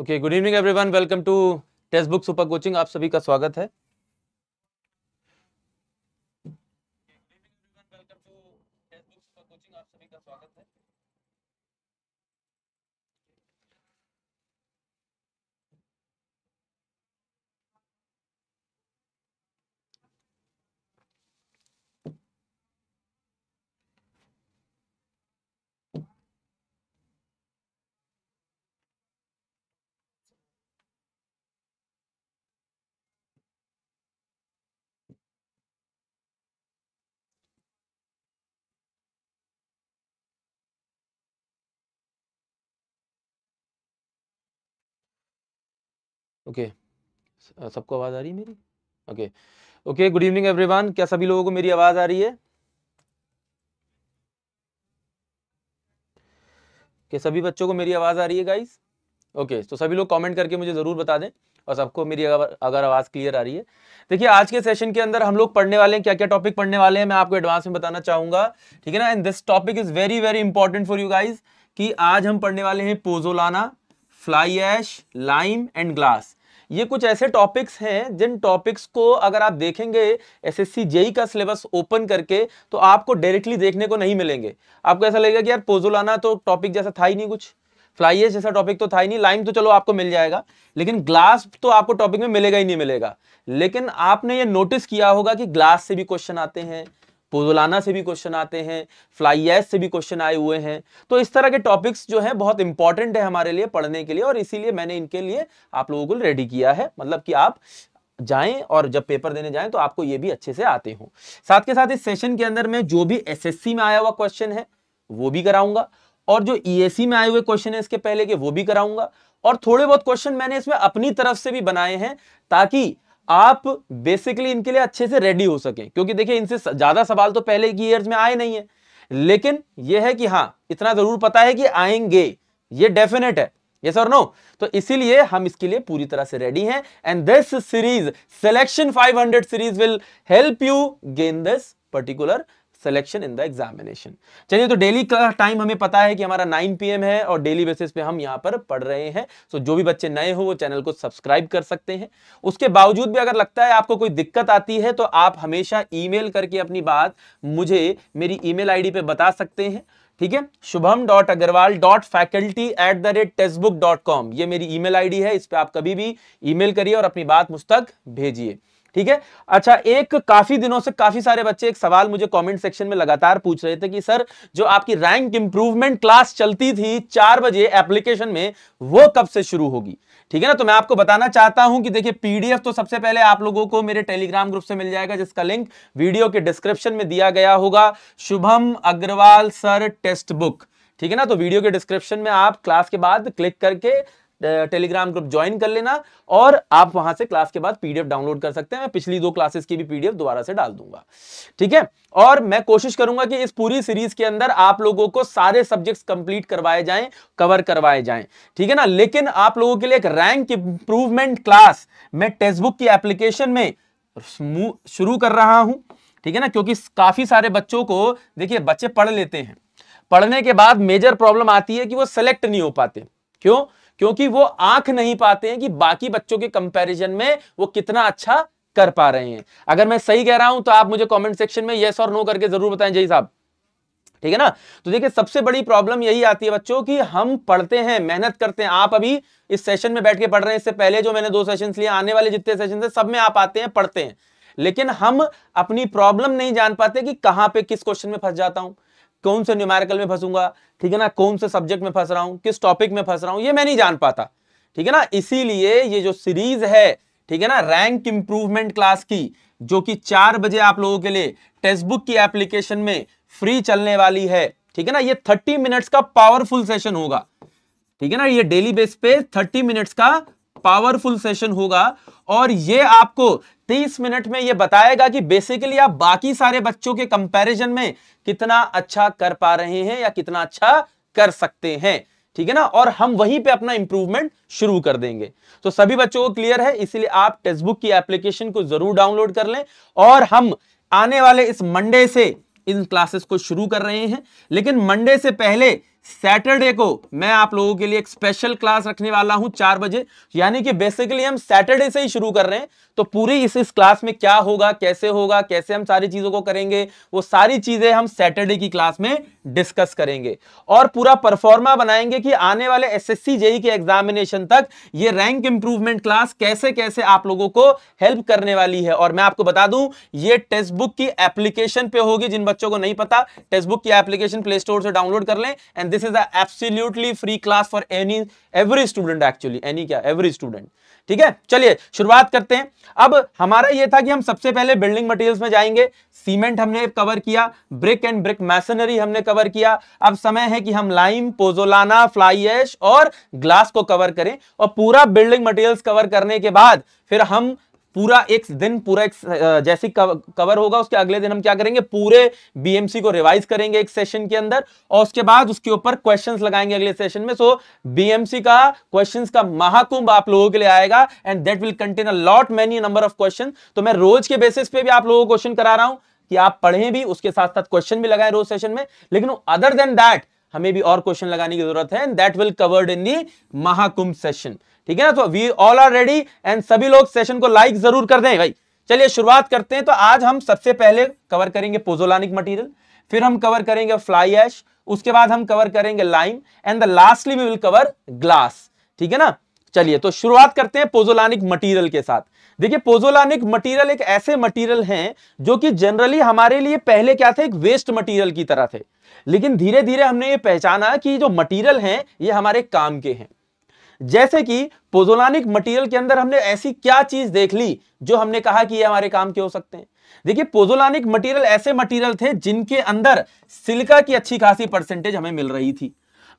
Okay good evening everyone welcome to Testbook super coaching आप सभी का स्वागत है ओके uh, सबको आवाज़ आ रही है मेरी okay okay good evening everyone क्या सभी लोगों को मेरी आवाज़ आ रही है क्या सभी बच्चों को मेरी आवाज़ आ रही है गाइस ओके तो सभी लोग कमेंट करके मुझे ज़रूर बता दें और सबको मेरी अगर, अगर आवाज़ क्लियर आ रही है देखिए आज के सेशन के अंदर हम लोग पढ़ने वाले हैं क्या क्या टॉपिक पढ़ने वाले हैं मैं आपको एडवांस में बताना चाहूंगा ठीक है ना and this topic is very very important for you guys कि आज हम पढ़ने वाले हैं pozzolana fly ash lime and glass ये कुछ ऐसे टॉपिक्स हैं जिन टॉपिक्स को अगर आप देखेंगे एसएससी जेई e का सिलेबस ओपन करके तो आपको डायरेक्टली देखने को नहीं मिलेंगे आपको ऐसा लगेगा कि यार पोजोलाना तो टॉपिक जैसा था ही नहीं कुछ फ्लाइएस जैसा टॉपिक तो था ही नहीं लाइम तो चलो आपको मिल जाएगा लेकिन ग्लास तो आपको टॉपिक में मिलेगा ही नहीं मिलेगा लेकिन आपने ये नोटिस किया होगा कि ग्लास से भी क्वेश्चन आते हैं पुजलाना से भी क्वेश्चन आते हैं फ्लाई एस से भी क्वेश्चन आए हुए हैं तो इस तरह के टॉपिक्स जो है बहुत इंपॉर्टेंट है हमारे लिए पढ़ने के लिए और इसीलिए मैंने इनके लिए आप लोगों को रेडी किया है मतलब कि आप जाएं और जब पेपर देने जाएं तो आपको ये भी अच्छे से आते हो साथ के साथ इस सेशन के अंदर में जो भी एस में आया हुआ क्वेश्चन है वो भी कराऊंगा और जो ई e में आए हुए क्वेश्चन है इसके पहले के वो भी कराऊंगा और थोड़े बहुत क्वेश्चन मैंने इसमें अपनी तरफ से भी बनाए हैं ताकि आप बेसिकली इनके लिए अच्छे से रेडी हो सके क्योंकि देखिए इनसे ज्यादा सवाल तो पहले की ईयर में आए नहीं है लेकिन यह है कि हाँ इतना जरूर पता है कि आएंगे ये डेफिनेट है यस और नो तो इसीलिए हम इसके लिए पूरी तरह से रेडी हैं and this series selection 500 series will help you gain this particular selection in the examination चलिए तो डेली का टाइम हमें पता है कि हमारा 9 पीएम है और डेली बेसिस पे हम यहाँ पर पढ़ रहे हैं सो जो भी बच्चे नए हो वो चैनल को सब्सक्राइब कर सकते हैं उसके बावजूद भी अगर लगता है आपको कोई दिक्कत आती है तो आप हमेशा ई करके अपनी बात मुझे मेरी ई मेल आई बता सकते हैं ठीक है Shubham dot Agarwal dot faculty at the rate textbook dot com ये मेरी ईमेल आईडी है इस पर आप कभी भी ईमेल करिए और अपनी बात मुझ तक भेजिए ठीक है अच्छा एक काफी दिनों से काफी सारे बच्चे एक सवाल मुझे कमेंट सेक्शन में लगातार पूछ रहे थे कि सर जो आपकी रैंक इंप्रूवमेंट क्लास चलती थी चार बजे एप्लीकेशन में वो कब से शुरू होगी ठीक है ना तो मैं आपको बताना चाहता हूं कि देखिए पीडीएफ तो सबसे पहले आप लोगों को मेरे टेलीग्राम ग्रुप से मिल जाएगा जिसका लिंक वीडियो के डिस्क्रिप्शन में दिया गया होगा Shubham Agarwal sir text textbook ठीक है ना तो वीडियो के डिस्क्रिप्शन में आप क्लास के बाद क्लिक करके टेलीग्राम ग्रुप ज्वाइन कर लेना और आप वहां से क्लास के बाद पीडीएफ डाउनलोड कर सकते हैं मैं पिछली दो क्लासेस की भी पीडीएफ दोबारा से डाल दूंगा ठीक है और मैं कोशिश करूंगा कि इस पूरी सीरीज के अंदर आप लोगों को सारे सब्जेक्ट्स कंप्लीट करवाए जाएं कवर करवाए जाएं ठीक है ना लेकिन आप लोगों के लिए एक रैंक इंप्रूवमेंट क्लास मैं टेक्स्ट बुक की एप्लीकेशन में शुरू कर रहा हूं ठीक है ना क्योंकि काफी सारे बच्चों को देखिए बच्चे पढ़ लेते हैं पढ़ने के बाद मेजर प्रॉब्लम आती है कि वो सेलेक्ट नहीं हो पाते क्यों क्योंकि वो आंख नहीं पाते हैं कि बाकी बच्चों के कंपैरिजन में वो कितना अच्छा कर पा रहे हैं अगर मैं सही कह रहा हूं तो आप मुझे कमेंट सेक्शन में यस और नो करके जरूर बताएं जय साहब ठीक है ना तो देखिए सबसे बड़ी प्रॉब्लम यही आती है बच्चों की हम पढ़ते हैं मेहनत करते हैं आप अभी इस सेशन में बैठ के पढ़ रहे हैं इससे पहले जो मैंने दो सेशन लिए आने वाले जितने सेशन है सब में आप आते हैं पढ़ते हैं लेकिन हम अपनी प्रॉब्लम नहीं जान पाते कि कहां पे किस क्वेश्चन में फंस जाता हूं कौन से न्यूमेरिकल में फंसूंगा ठीक है ना कौन से सब्जेक्ट में फंस रहा हूं किस टॉपिक में फंस रहा हूं ये मैं नहीं जान पाता ठीक है ना इसीलिए ये जो सीरीज है ठीक है ना रैंक इंप्रूवमेंट क्लास की जो कि चार बजे आप लोगों के लिए टेक्स्ट बुक की एप्लीकेशन में फ्री चलने वाली है ठीक है ना ये थर्टी मिनट्स का पावरफुल सेशन होगा ठीक है ना ये डेली बेस पे थर्टी मिनट्स का पावरफुल सेशन होगा और ये आपको 30 मिनट में ये बताएगा कि बेसिकली आप बाकी सारे बच्चों के कंपैरिजन में कितना अच्छा कर पा रहे हैं या कितना अच्छा कर सकते हैं ठीक है ना और हम वहीं पे अपना इंप्रूवमेंट शुरू कर देंगे तो सभी बच्चों को क्लियर है इसीलिए आप टेक्स्ट बुक की एप्लीकेशन को जरूर डाउनलोड कर लें और हम आने वाले इस मंडे से इन क्लासेस को शुरू कर रहे हैं लेकिन मंडे से पहले सैटरडे को मैं आप लोगों के लिए एक स्पेशल क्लास रखने वाला हूं चार बजे यानी कि बेसिकली हम सैटरडे से ही शुरू कर रहे हैं तो पूरी इस इस क्लास में क्या होगा कैसे होगा कैसे हम सारी चीजों को करेंगे वो सारी चीजें हम सैटरडे की क्लास में डिस्कस करेंगे और पूरा परफॉर्मा बनाएंगे कि आने वाले एसएससी जेई e e के एग्जामिनेशन तक ये रैंक इंप्रूवमेंट क्लास कैसे कैसे आप लोगों को हेल्प करने वाली है और मैं आपको बता दूं ये टेक्स्ट बुक की एप्लीकेशन पे होगी जिन बच्चों को नहीं पता टेक्स्ट बुक की एप्लीकेशन प्ले स्टोर से डाउनलोड कर लें and this is a free class for any every student actually any क्या एवरी स्टूडेंट ठीक है चलिए शुरुआत करते हैं अब हमारा ये था कि हम सबसे पहले बिल्डिंग मटेरियल्स में जाएंगे सीमेंट हमने कवर किया ब्रिक एंड ब्रिक मैसनरी हमने कवर किया अब समय है कि हम लाइम पोजोलाना फ्लाई एश और ग्लास को कवर करें और पूरा बिल्डिंग मटेरियल्स कवर करने के बाद फिर हम पूरा एक दिन पूरा एक जैसे कवर होगा उसके अगले दिन हम क्या करेंगे पूरे बीएमसी को रिवाइज करेंगे एक सेशन के अंदर और उसके बाद उसके ऊपर क्वेश्चंस लगाएंगे अगले सेशन में सो बीएमसी का क्वेश्चंस का महाकुंभ आप लोगों के लिए आएगा and that will contain a lot many number of question तो मैं रोज के बेसिस पे भी आप लोगों को क्वेश्चन करा रहा हूं कि आप पढ़ें भी उसके साथ साथ क्वेश्चन भी लगाए रोज सेशन में लेकिन अदर देन दैट हमें भी और क्वेश्चन लगाने की जरूरत है and that will covered in the Mahakumbh session ठीक है ना तो we all are ready and सभी लोग सेशन को लाइक जरूर कर दें भाई चलिए शुरुआत करते हैं तो आज हम सबसे पहले कवर करेंगे पोजोलानिक मटीरियल फिर हम कवर करेंगे फ्लाई एश उसके बाद हम कवर करेंगे lime and the lastly we will cover glass ठीक है ना चलिए तो शुरुआत करते हैं पोजोलानिक मटेरियल के साथ देखिए पोजोलानिक मटेरियल एक ऐसे मटेरियल हैं जो कि जनरली हमारे लिए पहले क्या थे एक वेस्ट मटेरियल की तरह थे लेकिन धीरे धीरे हमने ये पहचाना कि जो मटेरियल हैं ये हमारे काम के हैं जैसे कि पोजोलानिक मटेरियल के अंदर हमने ऐसी क्या चीज देख ली जो हमने कहा कि ये हमारे काम के हो सकते हैं देखिए पोजोलानिक मटेरियल ऐसे मटेरियल थे जिनके अंदर सिलिका की अच्छी खासी परसेंटेज हमें मिल रही थी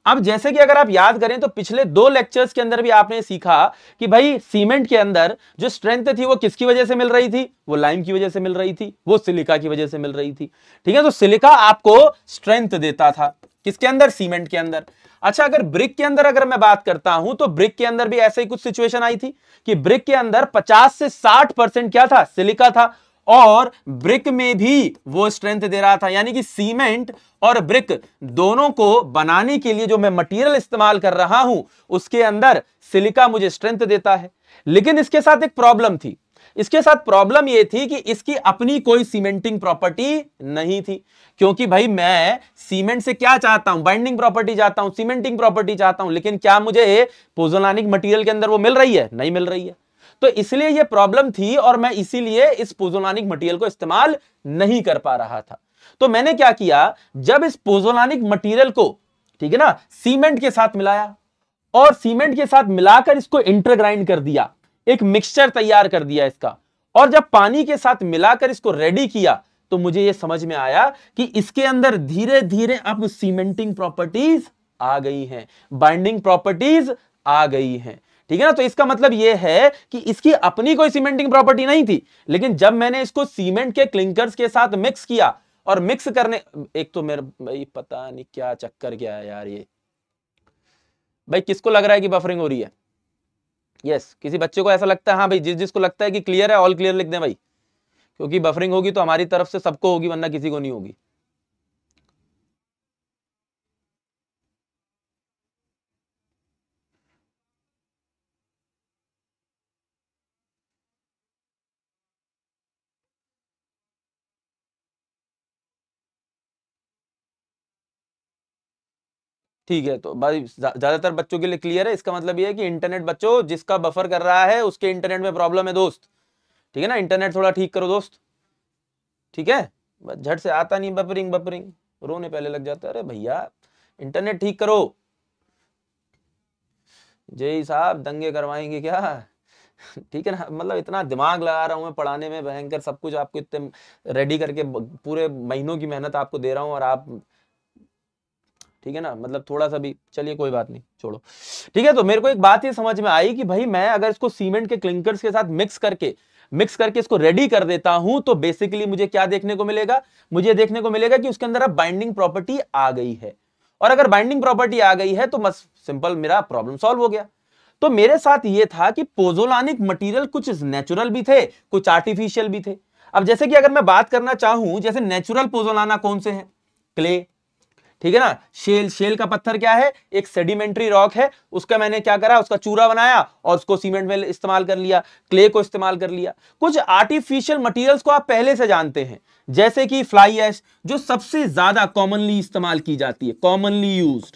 अब जैसे कि अगर आप याद करें तो पिछले दो लेक्चर्स के अंदर भी आपने सीखा कि भाई सीमेंट के अंदर जो स्ट्रेंथ थी वो किसकी वजह से मिल रही थी वो लाइम की वजह से मिल रही थी वो सिलिका की वजह से मिल रही थी ठीक है तो सिलिका आपको स्ट्रेंथ देता था किसके अंदर सीमेंट के अंदर अच्छा अगर ब्रिक के अंदर अगर मैं बात करता हूं तो ब्रिक के अंदर भी ऐसे ही कुछ सिचुएशन आई थी कि ब्रिक के अंदर पचास से साठ परसेंट क्या था सिलिका था और ब्रिक में भी वो स्ट्रेंथ दे रहा था यानी कि सीमेंट और ब्रिक दोनों को बनाने के लिए जो मैं मटेरियल इस्तेमाल कर रहा हूं उसके अंदर सिलिका मुझे स्ट्रेंथ देता है लेकिन इसके साथ एक प्रॉब्लम थी इसके साथ प्रॉब्लम यह थी कि इसकी अपनी कोई सीमेंटिंग प्रॉपर्टी नहीं थी क्योंकि भाई मैं सीमेंट से क्या चाहता हूं बाइंडिंग प्रॉपर्टी चाहता हूं सीमेंटिंग प्रॉपर्टी चाहता हूं लेकिन क्या मुझे पोजोलानिक मटीरियल के अंदर वो मिल रही है नहीं मिल रही है तो इसलिए ये प्रॉब्लम थी और मैं इसीलिए इस पोजोलानिक मटीरियल को इस्तेमाल नहीं कर पा रहा था तो मैंने क्या किया जब इस पोजोलानिक मटीरियल को ठीक है ना सीमेंट के साथ मिलाया और सीमेंट के साथ मिलाकर इसको इंटरग्राइंड कर दिया एक मिक्सचर तैयार कर दिया इसका और जब पानी के साथ मिलाकर इसको रेडी किया तो मुझे यह समझ में आया कि इसके अंदर धीरे धीरे अब सीमेंटिंग प्रॉपर्टीज आ गई हैं बाइंडिंग प्रॉपर्टीज आ गई हैं ठीक है ना तो इसका मतलब यह है कि इसकी अपनी कोई सीमेंटिंग प्रॉपर्टी नहीं थी लेकिन जब मैंने इसको सीमेंट के क्लिंकर्स के साथ मिक्स किया और मिक्स करने एक तो मेरा भाई पता नहीं क्या चक्कर क्या है यार ये भाई किसको लग रहा है कि बफरिंग हो रही है यस yes, किसी बच्चे को ऐसा लगता है हाँ भाई जिस जिसको लगता है कि क्लियर है ऑल क्लियर लिख दें भाई क्योंकि बफरिंग होगी तो हमारी तरफ से सबको होगी वरना किसी को नहीं होगी ठीक है तो भाई ज़्यादातर बच्चों के लिए क्लियर है इसका मतलब ये है कि इंटरनेट बच्चों जिसका बफर कर रहा है उसके इंटरनेट में प्रॉब्लम है दोस्त ठीक है ना इंटरनेट थोड़ा ठीक करो दोस्त ठीक है झट से आता नहीं बफरिंग बफरिंग रोने पहले लग जाता है अरे भैया इंटरनेट ठीक करो जय साहब दंगे करवाएंगे क्या ठीक है ना मतलब इतना दिमाग लगा रहा हूँ मैं पढ़ाने में भयंकर सब कुछ आपको इतने रेडी करके पूरे महीनों की मेहनत आपको दे रहा हूँ और आप ठीक है ना मतलब थोड़ा सा भी चलिए कोई बात नहीं छोड़ो ठीक है तो मेरे को एक बात ये समझ में आई कि भाई मैं अगर इसको सीमेंट के क्लिंकर्स के साथ मिक्स करके मिक्स करके इसको रेडी कर देता हूं तो बेसिकली मुझे क्या देखने को मिलेगा मुझे देखने को मिलेगा कि उसके अंदर अब बाइंडिंग प्रॉपर्टी आ गई है और अगर बाइंडिंग प्रॉपर्टी आ गई है तो बस सिंपल मेरा प्रॉब्लम सॉल्व हो गया तो मेरे साथ ये था कि पोजोलानिक मटेरियल कुछ नेचुरल भी थे कुछ आर्टिफिशियल भी थे अब जैसे कि अगर मैं बात करना चाहूं जैसे नेचुरल पोजोलाना कौन से हैं क्ले ठीक है ना शेल शेल का पत्थर क्या है एक सेडिमेंट्री रॉक है उसका मैंने क्या करा उसका चूरा बनाया और उसको सीमेंट में इस्तेमाल कर लिया क्ले को इस्तेमाल कर लिया कुछ आर्टिफिशियल मटेरियल्स को आप पहले से जानते हैं जैसे कि फ्लाई एश जो सबसे ज्यादा कॉमनली इस्तेमाल की जाती है कॉमनली यूज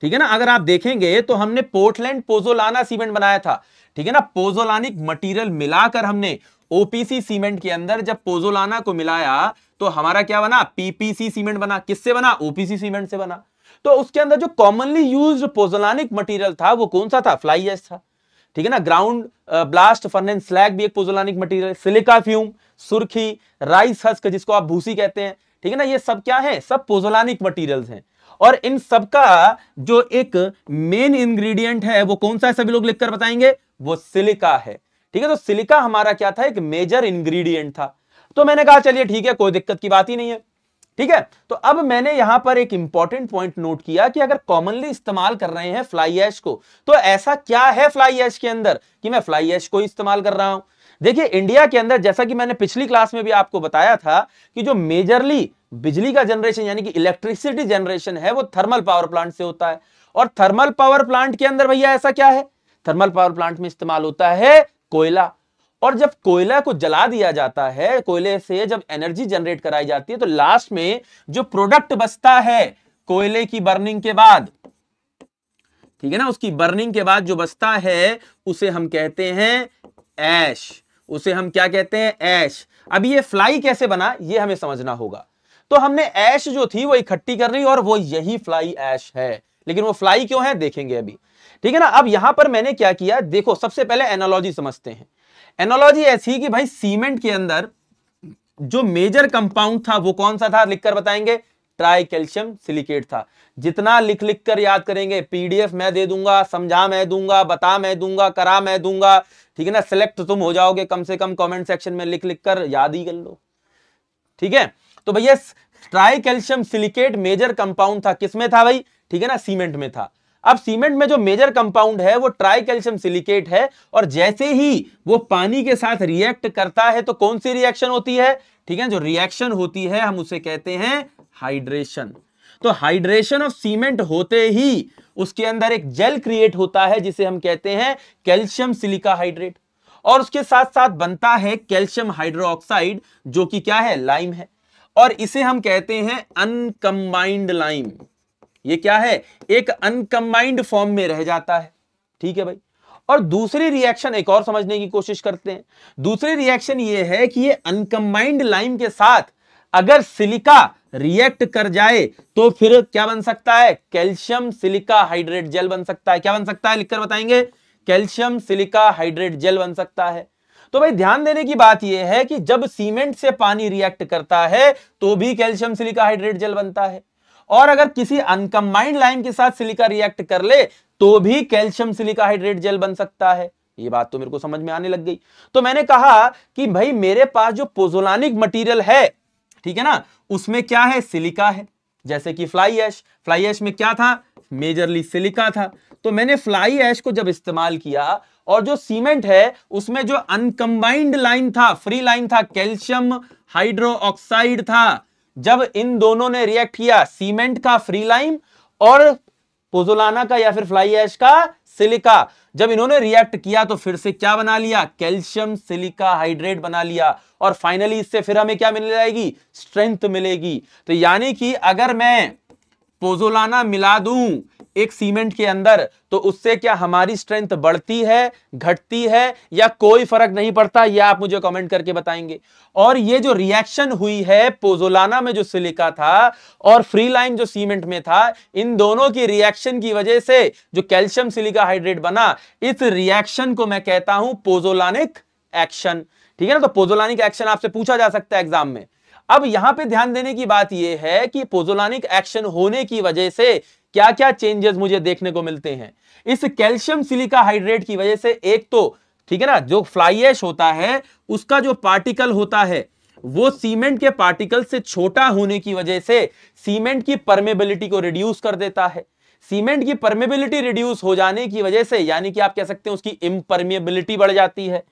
ठीक है ना अगर आप देखेंगे तो हमने पोर्टलैंड पोजोलाना सीमेंट बनाया था ठीक है ना पोजोलानिक मटीरियल मिलाकर हमने ओपीसी सीमेंट के अंदर जब पोजोलाना को मिलाया तो हमारा क्या बना पीपीसी सीमेंट बना किससे बना ओपीसी सीमेंट से बना तो उसके अंदर जो कॉमनली यूज पोजोलानिक मटेरियल था वो कौन सा था फ्लाई एस था ठीक है ना ग्राउंड ब्लास्ट फर्नेन स्लैग भी एक pozzolanic material silica fume surkhi rice husk जिसको आप भूसी कहते हैं ठीक है ना ये सब क्या है सब पोजोलानिक मटीरियल है और इन सब का जो एक मेन इंग्रेडिएंट है वो कौन सा है सभी लोग लिखकर बताएंगे वो सिलिका है ठीक है तो सिलिका हमारा क्या था एक मेजर इंग्रेडिएंट था तो मैंने कहा चलिए ठीक है कोई दिक्कत की बात ही नहीं है ठीक है तो अब मैंने यहां पर एक इंपॉर्टेंट पॉइंट नोट किया कि अगर कॉमनली इस्तेमाल कर रहे हैं फ्लाई एश को तो ऐसा क्या है फ्लाई एश के अंदर कि मैं फ्लाई एश को इस्तेमाल कर रहा हूं देखिए इंडिया के अंदर जैसा कि मैंने पिछली क्लास में भी आपको बताया था कि जो मेजरली बिजली का जनरेशन यानी कि इलेक्ट्रिसिटी जनरेशन है वो थर्मल पावर प्लांट से होता है और थर्मल पावर प्लांट के अंदर भैया ऐसा क्या है थर्मल पावर प्लांट में इस्तेमाल होता है कोयला और जब कोयला को जला दिया जाता है कोयले से जब एनर्जी जनरेट कराई जाती है तो लास्ट में जो प्रोडक्ट बचता है कोयले की बर्निंग के बाद ठीक है ना उसकी बर्निंग के बाद जो बचता है उसे हम कहते हैं ऐश उसे हम क्या कहते हैं ऐश अब ये फ्लाई कैसे बना ये हमें समझना होगा तो हमने ऐश जो थी वो इकट्ठी कर रही और वो यही फ्लाई ऐश है लेकिन वो फ्लाई क्यों है देखेंगे अभी ठीक है ना अब यहां पर मैंने क्या किया देखो सबसे पहले एनालॉजी समझते हैं एनोलॉजी ऐसी कि भाई सीमेंट के अंदर जो मेजर कंपाउंड था वो कौन सा था लिखकर बताएंगे ट्राई कैल्शियम सिलिकेट था जितना लिख लिख कर याद करेंगे पीडीएफ मैं दे दूंगा समझा मैं दूंगा बता मैं दूंगा करा मैं दूंगा ठीक है ना सिलेक्ट तुम हो जाओगे कम से कम कमेंट सेक्शन में लिख लिख कर याद ही कर लो ठीक है तो भैया tri calcium silicate major compound था किसमें था भाई ठीक है ना सीमेंट में था अब सीमेंट में जो मेजर कंपाउंड है वो ट्राई कैल्शियम सिलिकेट है और जैसे ही वो पानी के साथ रिएक्ट करता है तो कौन सी रिएक्शन होती है ठीक है जो रिएक्शन होती है हम उसे कहते हैं हाइड्रेशन तो हाइड्रेशन ऑफ सीमेंट होते ही उसके अंदर एक जेल क्रिएट होता है जिसे हम कहते हैं कैल्शियम सिलिका हाइड्रेट और उसके साथ साथ बनता है कैल्शियम हाइड्रोक्साइड जो कि क्या है लाइम है और इसे हम कहते हैं अनकंबाइंड लाइम ये क्या है एक अनकम्बाइंड फॉर्म में रह जाता है ठीक है भाई और दूसरी रिएक्शन एक और समझने की कोशिश करते हैं दूसरी रिएक्शन ये है कि ये अनकम्बाइंड लाइम के साथ अगर सिलिका रिएक्ट कर जाए तो फिर क्या बन सकता है कैल्शियम सिलिका हाइड्रेट जेल बन सकता है क्या बन सकता है लिखकर बताएंगे कैल्शियम सिलिका हाइड्रेट जेल बन सकता है तो भाई ध्यान देने की बात यह है कि जब सीमेंट से पानी रिएक्ट करता है तो भी कैल्शियम सिलिका हाइड्रेट जेल बनता है और अगर किसी अनकम्बाइंड लाइम के साथ सिलिका रिएक्ट कर ले तो भी कैल्शियम सिलिका हाइड्रेट जेल बन सकता है ये बात तो मेरे को समझ में आने लग गई तो मैंने कहा कि भाई मेरे पास जो पोजोलानिक मटीरियल है ठीक है ना उसमें क्या है सिलिका है जैसे कि फ्लाई एश फ्लाई एश में क्या था मेजरली सिलिका था तो मैंने फ्लाई एश को जब इस्तेमाल किया और जो सीमेंट है उसमें जो अनकम्बाइंड लाइन था फ्री लाइन था कैल्शियम हाइड्रो था जब इन दोनों ने रिएक्ट किया सीमेंट का फ्री लाइम और पोजोलाना का या फिर फ्लाई एश का सिलिका जब इन्होंने रिएक्ट किया तो फिर से क्या बना लिया कैल्शियम सिलिका हाइड्रेट बना लिया और फाइनली इससे फिर हमें क्या मिल जाएगी स्ट्रेंथ मिलेगी तो यानी कि अगर मैं पोजोलाना मिला दूं एक सीमेंट के अंदर तो उससे क्या हमारी स्ट्रेंथ बढ़ती है घटती है या कोई फर्क नहीं पड़ता यह आप मुझे कमेंट करके बताएंगे और यह जो रिएक्शन हुई है पोजोलाना में जो सिलिका था और फ्री लाइन जो सीमेंट में था इन दोनों की रिएक्शन की वजह से जो कैल्शियम सिलिका हाइड्रेट बना इस रिएक्शन को मैं कहता हूं पोजोलानिक एक्शन ठीक है ना तो पोजोलानिक एक्शन आपसे पूछा जा सकता है एग्जाम में अब यहां पे ध्यान देने की बात यह है कि पोजोलानिक एक्शन होने की वजह से क्या क्या चेंजेस मुझे देखने को मिलते हैं इस कैल्शियम सिलिका हाइड्रेट की वजह से एक तो ठीक है ना जो फ्लाई एश होता है उसका जो पार्टिकल होता है वो सीमेंट के पार्टिकल से छोटा होने की वजह से सीमेंट की परमेबिलिटी को रिड्यूस कर देता है सीमेंट की परमेबिलिटी रिड्यूस हो जाने की वजह से यानी कि आप कह सकते हैं उसकी इम्परमेबिलिटी बढ़ जाती है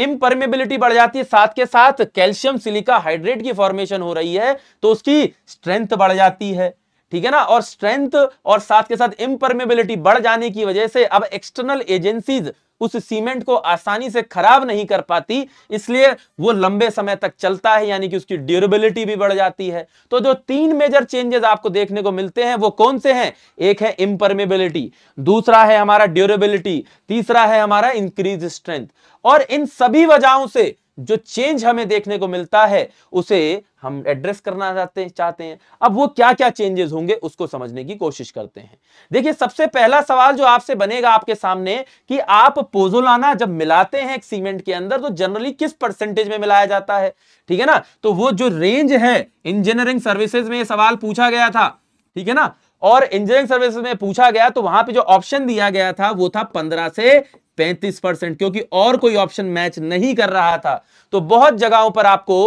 इमपर्मेबिलिटी बढ़ जाती है साथ के साथ कैल्शियम सिलिका हाइड्रेट की फॉर्मेशन हो रही है तो उसकी स्ट्रेंथ बढ़ जाती है ठीक है ना और स्ट्रेंथ और साथ के साथ इमपर्मेबिलिटी बढ़ जाने की वजह से अब एक्सटर्नल एजेंसीज उस सीमेंट को आसानी से खराब नहीं कर पाती इसलिए वो लंबे समय तक चलता है यानी कि उसकी ड्यूरेबिलिटी भी बढ़ जाती है तो जो तीन मेजर चेंजेस आपको देखने को मिलते हैं वो कौन से हैं एक है इम्परमेबिलिटी दूसरा है हमारा ड्यूरेबिलिटी तीसरा है हमारा इंक्रीज स्ट्रेंथ और इन सभी वजहों से जो चेंज हमें देखने को मिलता है उसे हम एड्रेस करना चाहते हैं चाहते हैं अब वो क्या क्या चेंजेस होंगे उसको समझने की कोशिश करते हैं देखिए सबसे पहला सवाल जो आपसे बनेगा आपके सामने कि आप पोजोलाना जब मिलाते हैं एक सीमेंट के अंदर तो जनरली किस परसेंटेज में मिलाया जाता है ठीक है ना तो वो जो रेंज है इंजीनियरिंग सर्विसेज में सवाल पूछा गया था ठीक है ना और इंजीनियरिंग सर्विस में पूछा गया तो वहां पे जो ऑप्शन दिया गया था वो था पंद्रह से पैंतीस परसेंट क्योंकि और कोई ऑप्शन मैच नहीं कर रहा था तो बहुत जगहों पर आपको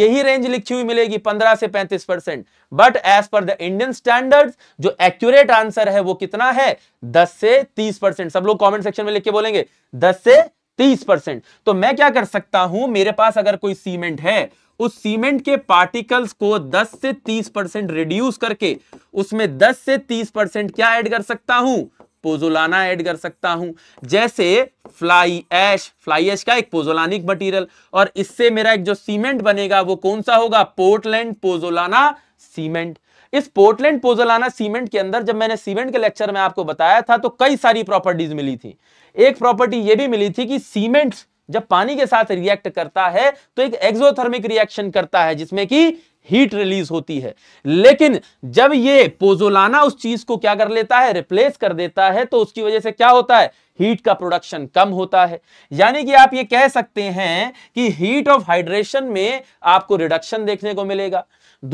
यही रेंज लिखी हुई मिलेगी पंद्रह से पैंतीस percent but as per the Indian standards जो एक्यूरेट आंसर है वो कितना है दस से तीस परसेंट सब लोग कमेंट सेक्शन में लिख के बोलेंगे दस से तीस परसेंट तो मैं क्या कर सकता हूं मेरे पास अगर कोई सीमेंट है उस सीमेंट के पार्टिकल्स को 10 से 30 परसेंट रिड्यूस करके उसमें 10 से 30 परसेंट क्या ऐड कर सकता हूं पोजोलाना ऐड कर सकता हूं जैसे फ्लाई एश फ्लाई एश का एक पोजोलानिक मटेरियल और इससे मेरा एक जो सीमेंट बनेगा वो कौन सा होगा पोर्टलैंड पोजोलाना सीमेंट इस पोर्टलैंड पोजोलाना सीमेंट के अंदर जब मैंने सीमेंट के लेक्चर में आपको बताया था तो कई सारी प्रॉपर्टीज मिली थी एक प्रॉपर्टी ये भी मिली थी कि सीमेंट जब पानी के साथ रिएक्ट करता है तो एक एक्सोथर्मिक रिएक्शन करता है जिसमें कि हीट रिलीज होती है लेकिन जब ये पोजोलाना उस चीज को क्या कर लेता है रिप्लेस कर देता है तो उसकी वजह से क्या होता है हीट का प्रोडक्शन कम होता है यानी कि आप ये कह सकते हैं कि हीट ऑफ हाइड्रेशन में आपको रिडक्शन देखने को मिलेगा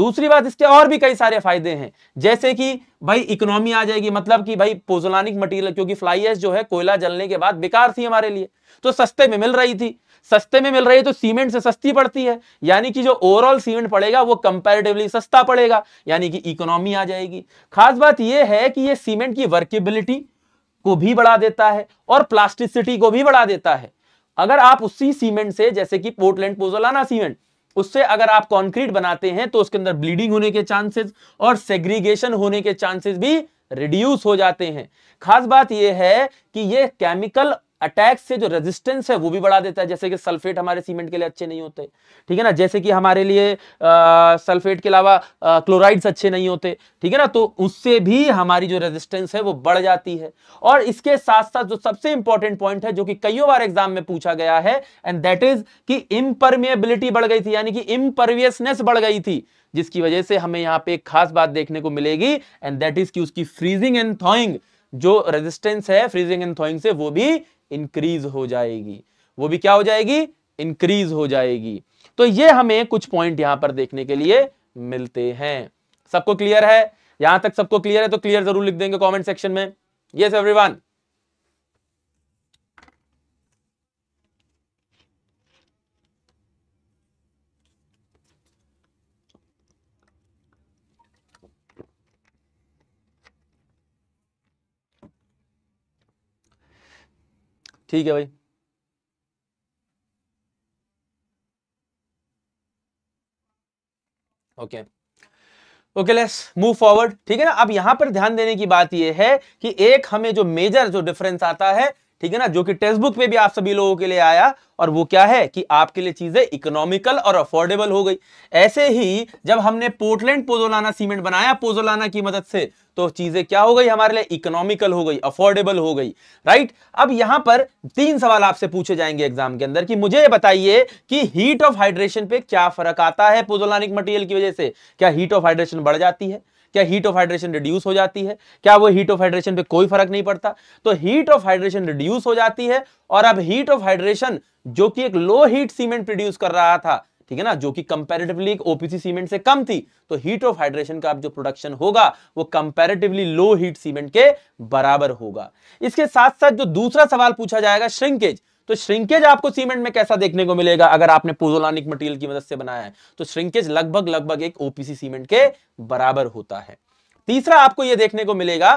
दूसरी बात इसके और भी कई सारे फायदे हैं जैसे कि भाई इकोनॉमी आ जाएगी मतलब कि भाई पोजोलानिक मटेरियल क्योंकि फ्लाई जो है कोयला जलने के बाद बेकार थी हमारे लिए तो सस्ते में मिल रही थी सस्ते में मिल रही है तो सीमेंट से सस्ती पड़ती है यानी कि जो ओवरऑल सीमेंट पड़ेगा वो कंपैरेटिवली सस्ता पड़ेगा यानी कि इकोनॉमी आ जाएगी खास बात यह है कि ये सीमेंट की वर्केबिलिटी को भी बढ़ा देता है और प्लास्टिसिटी को भी बढ़ा देता है अगर आप उसी सीमेंट से जैसे कि पोर्टलैंड पोजोलाना सीमेंट उससे अगर आप कॉन्क्रीट बनाते हैं तो उसके अंदर ब्लीडिंग होने के चांसेस और सेग्रीगेशन होने के चांसेस भी रिड्यूस हो जाते हैं खास बात यह है कि यह केमिकल अटैक से जो रेजिस्टेंस है वो भी बढ़ा देता है जैसे कि सल्फेट हमारे सीमेंट के लिए अच्छे नहीं होते ठीक है ना जैसे कि हमारे लिए आ, सल्फेट के अलावा क्लोराइड्स अच्छे नहीं होते ठीक है ना तो उससे भी हमारी जो रेजिस्टेंस है वो बढ़ जाती है और इसके साथ साथ जो सबसे इंपॉर्टेंट पॉइंट है जो कि कईयों बार एग्जाम में पूछा गया है एंड दैट इज कि इम्परमिएबिलिटी बढ़ गई थी यानी कि इम्परवियसनेस बढ़ गई थी जिसकी वजह से हमें यहाँ पे एक खास बात देखने को मिलेगी एंड दैट इज कि उसकी फ्रीजिंग एंड थॉइंग जो रेजिस्टेंस है फ्रीजिंग एंड थॉइंग से वो भी इंक्रीज हो जाएगी वो भी क्या हो जाएगी इंक्रीज हो जाएगी तो ये हमें कुछ पॉइंट यहां पर देखने के लिए मिलते हैं सबको क्लियर है यहां तक सबको क्लियर है तो क्लियर जरूर लिख देंगे कमेंट सेक्शन में यस एवरीवन ठीक है भाई okay okay let's move forward ठीक है ना अब यहां पर ध्यान देने की बात यह है कि एक हमें जो मेजर जो डिफरेंस आता है ठीक है ना जो कि टेक्स्ट बुक पे भी आप सभी लोगों के लिए आया और वो क्या है कि आपके लिए चीजें इकोनॉमिकल और अफोर्डेबल हो गई ऐसे ही जब हमने पोर्टलैंड पोजोलाना सीमेंट बनाया पोजोलाना की मदद से तो चीजें क्या हो गई हमारे लिए इकोनॉमिकल हो गई अफोर्डेबल हो गई राइट अब यहां पर तीन सवाल आपसे पूछे जाएंगे एग्जाम के अंदर कि मुझे बताइए कि हीट ऑफ हाइड्रेशन पे क्या फर्क आता है पोजोलानिक मटेरियल की वजह से क्या हीट ऑफ हाइड्रेशन बढ़ जाती है क्या हीट ऑफ हाइड्रेशन रिड्यूस हो जाती है क्या वो हीट ऑफ हाइड्रेशन पे कोई फर्क नहीं पड़ता तो हीट ऑफ हाइड्रेशन रिड्यूस हो जाती है और अब हीट ऑफ हाइड्रेशन जो कि एक लो हीट सीमेंट प्रोड्यूस कर रहा था ठीक है ना जो कि कंपेरेटिवली ओपीसी सीमेंट से कम थी तो हीट ऑफ हाइड्रेशन का जो प्रोडक्शन होगा वो कंपेरेटिवली लो हीट सीमेंट के बराबर होगा इसके साथ साथ जो दूसरा सवाल पूछा जाएगा श्रिंकेज तो श्रिंकेज आपको सीमेंट में कैसा देखने को मिलेगा अगर आपने पोजोलानिक मटेरियल की मदद से बनाया है तो श्रिंकेज लगभग लगभग एक ओपीसी सीमेंट के बराबर होता है तीसरा आपको यह देखने को मिलेगा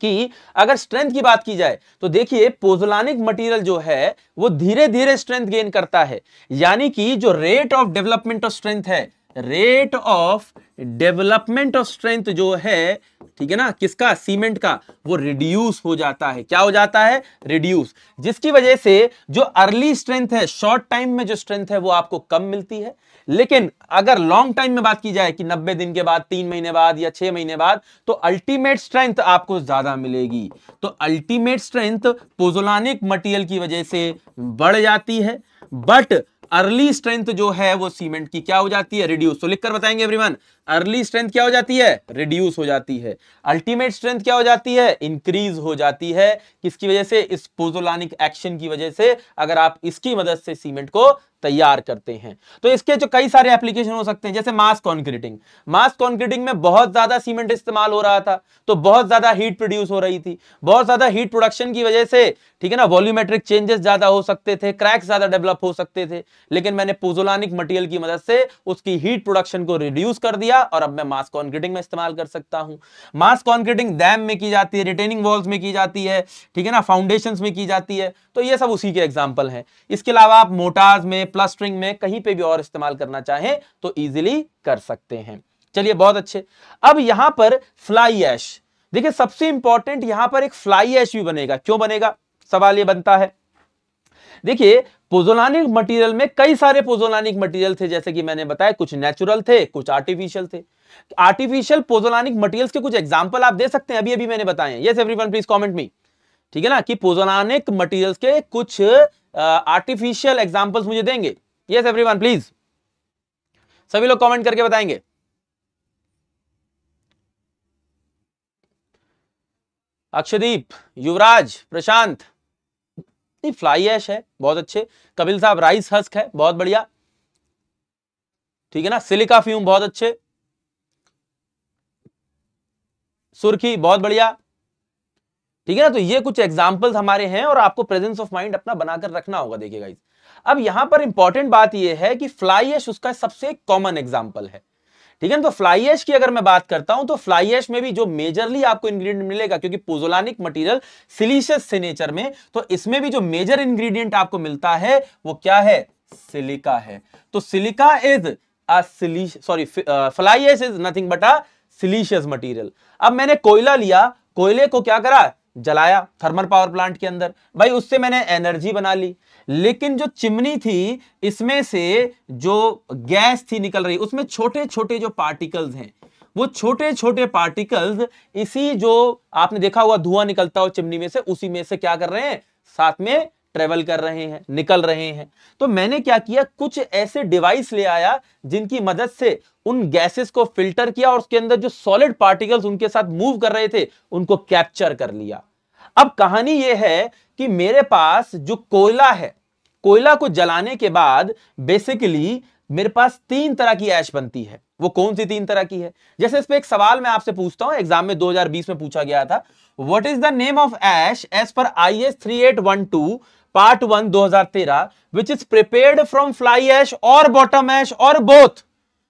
कि अगर स्ट्रेंथ की बात की जाए तो देखिए पोजलानिक मटेरियल जो है वो धीरे धीरे स्ट्रेंथ गेन करता है यानी कि जो rate of development of strength है rate of development of strength जो है ठीक है ना किसका सीमेंट का वो रिड्यूस हो जाता है क्या हो जाता है रिड्यूस जिसकी वजह से जो अर्ली स्ट्रेंथ है शॉर्ट टाइम में जो स्ट्रेंथ है वो आपको कम मिलती है लेकिन अगर लॉन्ग टाइम में बात की जाए कि 90 दिन के बाद तीन महीने बाद या छह महीने बाद तो अल्टीमेट स्ट्रेंथ आपको ज्यादा मिलेगी तो अल्टीमेट स्ट्रेंथ पोजोलानिक मटीरियल की वजह से बढ़ जाती है बट अर्ली स्ट्रेंथ जो है वो सीमेंट की क्या हो जाती है रिड्यूस तो लिखकर बताएंगे एवरीवन अर्ली स्ट्रेंथ क्या हो जाती है रिड्यूस हो जाती है अल्टीमेट स्ट्रेंथ क्या हो जाती है इंक्रीज हो जाती है किसकी वजह से इस पोजोलानिक एक्शन की वजह से अगर आप इसकी मदद से सीमेंट को तैयार करते हैं तो इसके जो कई सारे एप्लीकेशन हो सकते हैं जैसे मास कॉन्क्रीटिंग मास कॉन्क्रीटिंग में बहुत ज्यादा सीमेंट इस्तेमाल हो रहा था तो बहुत ज्यादा हीट प्रोड्यूस हो रही थी बहुत ज्यादा हीट प्रोडक्शन की वजह से ठीक है ना वॉल्यूमेट्रिक चेंजेस ज्यादा हो सकते थे क्रैक्स ज्यादा डेवलप हो सकते थे लेकिन मैंने पोजोलानिक मटीरियल की मदद से उसकी हीट प्रोडक्शन को रिड्यूस कर दिया और अब मैं मास कॉन्क्रीटिंग में इस्तेमाल कर सकता हूं मास कॉन्क्रीटिंग डैम में की जाती है रिटेनिंग वॉल्स में की जाती है ठीक है ना फाउंडेशन में की जाती है तो ये सब उसी के एग्जाम्पल है इसके अलावा आप मोटार्स में प्लस स्ट्रिंग में कहीं पे भी और इस्तेमाल करना चाहें तो इजीली कर सकते हैं चलिए बहुत अच्छे अब यहां पर फ्लाई ऐश देखिए सबसे इंपॉर्टेंट यहां पर एक फ्लाई ऐश भी बनेगा क्यों बनेगा सवाल ये बनता है देखिए पोजोलानिक मटेरियल में कई सारे पोजोलानिक मटेरियल थे जैसे कि मैंने बताया कुछ नेचुरल थे कुछ आर्टिफिशियल थे आर्टिफिशियल पोजोलानिक मटेरियल्स के कुछ एग्जांपल आप दे सकते हैं अभी अभी मैंने बताए yes everyone please comment me ठीक है ना कि पोजोनानिक मटीरियल्स के कुछ आर्टिफिशियल एग्जांपल्स मुझे देंगे यस एवरीवन प्लीज सभी लोग कमेंट करके बताएंगे अक्षदीप युवराज प्रशांत नहीं फ्लाई एश है बहुत अच्छे कपिल साहब राइस हस्क है बहुत बढ़िया ठीक है ना सिलिका फ्यूम बहुत अच्छे सुर्खी बहुत बढ़िया ठीक है ना तो ये कुछ एग्जाम्पल्स हमारे हैं और आपको प्रेजेंस ऑफ माइंड अपना बनाकर रखना होगा देखिएगा इस अब यहां पर इंपॉर्टेंट बात यह है कि फ्लाई एश उसका सबसे कॉमन एग्जाम्पल है ठीक है ना तो फ्लाई एश की अगर मैं बात करता हूं तो फ्लाई एश में भी जो मेजरली आपको इंग्रेडिएंट मिलेगा क्योंकि पोजोलानिक मटेरियल सिलिशियस से नेचर में तो इसमें भी जो मेजर इंग्रेडिएंट आपको मिलता है वो क्या है सिलिका है तो silica is sorry fly ash is nothing but a siliceous material अब मैंने कोयला लिया कोयले को क्या करा जलाया थर्मल पावर प्लांट के अंदर भाई उससे मैंने एनर्जी बना ली लेकिन जो चिमनी थी इसमें से जो गैस थी निकल रही उसमें छोटे छोटे जो पार्टिकल्स हैं वो छोटे छोटे पार्टिकल्स इसी जो आपने देखा हुआ धुआं निकलता हो चिमनी में से उसी में से क्या कर रहे हैं साथ में ट्रेवल कर रहे हैं निकल रहे हैं तो मैंने क्या किया कुछ ऐसे डिवाइस ले आया जिनकी मदद से उन गैसेस को फिल्टर किया और उसके अंदर जो सॉलिड पार्टिकल्स उनके साथ मूव कर रहे थे उनको कैप्चर कर लिया अब कहानी यह है कि मेरे पास जो कोयला है कोयला को जलाने के बाद बेसिकली मेरे पास तीन तरह की ऐश बनती है वो कौन सी तीन तरह की है जैसे इस पे एक सवाल मैं आपसे पूछता हूं एग्जाम में 2020 में पूछा गया था what is the name of ash as per I S three eight one two part one 2013 हजार which is prepare from fly ash और बॉटम एश और बोथ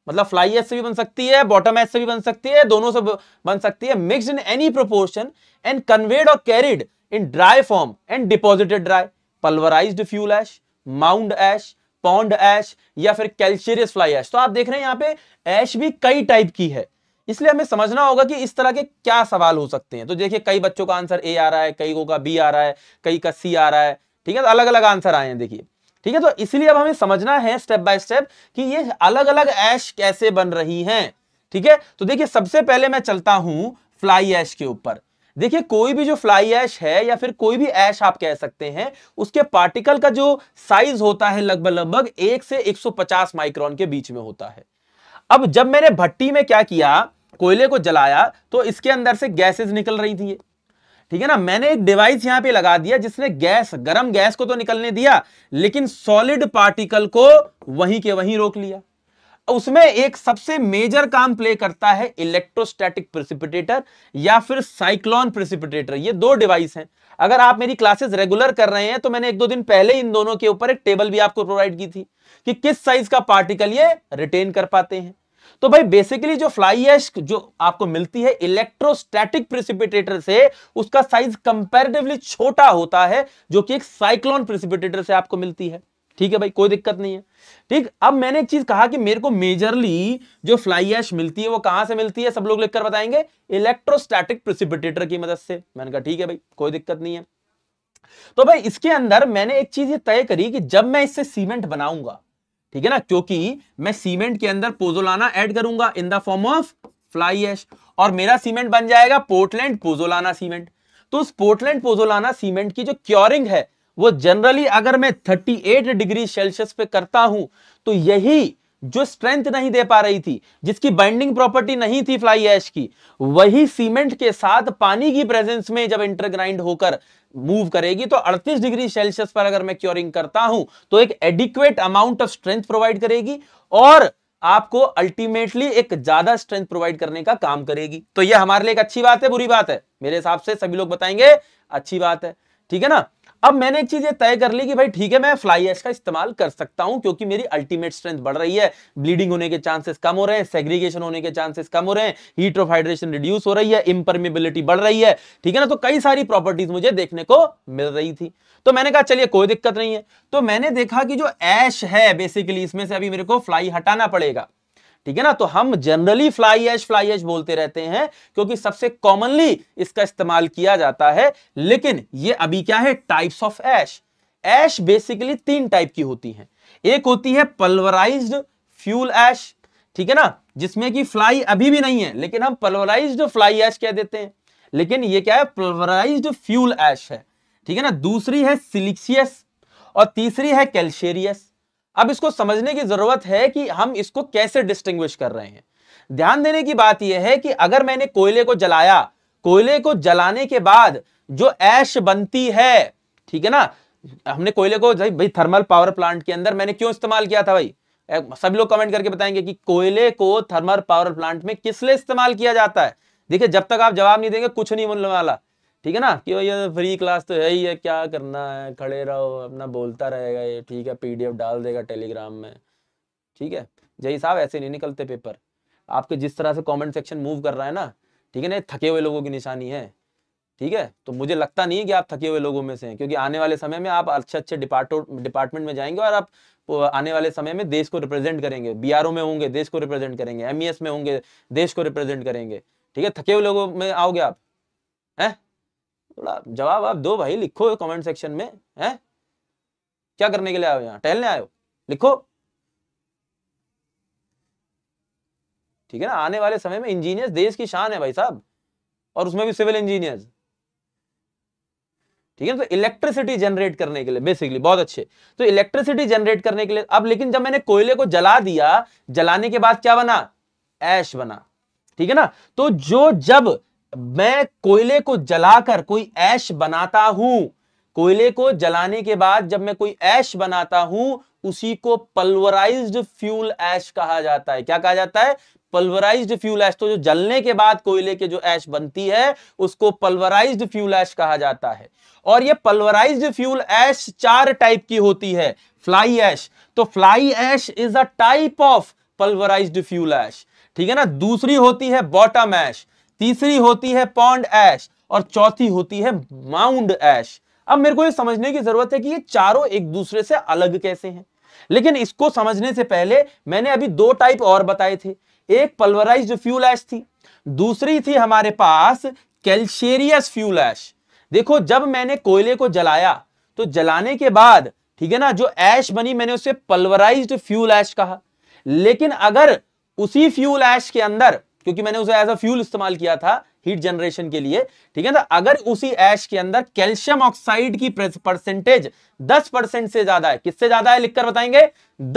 मतलब फ्लाई एश से भी बन सकती है बॉटम एश से भी बन सकती है दोनों से बन सकती है mix in any proportion and conveyed और carried in dry form and deposited dry pulverised fuel ash mound ash pond ash या फिर कैल्शियस फ्लाई एश तो आप देख रहे हैं यहाँ पे एश भी कई टाइप की है इसलिए हमें समझना होगा कि इस तरह के क्या सवाल हो सकते हैं तो देखिए कई बच्चों का आंसर ए आ रहा है कई को का बी आ रहा है कई का सी आ रहा है ठीक है तो अलग अलग आंसर आए हैं देखिए ठीक है तो इसलिए अब हमें समझना है स्टेप बाय स्टेप कि ये अलग अलग ऐश कैसे बन रही हैं ठीक है तो देखिए सबसे पहले मैं चलता हूं फ्लाई ऐश के ऊपर देखिए कोई भी जो फ्लाई ऐश है या फिर कोई भी ऐश आप कह सकते हैं उसके पार्टिकल का जो साइज होता है लगभग लगभग एक से पचास माइक्रोन के बीच में होता है अब जब मैंने भट्टी में क्या किया कोयले को जलाया तो इसके अंदर से गैसेस निकल रही थी ठीक है ना मैंने एक डिवाइस यहां पे लगा दिया जिसने गैस गर्म गैस को तो निकलने दिया लेकिन सॉलिड पार्टिकल को वहीं के वहीं रोक लिया उसमें एक सबसे मेजर काम प्ले करता है इलेक्ट्रोस्टैटिक प्रेसिपिटेटर या फिर साइक्लॉन प्रेसिपिटेटर ये दो डिवाइस हैं अगर आप मेरी क्लासेस रेगुलर कर रहे हैं तो मैंने एक दो दिन पहले इन दोनों के ऊपर एक टेबल भी आपको प्रोवाइड की थी कि किस साइज का पार्टिकल ये रिटेन कर पाते हैं तो भाई बेसिकली जो फ्लाई एश जो आपको मिलती है इलेक्ट्रोस्टैटिक प्रिसिपिटेटर से उसका साइज कंपेरेटिवली छोटा होता है जो कि एक साइक्लोन प्रिसिपिटेटर से आपको मिलती है ठीक है भाई कोई दिक्कत नहीं है ठीक अब मैंने एक चीज कहा कि मेरे को मेजरली जो फ्लाई एश मिलती है वो कहां से मिलती है सब लोग लिखकर बताएंगे इलेक्ट्रोस्टैटिक प्रिसिपिटेटर की मदद से मैंने कहा ठीक है भाई कोई दिक्कत नहीं है तो भाई इसके अंदर मैंने एक चीज ये तय करी कि जब मैं इससे सीमेंट बनाऊंगा ठीक है ना क्योंकि मैं सीमेंट के अंदर पोजोलाना ऐड करूंगा in the form of fly ash और मेरा सीमेंट बन जाएगा पोर्टलैंड पोजोलाना सीमेंट तो उस पोर्टलैंड पोजोलाना सीमेंट की जो क्योरिंग है वो जनरली अगर मैं 38 डिग्री सेल्सियस पे करता हूं तो यही जो स्ट्रेंथ नहीं दे पा रही थी जिसकी बाइंडिंग प्रॉपर्टी नहीं थी फ्लाई ऐश की वही सीमेंट के साथ पानी की प्रेजेंस में जब इंटरग्राइंड होकर मूव करेगी तो 38 डिग्री सेल्सियस पर अगर मैं क्योरिंग करता हूं तो एक adequate amount of strength provide करेगी और आपको अल्टीमेटली एक ज्यादा स्ट्रेंथ प्रोवाइड करने का काम करेगी तो यह हमारे लिए एक अच्छी बात है बुरी बात है मेरे हिसाब से सभी लोग बताएंगे अच्छी बात है ठीक है ना अब मैंने एक चीज ये तय कर ली कि भाई ठीक है मैं फ्लाई एश का इस्तेमाल कर सकता हूं क्योंकि मेरी अल्टीमेट स्ट्रेंथ बढ़ रही है ब्लीडिंग होने के चांसेस कम हो रहे हैं सेग्रीगेशन होने के चांसेस कम हो रहे हैं हीट ऑफ हाइड्रेशन रिड्यूस हो रही है इम्परमेबिलिटी बढ़ रही है ठीक है ना तो कई सारी प्रॉपर्टीज मुझे देखने को मिल रही थी तो मैंने कहा चलिए कोई दिक्कत नहीं है तो मैंने देखा कि जो ऐश है बेसिकली इसमें से अभी मेरे को फ्लाई हटाना पड़ेगा ठीक है ना तो हम generally fly ash fly ash बोलते रहते हैं क्योंकि सबसे कॉमनली इसका इस्तेमाल किया जाता है लेकिन ये अभी क्या है types of ash ash basically तीन टाइप की होती है एक होती है पल्वराइज्ड फ्यूल एश ठीक है ना जिसमें कि फ्लाई अभी भी नहीं है लेकिन हम पल्वराइज्ड फ्लाई एश कह देते हैं लेकिन ये क्या है पल्वराइज्ड फ्यूल एश है ठीक है ना दूसरी है सिलिक्सियस और तीसरी है कैल्शेरियस अब इसको समझने की जरूरत है कि हम इसको कैसे डिस्टिंग्विश कर रहे हैं ध्यान देने की बात यह है कि अगर मैंने कोयले को जलाया कोयले को जलाने के बाद जो ऐश बनती है ठीक है ना हमने कोयले को भाई थर्मल पावर प्लांट के अंदर मैंने क्यों इस्तेमाल किया था भाई सभी लोग कमेंट करके बताएंगे कि कोयले को थर्मल पावर प्लांट में किस लिए इस्तेमाल किया जाता है देखिए जब तक आप जवाब नहीं देंगे कुछ नहीं मिलने वाला ठीक है ना कि भाई फ्री क्लास तो है ही है क्या करना है खड़े रहो अपना बोलता रहेगा ये ठीक है पीडीएफ डाल देगा टेलीग्राम में ठीक है जही साहब ऐसे नहीं निकलते पेपर आपके जिस तरह से कमेंट सेक्शन मूव कर रहा है ना ठीक है ना थके हुए लोगों की निशानी है ठीक है तो मुझे लगता नहीं है कि आप थके हुए लोगों में से हैं क्योंकि आने वाले समय में आप अच्छे अच्छे डिपार्टमेंट में जाएंगे और आप आने वाले समय में देश को रिप्रेजेंट करेंगे बी में होंगे देश को रिप्रेजेंट करेंगे एम e में होंगे देश को रिप्रेजेंट करेंगे ठीक है थके हुए लोगों में आओगे आप हैं थोड़ा जवाब आप दो भाई लिखो कमेंट सेक्शन में है क्या करने के लिए आयो यहाँ टहलने आयो लिखो ठीक है ना आने वाले समय में इंजीनियर्स देश की शान है भाई साहब और उसमें भी सिविल इंजीनियर्स ठीक है तो इलेक्ट्रिसिटी जनरेट करने के लिए बेसिकली बहुत अच्छे तो इलेक्ट्रिसिटी जनरेट करने के लिए अब लेकिन जब मैंने कोयले को जला दिया जलाने के बाद क्या बना ऐश बना ठीक है ना तो जो जब मैं कोयले को जलाकर कोई ऐश बनाता हूं कोयले को जलाने के बाद जब मैं कोई ऐश बनाता हूं उसी को पल्वराइज्ड फ्यूल ऐश कहा जाता है क्या कहा जाता है पल्वराइज्ड फ्यूल ऐश तो जो जलने के बाद कोयले के जो ऐश बनती है उसको पल्वराइज्ड फ्यूल ऐश कहा जाता है और ये पल्वराइज्ड फ्यूल ऐश चार टाइप की होती है फ्लाई ऐश तो fly ash is a type of pulverised fuel ash ठीक है ना दूसरी होती है बॉटम ऐश तीसरी होती है पॉन्ड ऐश और चौथी होती है माउंड ऐश अब मेरे को ये समझने की जरूरत है कि ये चारों एक दूसरे से अलग कैसे हैं लेकिन इसको समझने से पहले मैंने अभी दो टाइप और बताए थे एक पल्वराइज फ्यूल ऐश थी दूसरी थी हमारे पास कैल्शेरियस फ्यूल ऐश देखो जब मैंने कोयले को जलाया तो जलाने के बाद ठीक है ना जो ऐश बनी मैंने उसे पल्वराइज फ्यूल ऐश कहा लेकिन अगर उसी फ्यूल ऐश के अंदर क्योंकि मैंने उसे एज अ फ्यूल इस्तेमाल किया था हीट जनरेशन के लिए ठीक है ना अगर उसी एश के अंदर कैल्शियम ऑक्साइड की परसेंटेज 10 परसेंट से ज्यादा है किससे ज्यादा है लिखकर बताएंगे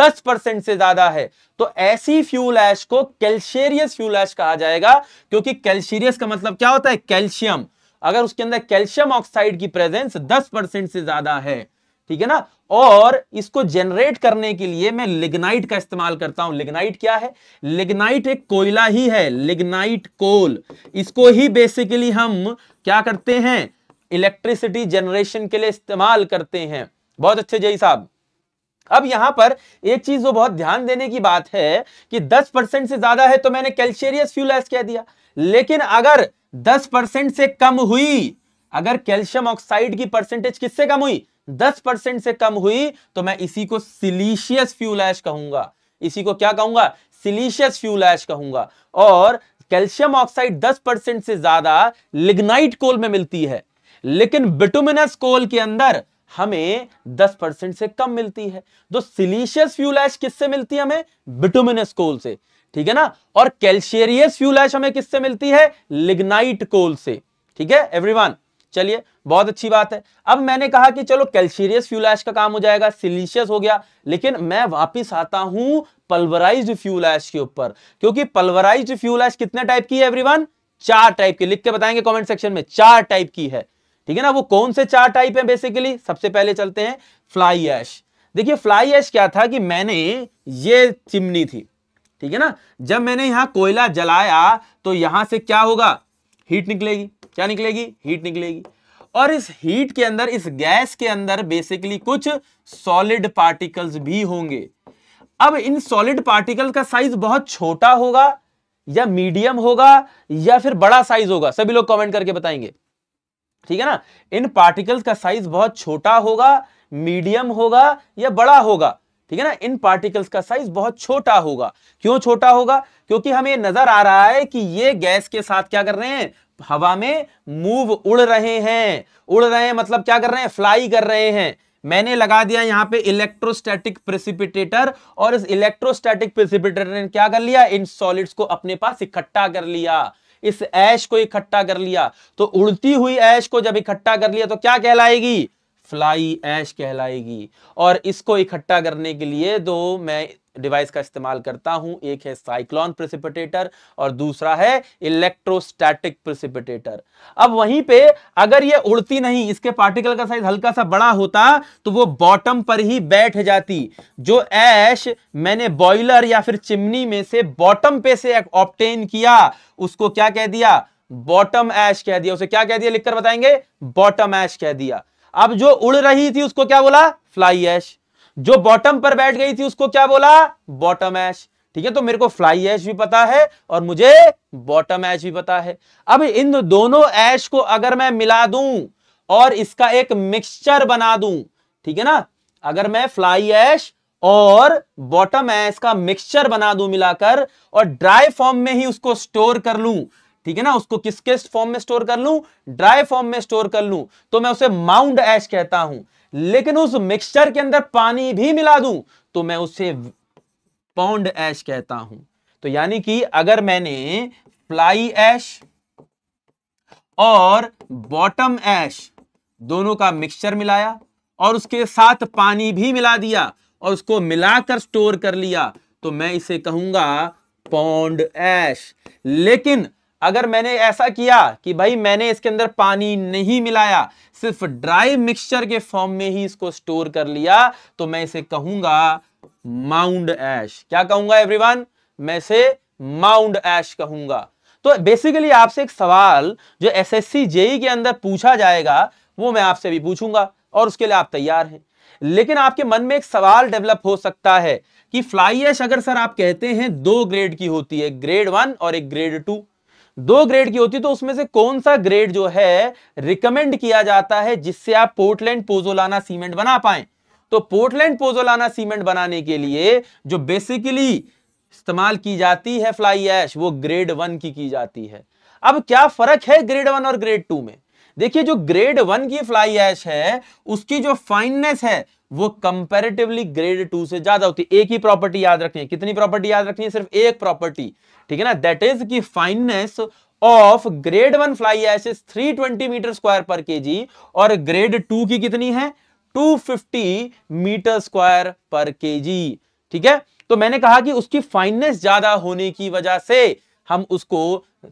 10 परसेंट से ज्यादा है तो ऐसी फ्यूल एश को कैल्शियरियस फ्यूल एश कहा जाएगा क्योंकि कैल्शियरियस का मतलब क्या होता है कैल्शियम अगर उसके अंदर कैल्शियम ऑक्साइड की प्रेजेंस दस परसेंट से ज्यादा है ठीक है ना और इसको जनरेट करने के लिए मैं लिग्नाइट का इस्तेमाल करता हूं लिग्नाइट क्या है लिग्नाइट एक कोयला ही है लिग्नाइट कोल इसको ही बेसिकली हम क्या करते हैं इलेक्ट्रिसिटी जनरेशन के लिए इस्तेमाल करते हैं बहुत अच्छे जय साहब अब यहां पर एक चीज जो बहुत ध्यान देने की बात है कि 10 परसेंट से ज्यादा है तो मैंने कैल्शियरियस फ्यूल एस कह दिया लेकिन अगर 10 परसेंट से कम हुई अगर कैल्शियम ऑक्साइड की परसेंटेज किससे कम हुई 10 परसेंट से कम हुई तो मैं इसी को सिलीशियस फ्यूल ऐश कहूंगा इसी को क्या कहूंगा सिलीशियस फ्यूल ऐश कहूंगा और कैल्शियम ऑक्साइड 10 परसेंट से ज्यादा लिग्नाइट कोल में मिलती है लेकिन बिटुमिनस कोल के अंदर हमें 10 परसेंट से कम मिलती है तो सिलीशियस फ्यूल ऐश किससे मिलती है हमें बिटुमिनस कोल से ठीक है ना और कैल्शियरियस फ्यूल ऐश हमें किससे मिलती है लिग्नाइट कोल से ठीक है एवरीवन चलिए बहुत अच्छी बात है अब मैंने कहा कि चलो कैल्शियस फ्यूल ऐश का काम हो जाएगा सिलिशियस हो गया लेकिन मैं वापिस आता हूं पल्वराइज फ्यूल ऐश के ऊपर क्योंकि पल्वराइज फ्यूल ऐश कितने टाइप की है एवरीवन चार टाइप की लिख के बताएंगे कमेंट सेक्शन में चार टाइप की है ठीक है ना वो कौन से चार टाइप है बेसिकली सबसे पहले चलते हैं फ्लाई ऐश देखिए फ्लाई ऐश क्या था कि मैंने ये चिमनी थी ठीक है ना जब मैंने यहां कोयला जलाया तो यहां से क्या होगा हीट निकलेगी क्या निकलेगी हीट निकलेगी और इस हीट के अंदर इस गैस के अंदर बेसिकली कुछ सॉलिड पार्टिकल्स भी होंगे अब इन सॉलिड पार्टिकल का साइज बहुत छोटा होगा या मीडियम होगा या फिर बड़ा साइज होगा सभी लोग कमेंट करके बताएंगे ठीक है ना इन पार्टिकल्स का साइज बहुत छोटा होगा मीडियम होगा या बड़ा होगा ठीक है ना इन पार्टिकल्स का साइज बहुत छोटा होगा क्यों छोटा होगा क्योंकि हमें नजर आ रहा है कि ये गैस के साथ क्या कर रहे हैं हवा में मूव उड़ रहे हैं उड़ रहे हैं मतलब क्या कर रहे हैं फ्लाई कर रहे हैं मैंने लगा दिया यहां पे इलेक्ट्रोस्टैटिक प्रेसिपिटेटर और इस इलेक्ट्रोस्टैटिक प्रेसिपिटेटर ने क्या कर लिया इन सॉलिड्स को अपने पास इकट्ठा कर लिया इस ऐश को इकट्ठा कर लिया तो उड़ती हुई ऐश को जब इकट्ठा कर लिया तो क्या कहलाएगी फ्लाई ऐश कहलाएगी और इसको इकट्ठा करने के लिए दो मैं डिवाइस का इस्तेमाल करता हूं एक है साइक्लॉन प्रिसिपिटेटर और दूसरा है इलेक्ट्रोस्टैटिक प्रिसिपिटेटर अब वहीं पे अगर ये उड़ती नहीं इसके पार्टिकल का साइज हल्का सा बड़ा होता तो वो बॉटम पर ही बैठ जाती जो ऐश मैंने बॉयलर या फिर चिमनी में से बॉटम पे से ऑप्टेन किया उसको क्या कह दिया बॉटम ऐश कह दिया उसे क्या कह दिया लिखकर बताएंगे बॉटम ऐश कह दिया अब जो उड़ रही थी उसको क्या बोला फ्लाई ऐश जो बॉटम पर बैठ गई थी उसको क्या बोला बॉटम ऐश ठीक है तो मेरे को फ्लाई ऐश भी पता है और मुझे बॉटम ऐश भी पता है अब इन दोनों ऐश को अगर मैं मिला दू और इसका एक मिक्सचर बना दू ठीक है ना अगर मैं फ्लाई ऐश और बॉटम ऐश का मिक्सचर बना दूं मिलाकर और ड्राई फॉर्म में ही उसको स्टोर कर लूं ठीक है ना उसको किस किस फॉर्म में स्टोर कर लूं ड्राई फॉर्म में स्टोर कर लूं तो मैं उसे माउंड ऐश कहता हूं लेकिन उस मिक्सचर के अंदर पानी भी मिला दूं तो मैं उसे पौंड ऐश कहता हूं तो यानी कि अगर मैंने फ्लाई ऐश और बॉटम ऐश दोनों का मिक्सचर मिलाया और उसके साथ पानी भी मिला दिया और उसको मिलाकर स्टोर कर लिया तो मैं इसे कहूंगा पौंड ऐश लेकिन अगर मैंने ऐसा किया कि भाई मैंने इसके अंदर पानी नहीं मिलाया सिर्फ ड्राई मिक्सचर के फॉर्म में ही इसको स्टोर कर लिया तो मैं इसे कहूंगा माउंड ऐश क्या कहूंगा एवरीवन मैं इसे माउंड ऐश कहूंगा तो बेसिकली आपसे एक सवाल जो एसएससी जेई e के अंदर पूछा जाएगा वो मैं आपसे भी पूछूंगा और उसके लिए आप तैयार हैं लेकिन आपके मन में एक सवाल डेवलप हो सकता है कि फ्लाई ऐश अगर सर आप कहते हैं दो ग्रेड की होती है ग्रेड वन और एक ग्रेड टू दो ग्रेड की होती है तो उसमें से कौन सा ग्रेड जो है रिकमेंड किया जाता है जिससे आप पोर्टलैंड पोजोलाना सीमेंट बना पाए तो पोर्टलैंड पोजोलाना सीमेंट बनाने के लिए जो बेसिकली इस्तेमाल की जाती है फ्लाई ऐश वो ग्रेड वन की की जाती है अब क्या फर्क है ग्रेड वन और ग्रेड टू में देखिए जो ग्रेड वन की फ्लाई ऐश है उसकी जो फाइननेस है वो कंपेरेटिवली ग्रेड टू से ज्यादा होती है एक ही प्रॉपर्टी याद रखनी है कितनी प्रॉपर्टी याद रखनी है सिर्फ एक प्रॉपर्टी ठीक है ना दैट इज की fineness of grade one fly ash is three twenty metre square per g और ग्रेड टू की कितनी है two fifty metre square per kg ठीक है तो मैंने कहा कि उसकी फाइननेस ज्यादा होने की वजह से हम उसको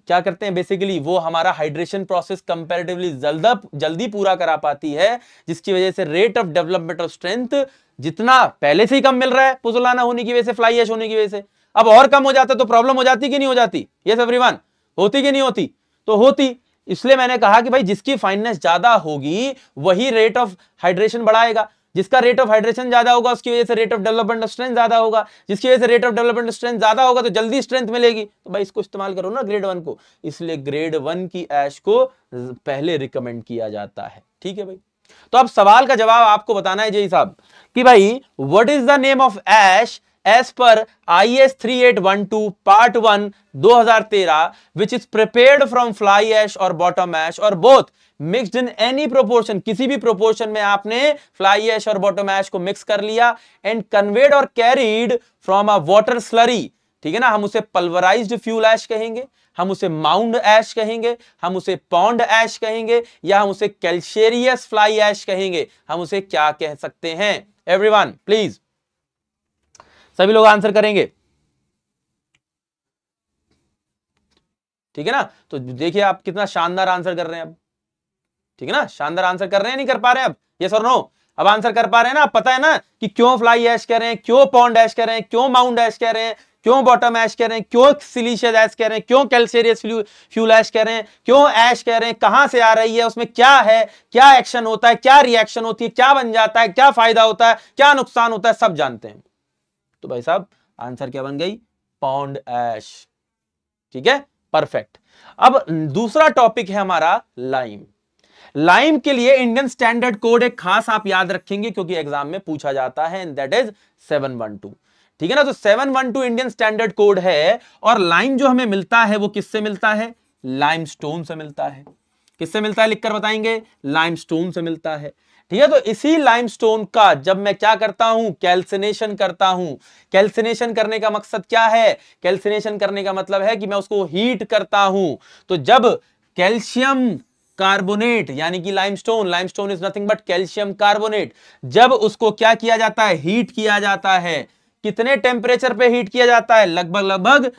क्या करते हैं बेसिकली वो हमारा हाइड्रेशन प्रोसेस कंपेरेटिवली जल्दा जल्दी पूरा करा पाती है जिसकी वजह से rate of development of strength जितना पहले से ही कम मिल रहा है पुजलाना होने की वजह से फ्लाई एश होने की वजह से अब और कम हो जाता तो प्रॉब्लम हो जाती कि नहीं हो जाती ये सब रिवान होती कि नहीं होती तो होती इसलिए मैंने कहा कि भाई जिसकी फाइननेस ज्यादा होगी वही रेट ऑफ हाइड्रेशन बढ़ाएगा जिसका रेट ऑफ हाइड्रेशन ज्यादा होगा उसकी वजह से rate of development of strength ज्यादा होगा जिसकी वजह से रेट ऑफ डेवलपमेंट स्ट्रेंथ ज्यादा होगा तो जल्दी स्ट्रेंथ मिलेगी तो भाई इसको इस्तेमाल करो ना ग्रेड वन को इसलिए ग्रेड वन की ऐश को पहले रिकमेंड किया जाता है ठीक है भाई तो अब सवाल का जवाब आपको बताना है जय साहब कि भाई what is the name of ash as per I S three eight one two part one दो हजार तेरह which is prepare from fly ash और बॉटम एश और both mixed in any proportion किसी भी प्रोपोर्शन में आपने फ्लाई एश और बॉटम एश को मिक्स कर लिया एंड कन्वेड और carried from a water slurry ठीक है ना हम उसे पल्वराइज फ्यूल एश कहेंगे हम उसे माउंड ऐश कहेंगे हम उसे पॉन्ड एश कहेंगे या हम उसे कैल्शेरियस फ्लाई एश कहेंगे हम उसे क्या कह सकते हैं एवरी वन प्लीज सभी लोग आंसर करेंगे ठीक है ना तो देखिए आप कितना शानदार आंसर कर रहे हैं अब ठीक है ना शानदार आंसर कर रहे हैं नहीं कर पा रहे अब ये सर नो अब आंसर कर पा रहे हैं ना पता है ना कि क्यों फ्लाई ऐश कर रहे हैं क्यों पॉन्ड ऐश कर रहे हैं क्यों माउंट ऐश कर रहे हैं क्यों बॉटम ऐश कह रहे हैं क्यों सिलीशियस ऐश कह रहे हैं क्यों कैल्सेरियस फ्यूल ऐश कह रहे हैं क्यों ऐश कह रहे हैं कहां से आ रही है उसमें क्या है क्या एक्शन होता है क्या रिएक्शन होती है क्या बन जाता है क्या फायदा होता है क्या नुकसान होता है सब जानते हैं तो भाई साहब आंसर क्या बन गई पाउंड ऐश ठीक है परफेक्ट अब दूसरा टॉपिक है हमारा लाइम लाइम के लिए इंडियन स्टैंडर्ड कोड एक खास आप याद रखेंगे क्योंकि एग्जाम में पूछा जाता है and that is seven one two ठीक है ना तो seven one two Indian standard code है और लाइम जो हमें मिलता है वो किससे मिलता है लाइम स्टोन से मिलता है किससे मिलता है लिखकर बताएंगे लाइम स्टोन से मिलता है ठीक है तो इसी लाइमस्टोन का जब मैं क्या करता हूं कैल्सिनेशन करता हूं कैल्सिनेशन करने का मकसद क्या है कैल्सिनेशन करने का मतलब है कि मैं उसको हीट करता हूं तो जब कैल्शियम कार्बोनेट यानी कि limestone limestone is nothing but calcium carbonate जब उसको क्या किया जाता है हीट किया जाता है कितने टेम्परेचर पे हीट किया जाता है लगभग लगभग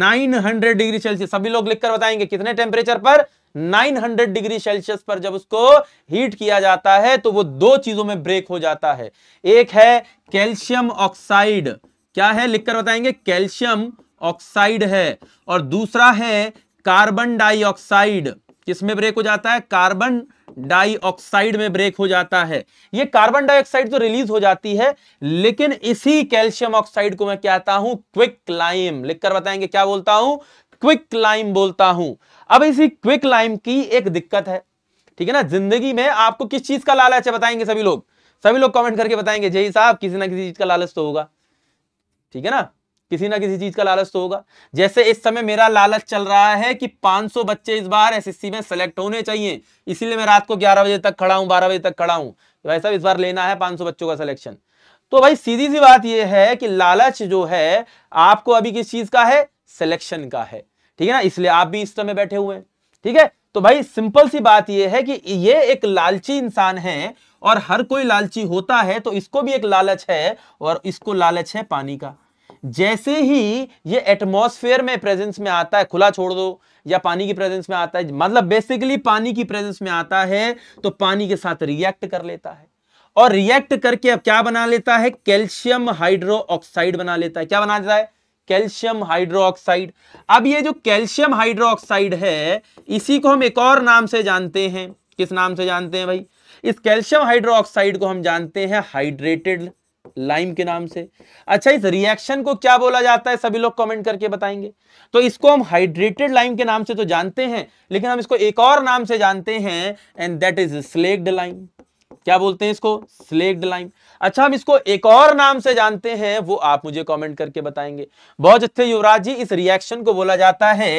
900 डिग्री सेल्सियस सभी लोग लिखकर बताएंगे कितने टेम्परेचर पर 900 डिग्री सेल्सियस पर जब उसको हीट किया जाता है तो वो दो चीजों में ब्रेक हो जाता है एक है कैल्शियम ऑक्साइड क्या है लिखकर बताएंगे कैल्शियम ऑक्साइड है और दूसरा है कार्बन डाइऑक्साइड किसमें ब्रेक हो जाता है कार्बन डाइऑक्साइड में ब्रेक हो जाता है ये कार्बन डाइऑक्साइड तो रिलीज हो जाती है लेकिन इसी कैल्शियम ऑक्साइड को मैं कहता हूं क्विक लाइम लिखकर बताएंगे क्या बोलता हूं क्विक लाइम बोलता हूं अब इसी क्विक लाइम की एक दिक्कत है ठीक है ना जिंदगी में आपको किस चीज का लालच है बताएंगे सभी लोग सभी लोग कमेंट करके बताएंगे जय साहब किसी ना किसी चीज का लालच तो होगा ठीक है ना किसी ना किसी चीज का लालच तो होगा जैसे इस समय मेरा लालच चल रहा है कि 500 बच्चे इस बार एसएससी में सेलेक्ट होने चाहिए इसीलिए मैं रात को 11 बजे तक खड़ा हूं 12 बजे तक खड़ा हूं तो भाई साहब इस बार लेना है 500 बच्चों का सिलेक्शन तो भाई सीधी सी बात यह है कि लालच जो है आपको अभी किस चीज का है सिलेक्शन का है ठीक है ना इसलिए आप भी इस समय बैठे हुए हैं ठीक है तो भाई सिंपल सी बात यह है कि ये एक लालची इंसान है और हर कोई लालची होता है तो इसको भी एक लालच है और इसको लालच है पानी का जैसे ही ये एटमॉस्फेयर में प्रेजेंस में आता है खुला छोड़ दो या पानी की प्रेजेंस में आता है मतलब बेसिकली पानी की प्रेजेंस में आता है तो पानी के साथ रिएक्ट कर लेता है और रिएक्ट करके अब क्या बना लेता है कैल्शियम हाइड्रो ऑक्साइड बना लेता है क्या बना देता है कैल्शियम हाइड्रोक्साइड अब ये जो कैल्शियम हाइड्रोक्साइड है इसी को हम एक और नाम से जानते हैं किस नाम से जानते हैं भाई इस कैल्शियम हाइड्रोक्साइड को हम जानते हैं हाइड्रेटेड लाइम के नाम से अच्छा इस रिएक्शन को क्या बोला जाता है सभी लोग कमेंट करके बताएंगे तो इसको हम हाइड्रेटेड लाइम के नाम से तो जानते हैं लेकिन हम इसको एक और नाम से जानते हैं and that is slaked lime क्या बोलते हैं इसको स्लेक्ड लाइम अच्छा हम इसको एक और नाम से जानते हैं वो आप मुझे कमेंट करके बताएंगे बहुत अच्छे युवराज जी इस रिएक्शन को बोला जाता है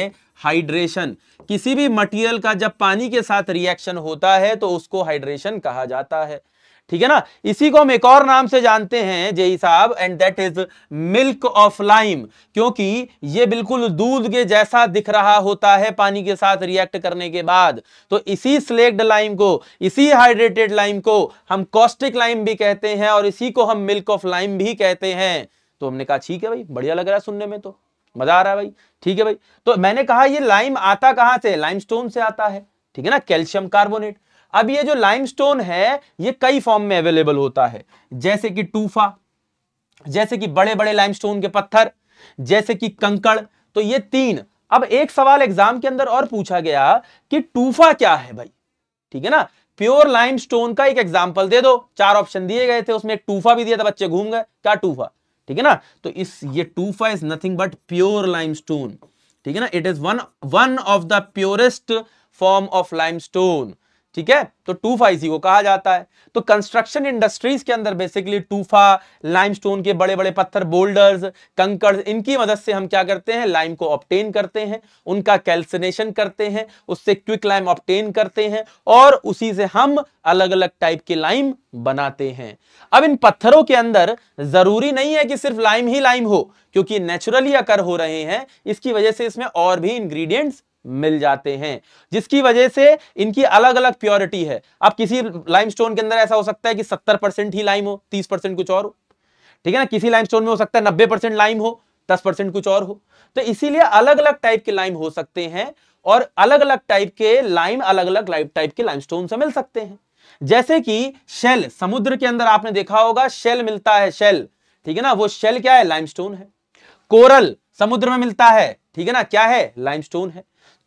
हाइड्रेशन किसी भी मटेरियल का जब पानी के साथ रिएक्शन होता है तो उसको हाइड्रेशन कहा जाता है ठीक है ना इसी को हम एक और नाम से जानते हैं जेई साहब and that is milk of lime क्योंकि ये बिल्कुल दूध के जैसा दिख रहा होता है पानी के साथ रिएक्ट करने के बाद तो इसी स्लेक्ड लाइम को इसी हाइड्रेटेड लाइम को हम कॉस्टिक लाइम भी कहते हैं और इसी को हम मिल्क ऑफ लाइम भी कहते हैं तो हमने कहा ठीक है भाई बढ़िया लग रहा है सुनने में तो मजा आ रहा है भाई ठीक है भाई तो मैंने कहा ये लाइम आता कहां से लाइम स्टोन से आता है ठीक है ना कैल्शियम कार्बोनेट अब ये जो लाइमस्टोन है ये कई फॉर्म में अवेलेबल होता है जैसे कि टूफा जैसे कि बड़े बड़े लाइमस्टोन के पत्थर जैसे कि कंकड़ तो ये तीन अब एक सवाल एग्जाम के अंदर और पूछा गया कि टूफा क्या है भाई ठीक है ना प्योर लाइम स्टोन का एक एग्जाम्पल दे दो चार ऑप्शन दिए गए थे उसमें एक टूफा भी दिया था बच्चे घूम गए क्या टूफा ठीक है ना तो इस ये tufa is nothing but pure lime limestone ठीक है ना it is one one of the purest form of lime limestone ठीक है तो टूफा इसी को कहा जाता है तो कंस्ट्रक्शन इंडस्ट्रीज के अंदर बेसिकली टूफा लाइमस्टोन के बड़े बड़े पत्थर बोल्डर्स कंकड़ इनकी मदद से हम क्या करते हैं लाइम को ऑप्टेन करते हैं उनका कैल्सिनेशन करते हैं उससे क्विक लाइम ऑप्टेन करते हैं और उसी से हम अलग अलग टाइप के लाइम बनाते हैं अब इन पत्थरों के अंदर जरूरी नहीं है कि सिर्फ लाइम ही लाइम हो क्योंकि नेचुरली अकर हो रहे हैं इसकी वजह से इसमें और भी इंग्रीडियंट्स मिल जाते हैं जिसकी वजह से इनकी अलग अलग प्योरिटी है अब किसी लाइमस्टोन के अंदर ऐसा हो सकता है कि सत्तर परसेंट ही लाइम हो तीस परसेंट कुछ और हो ठीक है ना किसी लाइमस्टोन में हो सकता है नब्बे परसेंट लाइम हो दस परसेंट कुछ और हो तो इसीलिए अलग अलग टाइप के लाइम हो सकते हैं और अलग अलग टाइप के लाइम अलग अलग टाइप के लाइमस्टोन से मिल सकते हैं जैसे कि शेल समुद्र के अंदर आपने देखा होगा शेल मिलता है शेल ठीक है ना वो शेल क्या है लाइमस्टोन है कोरल समुद्र में मिलता है ठीक है ना क्या है लाइमस्टोन है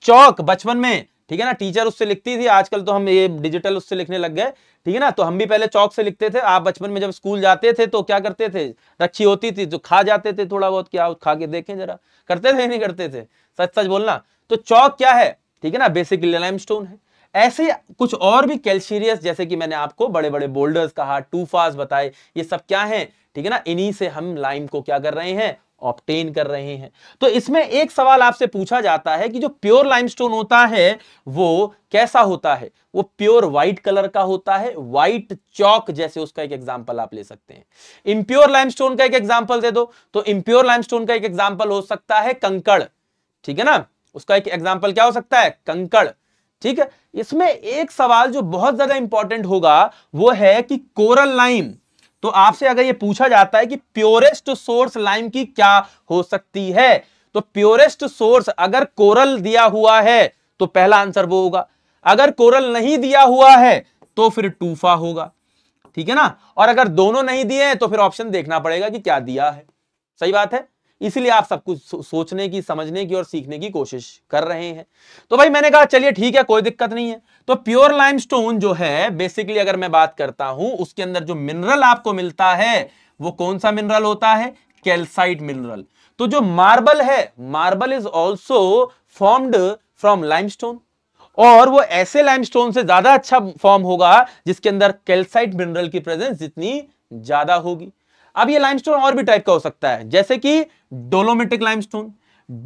चौक बचपन में ठीक है ना टीचर उससे लिखती थी आजकल तो हम ये डिजिटल उससे लिखने लग गए ठीक है ना तो हम भी पहले चौक से लिखते थे आप बचपन में जब स्कूल जाते थे तो क्या करते थे रखी होती थी जो तो खा जाते थे थोड़ा बहुत क्या खा के देखें जरा करते थे नहीं करते थे सच सच बोलना तो चौक क्या है ठीक है ना बेसिकली लाइम स्टोन है ऐसे कुछ और भी कैल्शियस जैसे कि मैंने आपको बड़े बड़े बोल्डर्स कहा टूफास बताए ये सब क्या है ठीक है ना इन्हीं से हम लाइम को क्या कर रहे हैं ऑप्टेन कर रहे हैं तो इसमें एक सवाल आपसे पूछा जाता है कि जो प्योर लाइमस्टोन होता है वो कैसा होता है वो प्योर व्हाइट कलर का होता है व्हाइट चौक जैसे उसका एक एग्जांपल आप ले सकते हैं इम्प्योर लाइमस्टोन का एक एग्जांपल दे दो तो इम्प्योर लाइमस्टोन का एक एग्जांपल हो सकता है कंकड़ ठीक है ना उसका एक एग्जाम्पल क्या हो सकता है कंकड़ ठीक है इसमें एक सवाल जो बहुत ज्यादा इंपॉर्टेंट होगा वो है कि कोरल लाइम तो आपसे अगर ये पूछा जाता है कि प्योरेस्ट सोर्स लाइम की क्या हो सकती है तो प्योरेस्ट सोर्स अगर कोरल दिया हुआ है तो पहला आंसर वो होगा अगर कोरल नहीं दिया हुआ है तो फिर टूफा होगा ठीक है ना और अगर दोनों नहीं दिए हैं तो फिर ऑप्शन देखना पड़ेगा कि क्या दिया है सही बात है इसलिए आप सब कुछ सोचने की समझने की और सीखने की कोशिश कर रहे हैं तो भाई मैंने कहा चलिए ठीक है कोई दिक्कत नहीं है तो प्योर लाइमस्टोन जो है बेसिकली अगर मैं बात करता हूं उसके अंदर जो मिनरल आपको मिलता है वो कौन सा मिनरल होता है कैल्साइट मिनरल तो जो मार्बल है marble is also formed from limestone और वो ऐसे लाइमस्टोन से ज्यादा अच्छा फॉर्म होगा जिसके अंदर कैल्साइट मिनरल की प्रेजेंस जितनी ज्यादा होगी अब ये लाइमस्टोन और भी टाइप का हो सकता है जैसे कि डोलोमेटिक लाइमस्टोन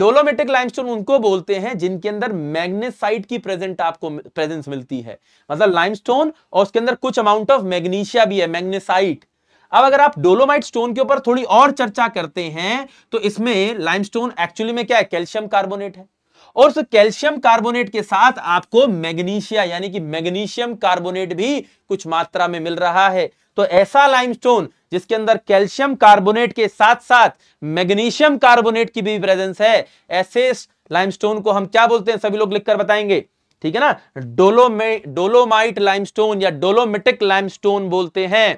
डोलोमेटिक लाइमस्टोन उनको बोलते हैं जिनके अंदर मैग्नेसाइट की प्रेजेंट आपको प्रेजेंस मिलती है मतलब लाइमस्टोन और उसके अंदर कुछ अमाउंट ऑफ मैग्नीशिया भी है मैग्नेसाइट अब अगर आप डोलोमाइट स्टोन के ऊपर थोड़ी और चर्चा करते हैं तो इसमें लाइमस्टोन एक्चुअली में क्या है कैल्शियम कार्बोनेट है और उस कैल्शियम कार्बोनेट के साथ आपको मैग्नीशिया यानी कि मैग्नीशियम कार्बोनेट भी कुछ मात्रा में मिल रहा है तो ऐसा लाइमस्टोन जिसके अंदर कैल्शियम कार्बोनेट के साथ साथ मैग्नीशियम कार्बोनेट की भी प्रेजेंस है ऐसे लाइमस्टोन को हम क्या बोलते हैं सभी लोग लिखकर बताएंगे ठीक है ना डोलोमे डोलोमाइट लाइमस्टोन या डोलोमेटिक लाइमस्टोन बोलते हैं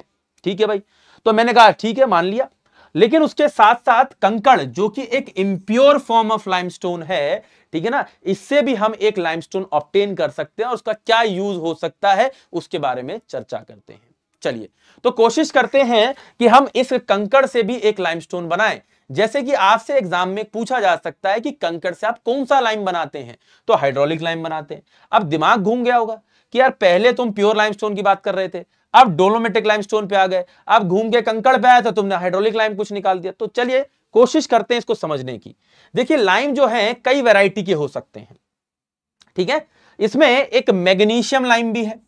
ठीक है भाई तो मैंने कहा ठीक है मान लिया लेकिन उसके साथ साथ कंकड़ जो कि एक इम्प्योर फॉर्म ऑफ लाइमस्टोन है ठीक है ना इससे भी हम एक लाइमस्टोन ऑप्टेन कर सकते हैं और उसका क्या यूज हो सकता है उसके बारे में चर्चा करते हैं चलिए तो कोशिश करते हैं कि हम इस कंकड़ से भी एक लाइमस्टोन बनाएं जैसे कि आपसे एग्जाम में पूछा जा सकता है कि कंकड़ से आप कौन सा लाइम बनाते हैं तो हाइड्रोलिक लाइम बनाते हैं अब दिमाग घूम गया होगा कि यार पहले तुम प्योर लाइमस्टोन की बात कर रहे थे अब डोलोमेटिक लाइमस्टोन पे आ गए अब घूम के कंकड़ पे आया तो तुमने हाइड्रोलिक लाइम कुछ निकाल दिया तो चलिए कोशिश करते हैं इसको समझने की देखिए लाइम जो है कई वेराइटी के हो सकते हैं ठीक है इसमें एक मैग्नीशियम लाइम भी है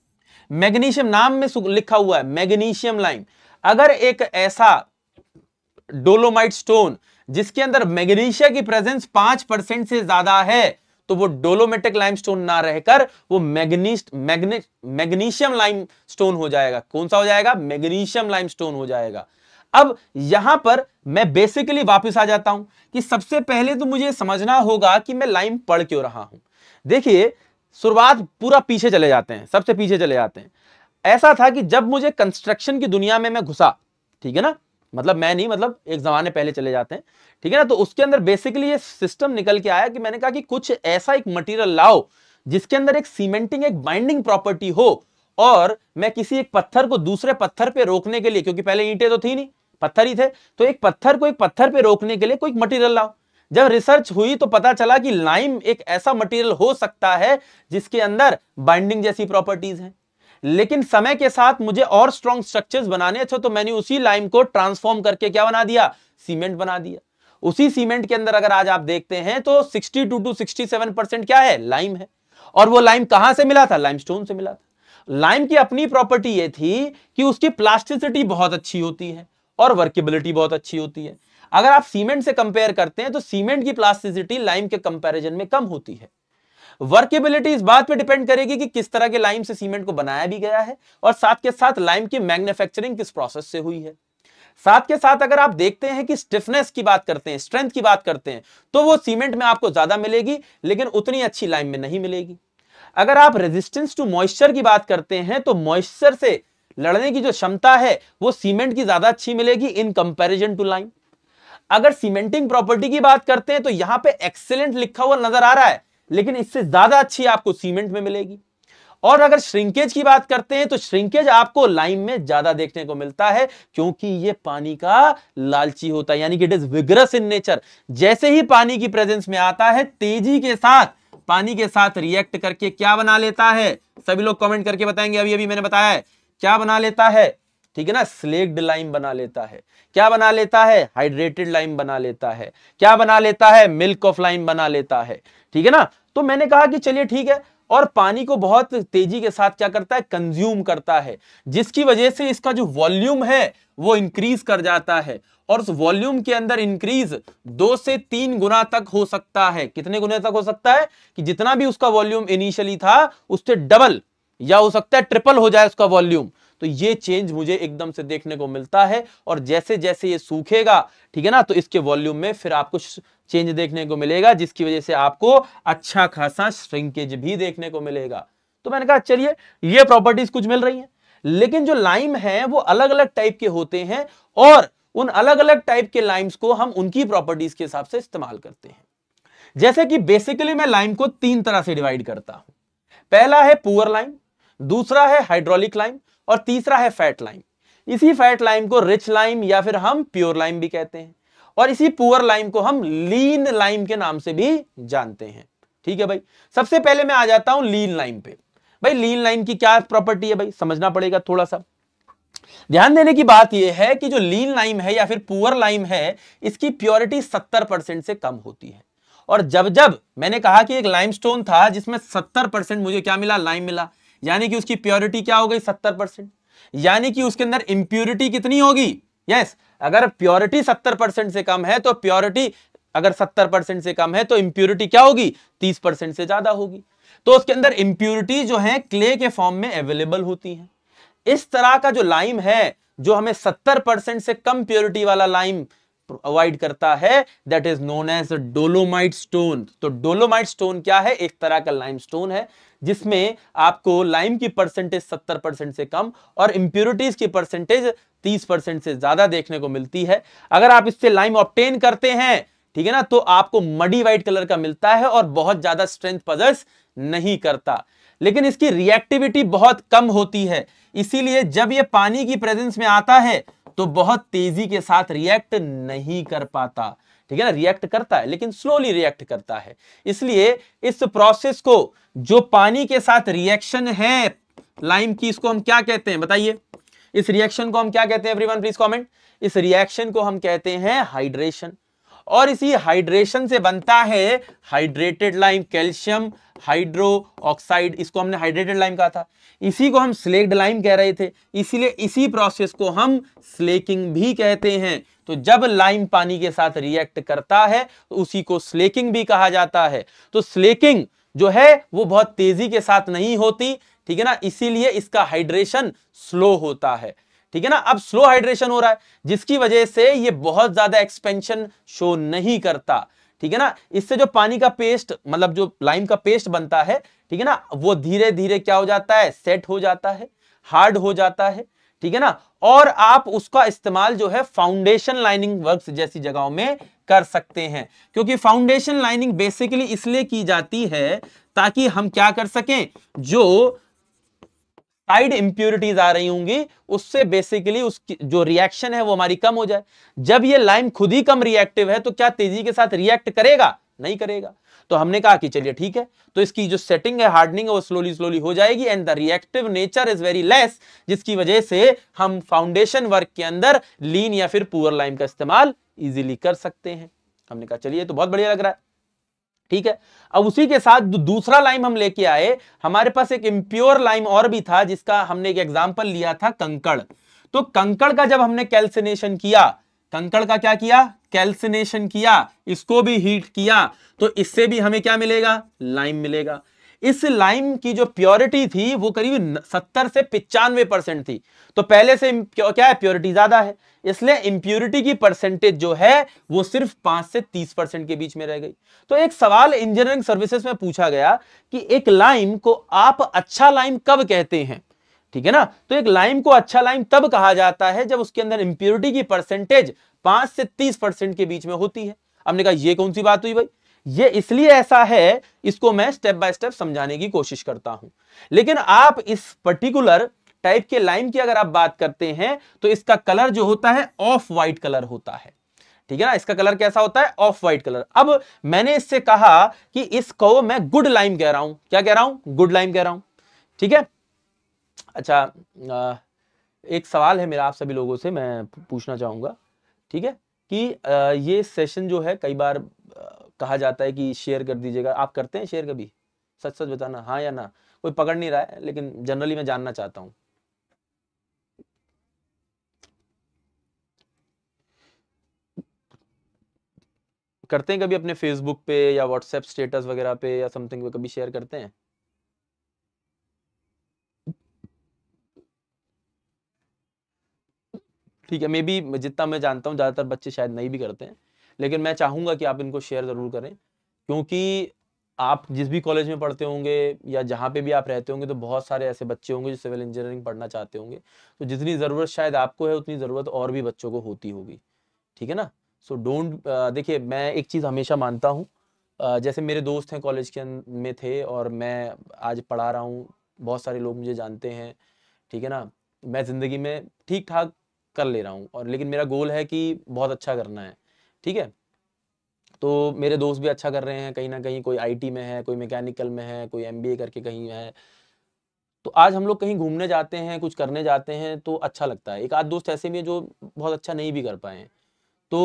मैग्नीशियम नाम में लिखा हुआ है मैग्नीशियम लाइम अगर एक ऐसा डोलोमाइट स्टोन जिसके अंदर मैग्नीशिया की प्रेजेंस पांच परसेंट से ज्यादा है तो वो डोलोमेटिक लाइम स्टोन ना रहकर वो मैग्नीस्ट मैग्ने मैग्नीशियम लाइम स्टोन हो जाएगा कौन सा हो जाएगा मैग्नीशियम लाइम स्टोन हो जाएगा अब यहां पर मैं बेसिकली वापस आ जाता हूं कि सबसे पहले तो मुझे समझना होगा कि मैं लाइम पढ़ क्यों रहा हूं देखिए शुरुआत पूरा पीछे चले जाते हैं सबसे पीछे चले जाते हैं ऐसा था कि जब मुझे कंस्ट्रक्शन की दुनिया में मैं घुसा ठीक है ना मतलब मैं नहीं मतलब एक जमाने पहले चले जाते हैं ठीक है ना तो उसके अंदर बेसिकली ये सिस्टम निकल के आया कि मैंने कहा कि कुछ ऐसा एक मटेरियल लाओ जिसके अंदर एक सीमेंटिंग एक बाइंडिंग प्रॉपर्टी हो और मैं किसी एक पत्थर को दूसरे पत्थर पे रोकने के लिए क्योंकि पहले ईंटे तो थी नहीं पत्थर ही थे तो एक पत्थर को एक पत्थर पे रोकने के लिए कोई मटेरियल लाओ जब रिसर्च हुई तो पता चला कि लाइम एक ऐसा मटेरियल हो सकता है जिसके अंदर बाइंडिंग जैसी प्रॉपर्टीज हैं लेकिन समय के साथ मुझे और स्ट्रॉन्ग स्ट्रक्चर्स बनाने अच्छे तो मैंने उसी लाइम को ट्रांसफॉर्म करके क्या बना दिया सीमेंट बना दिया उसी सीमेंट के अंदर अगर आज आप देखते हैं तो सिक्सटी टू टू परसेंट क्या है लाइम है और वो लाइम कहां से मिला था लाइम से मिला था लाइम की अपनी प्रॉपर्टी ये थी कि उसकी प्लास्टिसिटी बहुत अच्छी होती है और वर्केबिलिटी बहुत अच्छी होती है अगर आप सीमेंट से कंपेयर करते हैं तो सीमेंट की प्लास्टिसिटी लाइम के कंपेरिजन में कम होती है वर्केबिलिटी इस बात पे डिपेंड करेगी कि किस तरह के लाइम से सीमेंट को बनाया भी गया है और साथ के साथ लाइम की मैन्युफैक्चरिंग किस प्रोसेस से हुई है साथ के साथ अगर आप देखते हैं कि स्टिफनेस की बात करते हैं स्ट्रेंथ की बात करते हैं तो वो सीमेंट में आपको ज्यादा मिलेगी लेकिन उतनी अच्छी लाइम में नहीं मिलेगी अगर आप रेजिस्टेंस टू मॉइस्चर की बात करते हैं तो मॉइस्चर से लड़ने की जो क्षमता है वो सीमेंट की ज्यादा अच्छी मिलेगी इन कंपेरिजन टू लाइम अगर सीमेंटिंग प्रॉपर्टी की बात करते हैं तो यहां पे एक्सेलेंट लिखा हुआ नजर आ रहा है लेकिन इससे ज्यादा अच्छी आपको सीमेंट में मिलेगी और अगर श्रिंकेज की बात करते हैं तो श्रिंकेज आपको लाइम में ज्यादा देखने को मिलता है क्योंकि ये पानी का लालची होता है यानी कि it is vigorous in nature जैसे ही पानी की प्रेजेंस में आता है तेजी के साथ पानी के साथ रिएक्ट करके क्या बना लेता है सभी लोग कमेंट करके बताएंगे अभी अभी मैंने बताया है क्या बना लेता है ठीक है ना स्लेक्ड लाइम बना लेता है क्या बना लेता है हाइड्रेटेड लाइम बना लेता है क्या बना लेता है मिल्क ऑफ लाइम बना लेता है ठीक है ना तो मैंने कहा कि चलिए ठीक है और पानी को बहुत तेजी के साथ क्या करता है कंज्यूम करता है जिसकी वजह से इसका जो वॉल्यूम है वो इंक्रीज कर जाता है और उस वॉल्यूम के अंदर इंक्रीज दो से तीन गुना तक हो सकता है कितने गुना तक हो सकता है कि जितना भी उसका वॉल्यूम इनिशियली था उससे डबल या हो सकता है ट्रिपल हो जाए उसका वॉल्यूम तो ये चेंज मुझे एकदम से देखने को मिलता है और जैसे जैसे ये सूखेगा ठीक है ना तो इसके वॉल्यूम में फिर आपको चेंज देखने को मिलेगा जिसकी वजह से आपको अच्छा खासा श्रिंकेज भी देखने को मिलेगा तो मैंने कहा चलिए ये प्रॉपर्टीज कुछ मिल रही है लेकिन जो लाइम है वो अलग अलग टाइप के होते हैं और उन अलग अलग टाइप के लाइम्स को हम उनकी प्रॉपर्टीज के हिसाब से इस्तेमाल करते हैं जैसे कि बेसिकली मैं लाइम को तीन तरह से डिवाइड करता हूं पहला है पुअर लाइम दूसरा है हाइड्रोलिक लाइम और तीसरा है फैट लाइम इसी फैट लाइम को रिच लाइम या फिर हम प्योर लाइम भी कहते हैं और इसी पुअर लाइम को हम लीन लाइम के नाम से भी जानते हैं ठीक है भाई सबसे पहले मैं आ जाता हूं लीन लाइम पे भाई लीन लाइम की क्या प्रॉपर्टी है भाई समझना पड़ेगा थोड़ा सा ध्यान देने की बात यह है कि जो लीन लाइम है या फिर पुअर लाइम है इसकी प्योरिटी सत्तर परसेंट से कम होती है और जब जब मैंने कहा कि एक लाइमस्टोन था जिसमें सत्तर परसेंट मुझे क्या मिला लाइम मिला यानी कि उसकी प्योरिटी क्या हो गई सत्तर परसेंट यानी कि उसके अंदर इंप्योरिटी कितनी होगी यस yes, अगर प्योरिटी सत्तर परसेंट से कम है तो प्योरिटी अगर सत्तर परसेंट से कम है तो इंप्योरिटी क्या होगी तीस परसेंट से ज्यादा होगी तो उसके अंदर इंप्योरिटी जो है क्ले के फॉर्म में अवेलेबल होती है इस तरह का जो लाइम है जो हमें सत्तर परसेंट से कम प्योरिटी वाला लाइम प्रोवाइड करता है that is known as dolomite stone तो डोलोमाइट स्टोन क्या है एक तरह का लाइम स्टोन है जिसमें आपको लाइम की परसेंटेज 70 परसेंट से कम और इंप्योरिटीज की परसेंटेज 30 परसेंट से ज्यादा देखने को मिलती है अगर आप इससे लाइम ऑप्टेन करते हैं ठीक है ना तो आपको मडी व्हाइट कलर का मिलता है और बहुत ज्यादा स्ट्रेंथ पजर्स नहीं करता लेकिन इसकी रिएक्टिविटी बहुत कम होती है इसीलिए जब ये पानी की प्रेजेंस में आता है तो बहुत तेजी के साथ रिएक्ट नहीं कर पाता ठीक है ना रिएक्ट करता है लेकिन स्लोली रिएक्ट करता है इसलिए इस प्रोसेस को जो पानी के साथ रिएक्शन है लाइम की इसको हम क्या कहते हैं बताइए इस रिएक्शन को हम क्या कहते हैं एवरीवन प्लीज कमेंट इस रिएक्शन को हम कहते हैं हाइड्रेशन और इसी हाइड्रेशन से बनता है hydrated lime calcium hydro oxide इसको हमने हाइड्रेटेड लाइम कहा था इसी को हम स्लेक्ड लाइम कह रहे थे इसीलिए इसी प्रोसेस को हम स्लेकिंग भी कहते हैं तो जब लाइम पानी के साथ रिएक्ट करता है तो उसी को स्लेकिंग भी कहा जाता है तो स्लेकिंग जो है वो बहुत तेजी के साथ नहीं होती ठीक है ना इसीलिए इसका हाइड्रेशन स्लो होता है ठीक है ना अब स्लो हाइड्रेशन हो रहा है जिसकी वजह से ये बहुत ज्यादा एक्सपेंशन शो नहीं करता ठीक है ना इससे जो पानी का पेस्ट मतलब जो लाइम का पेस्ट बनता है ठीक है ना वो धीरे धीरे क्या हो जाता है सेट हो जाता है हार्ड हो जाता है ठीक है ना और आप उसका इस्तेमाल जो है फाउंडेशन लाइनिंग वर्क्स जैसी जगहों में कर सकते हैं क्योंकि फाउंडेशन लाइनिंग बेसिकली इसलिए की जाती है ताकि हम क्या कर सकें जो साइड इंप्योरिटीज आ रही होंगी उससे बेसिकली उसकी जो रिएक्शन है वो हमारी कम हो जाए जब ये लाइम खुद ही कम रिएक्टिव है तो क्या तेजी के साथ रिएक्ट करेगा नहीं करेगा तो हमने कहा कि चलिए ठीक है तो इसकी जो सेटिंग है हार्डनिंग है वो स्लोली स्लोली हो जाएगी and the reactive nature is very less जिसकी वजह से हम फाउंडेशन वर्क के अंदर लीन या फिर पुअर लाइम का इस्तेमाल इजिली कर सकते हैं हमने कहा चलिए तो बहुत बढ़िया लग रहा है ठीक है अब उसी के साथ जो दूसरा लाइम हम लेके आए हमारे पास एक इम्प्योर लाइम और भी था जिसका हमने एक एग्जांपल लिया था कंकड़ तो कंकड़ का जब हमने कैल्सिनेशन किया कंकड़ का क्या किया कैल्सिनेशन किया इसको भी हीट किया तो इससे भी हमें क्या मिलेगा लाइम मिलेगा इस लाइम की जो प्योरिटी थी वो करीब 70 से पिचानवे परसेंट थी तो पहले से क्या है प्योरिटी ज्यादा है इसलिए इंप्योरिटी की परसेंटेज जो है वो सिर्फ पांच से तीस परसेंट के बीच में रह गई तो एक सवाल इंजीनियरिंग सर्विसेज में पूछा गया कि एक लाइम को आप अच्छा लाइम कब कहते हैं ठीक है ना तो एक लाइम को अच्छा लाइम तब कहा जाता है जब उसके अंदर इंप्योरिटी की परसेंटेज पांच से तीस परसेंट के बीच में होती है हमने कहा यह कौन सी बात हुई भाई ये इसलिए ऐसा है इसको मैं स्टेप बाय स्टेप समझाने की कोशिश करता हूं लेकिन आप इस पर्टिकुलर टाइप के लाइम की अगर आप बात करते हैं तो इसका कलर जो होता है ऑफ व्हाइट कलर होता है ठीक है ना इसका कलर कैसा होता है ऑफ व्हाइट कलर अब मैंने इससे कहा कि इसको मैं गुड लाइम कह रहा हूं क्या कह रहा हूं गुड लाइम कह रहा हूं ठीक है अच्छा एक सवाल है मेरा आप सभी लोगों से मैं पूछना चाहूँगा ठीक है कि ये सेशन जो है कई बार कहा जाता है कि शेयर कर दीजिएगा आप करते हैं शेयर कभी सच सच बताना हाँ या ना कोई पकड़ नहीं रहा है लेकिन जनरली मैं जानना चाहता हूँ करते हैं कभी अपने फेसबुक पे या व्हाट्सएप स्टेटस वगैरह पे या समथिंग पे कभी शेयर करते हैं ठीक है मे बी जितना मैं जानता हूँ ज़्यादातर बच्चे शायद नहीं भी करते हैं लेकिन मैं चाहूँगा कि आप इनको शेयर ज़रूर करें क्योंकि आप जिस भी कॉलेज में पढ़ते होंगे या जहाँ पे भी आप रहते होंगे तो बहुत सारे ऐसे बच्चे होंगे जो सिविल इंजीनियरिंग पढ़ना चाहते होंगे तो जितनी ज़रूरत शायद आपको है उतनी ज़रूरत और भी बच्चों को होती होगी ठीक है ना सो डोंट देखिए मैं एक चीज़ हमेशा मानता हूँ uh, जैसे मेरे दोस्त हैं कॉलेज के अं, में थे और मैं आज पढ़ा रहा हूँ बहुत सारे लोग मुझे जानते हैं ठीक है ना मैं ज़िंदगी में ठीक ठाक कर ले रहा हूँ और लेकिन मेरा गोल है कि बहुत अच्छा करना है ठीक है तो मेरे दोस्त भी अच्छा कर रहे हैं कहीं ना कहीं कोई आईटी में है कोई मैकेनिकल में है कोई एमबीए करके कहीं है तो आज हम लोग कहीं घूमने जाते हैं कुछ करने जाते हैं तो अच्छा लगता है एक आध दोस्त ऐसे भी हैं जो बहुत अच्छा नहीं भी कर पाए तो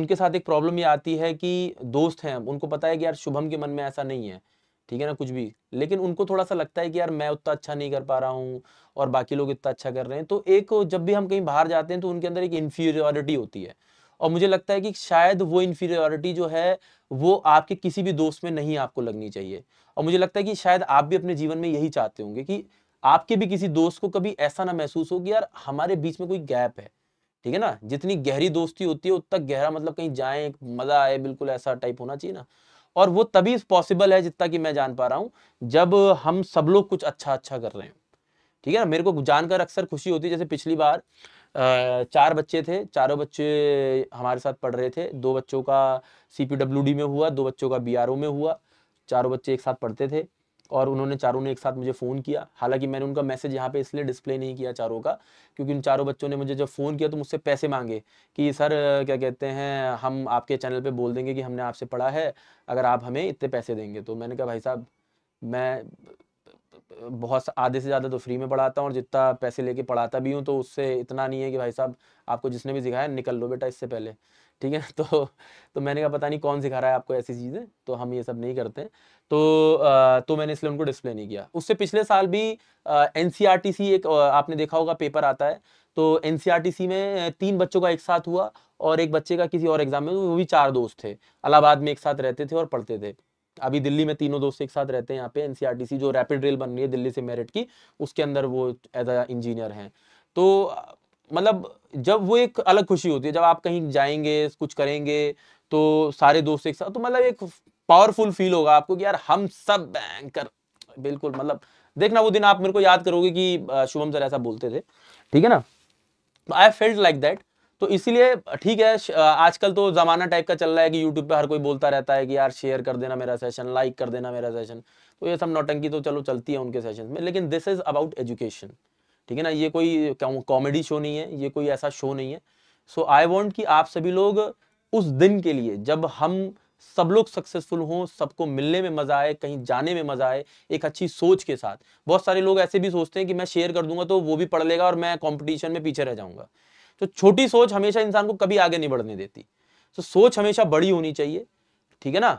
उनके साथ एक प्रॉब्लम ये आती है कि दोस्त हैं उनको पता है कि यार शुभम के मन में ऐसा नहीं है ठीक है ना कुछ भी लेकिन उनको थोड़ा सा लगता है कि यार मैं उतना अच्छा नहीं कर पा रहा हूँ और बाकी लोग इतना अच्छा कर रहे हैं तो एक जब भी हम कहीं बाहर जाते हैं तो उनके अंदर एक इन्फीरियॉरिटी होती है और मुझे लगता है कि शायद वो इन्फीरियॉरिटी जो है वो आपके किसी भी दोस्त में नहीं आपको लगनी चाहिए और मुझे लगता है कि शायद आप भी अपने जीवन में यही चाहते होंगे कि आपके भी किसी दोस्त को कभी ऐसा ना महसूस हो कि यार हमारे बीच में कोई गैप है ठीक है ना जितनी गहरी दोस्ती होती है उतना गहरा मतलब कहीं जाए मजा आए बिल्कुल ऐसा टाइप होना चाहिए ना और वो तभी पॉसिबल है जितना कि मैं जान पा रहा हूँ जब हम सब लोग कुछ अच्छा अच्छा कर रहे हैं ठीक है ना मेरे को जानकर अक्सर खुशी होती है जैसे पिछली बार चार बच्चे थे चारों बच्चे हमारे साथ पढ़ रहे थे दो बच्चों का सी में हुआ दो बच्चों का बी में हुआ चारों बच्चे एक साथ पढ़ते थे और उन्होंने चारों ने एक साथ मुझे फ़ोन किया हालांकि मैंने उनका मैसेज यहाँ पे इसलिए डिस्प्ले नहीं किया चारों का क्योंकि उन चारों बच्चों ने मुझे जब फ़ोन किया तो मुझसे पैसे मांगे कि सर क्या कहते हैं हम आपके चैनल पे बोल देंगे कि हमने आपसे पढ़ा है अगर आप हमें इतने पैसे देंगे तो मैंने कहा भाई साहब मैं बहुत आधे से ज़्यादा तो फ्री में पढ़ाता हूँ और जितना पैसे लेके पढ़ाता भी हूँ तो उससे इतना नहीं है कि भाई साहब आपको जिसने भी सिखाया निकल लो बेटा इससे पहले ठीक है तो तो मैंने कहा पता नहीं कौन सिखा रहा है आपको ऐसी चीज़ें तो हम ये सब नहीं करते तो तो मैंने इसलिए उनको डिस्प्ले नहीं किया उससे पिछले साल भी एन एक आपने देखा होगा पेपर आता है तो एन में तीन बच्चों का एक साथ हुआ और एक बच्चे का किसी और एग्जाम में वो भी चार दोस्त थे अलाहाबाद में एक साथ रहते थे और पढ़ते थे अभी दिल्ली में तीनों दोस्त एक साथ रहते हैं यहाँ पे एनसीआरटीसी जो रैपिड रेल बन रही है दिल्ली से मेरिट की उसके अंदर वो एज अ इंजीनियर हैं तो मतलब जब वो एक अलग खुशी होती है जब आप कहीं जाएंगे कुछ करेंगे तो सारे दोस्त एक साथ तो मतलब एक पावरफुल फील होगा आपको कि यार हम सब बैंकर बिल्कुल मतलब देखना वो दिन आप मेरे को याद करोगे कि शुभम सर ऐसा बोलते थे ठीक है ना आई फेल्ट लाइक दैट तो इसीलिए ठीक है आजकल तो ज़माना टाइप का चल रहा है कि यूट्यूब पे हर कोई बोलता रहता है कि यार शेयर कर देना मेरा सेशन लाइक कर देना मेरा सेशन तो ये सब नौटंकी तो चलो चलती है उनके सेशन में लेकिन दिस इज़ अबाउट एजुकेशन ठीक है ना ये कोई कॉमेडी शो नहीं है ये कोई ऐसा शो नहीं है सो आई वॉन्ट कि आप सभी लोग उस दिन के लिए जब हम सब लोग सक्सेसफुल हों सबको मिलने में मजा आए कहीं जाने में मजा आए एक अच्छी सोच के साथ बहुत सारे लोग ऐसे भी सोचते हैं कि मैं शेयर कर दूंगा तो वो भी पढ़ लेगा और मैं कॉम्पिटिशन में पीछे रह जाऊंगा तो छोटी सोच हमेशा इंसान को कभी आगे नहीं बढ़ने देती तो सोच हमेशा बड़ी होनी चाहिए ठीक है ना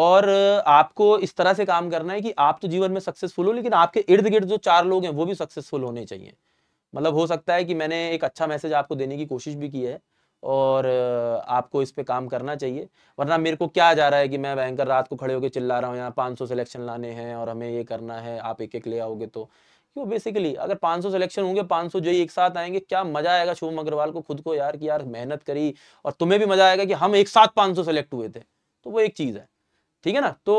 और आपको इस तरह से काम करना है कि आप तो जीवन में सक्सेसफुल हो लेकिन आपके इर्द गिर्द जो चार लोग हैं वो भी सक्सेसफुल होने चाहिए मतलब हो सकता है कि मैंने एक अच्छा मैसेज आपको देने की कोशिश भी की है और आपको इस पे काम करना चाहिए वरना मेरे को क्या जा रहा है कि मैं बैंकर रात को खड़े होकर चिल्ला रहा हूँ यहाँ पाँच सिलेक्शन लाने हैं और हमें ये करना है आप एक एक ले आओगे तो क्यों बेसिकली अगर 500 सिलेक्शन होंगे 500 जो एक साथ आएंगे क्या मजा आएगा शुभम अग्रवाल को खुद को यार कि यार मेहनत करी और तुम्हें भी मजा आएगा कि हम एक साथ 500 सेलेक्ट हुए थे तो वो एक चीज़ है ठीक है ना तो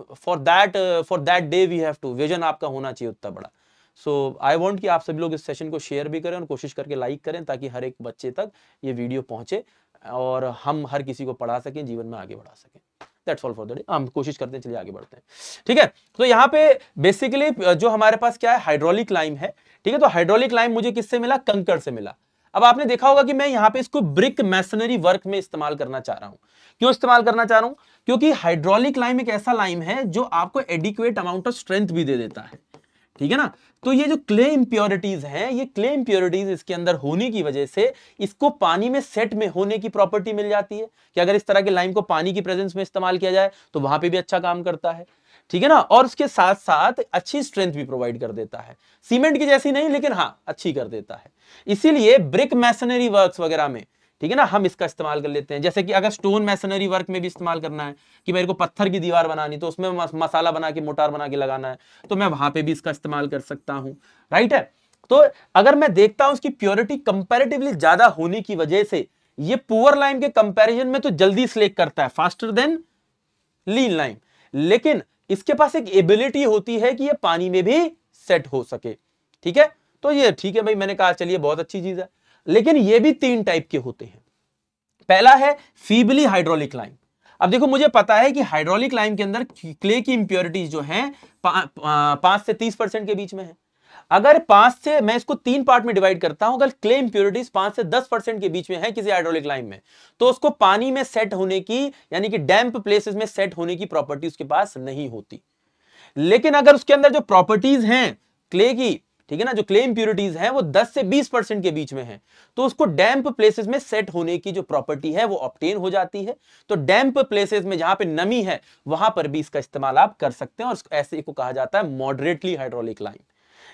for that for that day we have to vision आपका होना चाहिए उतना बड़ा सो आई वॉन्ट कि आप सभी लोग इस सेशन को शेयर भी करें और कोशिश करके लाइक करें ताकि हर एक बच्चे तक ये वीडियो पहुंचे और हम हर किसी को पढ़ा सकें जीवन में आगे बढ़ा सकें that's all for the day हम कोशिश करते हैं चलिए आगे बढ़ते हैं ठीक है तो यहाँ पे बेसिकली जो हमारे पास क्या है हाइड्रोलिक लाइम है ठीक है तो हाइड्रोलिक लाइम मुझे किससे मिला कंकड़ से मिला अब आपने देखा होगा कि मैं यहाँ पे इसको ब्रिक मैसनरी वर्क में इस्तेमाल करना चाह रहा हूं क्यों इस्तेमाल करना चाह रहा हूं क्योंकि हाइड्रोलिक लाइम एक ऐसा लाइम है जो आपको एडिक्वेट अमाउंट ऑफ स्ट्रेंथ भी दे देता है ठीक है ना तो ये जो क्ले इंप्योरिटीज हैं ये क्ले इंप्योरिटीज इसके अंदर होने की वजह से इसको पानी में सेट में होने की प्रॉपर्टी मिल जाती है कि अगर इस तरह के लाइम को पानी की प्रेजेंस में इस्तेमाल किया जाए तो वहां पे भी अच्छा काम करता है ठीक है ना और उसके साथ साथ अच्छी स्ट्रेंथ भी प्रोवाइड कर देता है सीमेंट की जैसी नहीं लेकिन हाँ अच्छी कर देता है इसीलिए ब्रिक मैसनरी वर्क वगैरह में ठीक है ना हम इसका इस्तेमाल कर लेते हैं जैसे कि अगर स्टोन मैसनरी वर्क में भी इस्तेमाल करना है कि मेरे को पत्थर की दीवार बनानी तो उसमें मसाला बना के मोटार बना के लगाना है तो मैं वहां पे भी इसका इस्तेमाल कर सकता हूँ राइट है तो अगर मैं देखता हूं उसकी प्योरिटी कंपेरेटिवली ज्यादा होने की वजह से ये पुअर लाइम के कंपैरिजन में तो जल्दी स्लेक करता है फास्टर देन लीन लाइम लेकिन इसके पास एक एबिलिटी होती है कि ये पानी में भी सेट हो सके ठीक है तो ये ठीक है भाई मैंने कहा चलिए बहुत अच्छी चीज है लेकिन ये भी तीन टाइप के होते हैं पहला है फीबली हाइड्रोलिक लाइम अब देखो मुझे पता है कि हाइड्रोलिक लाइम के अंदर क्ले की इंप्योरिटीज जो हैं पांच से तीस परसेंट के बीच में है अगर पांच से मैं इसको तीन पार्ट में डिवाइड करता हूं अगर क्ले इंप्योरिटीज पांच से दस परसेंट के बीच में है किसी हाइड्रोलिक लाइन में तो उसको पानी में सेट होने की यानी कि डैम्प प्लेसेस में सेट होने की प्रॉपर्टी उसके पास नहीं होती लेकिन अगर उसके अंदर जो प्रॉपर्टीज हैं क्ले की ठीक है ना जो क्ले इंप्योरिटीज है वो दस से बीस परसेंट के बीच में है तो उसको डैम्प प्लेसेज में सेट होने की जो प्रॉपर्टी है वो ऑप्टेन हो जाती है तो डैम्प प्लेसेज में जहां पर नमी है वहां पर भी इसका इस्तेमाल आप कर सकते हैं और ऐसे को कहा जाता है मॉडरेटली हाइड्रोलिक लाइन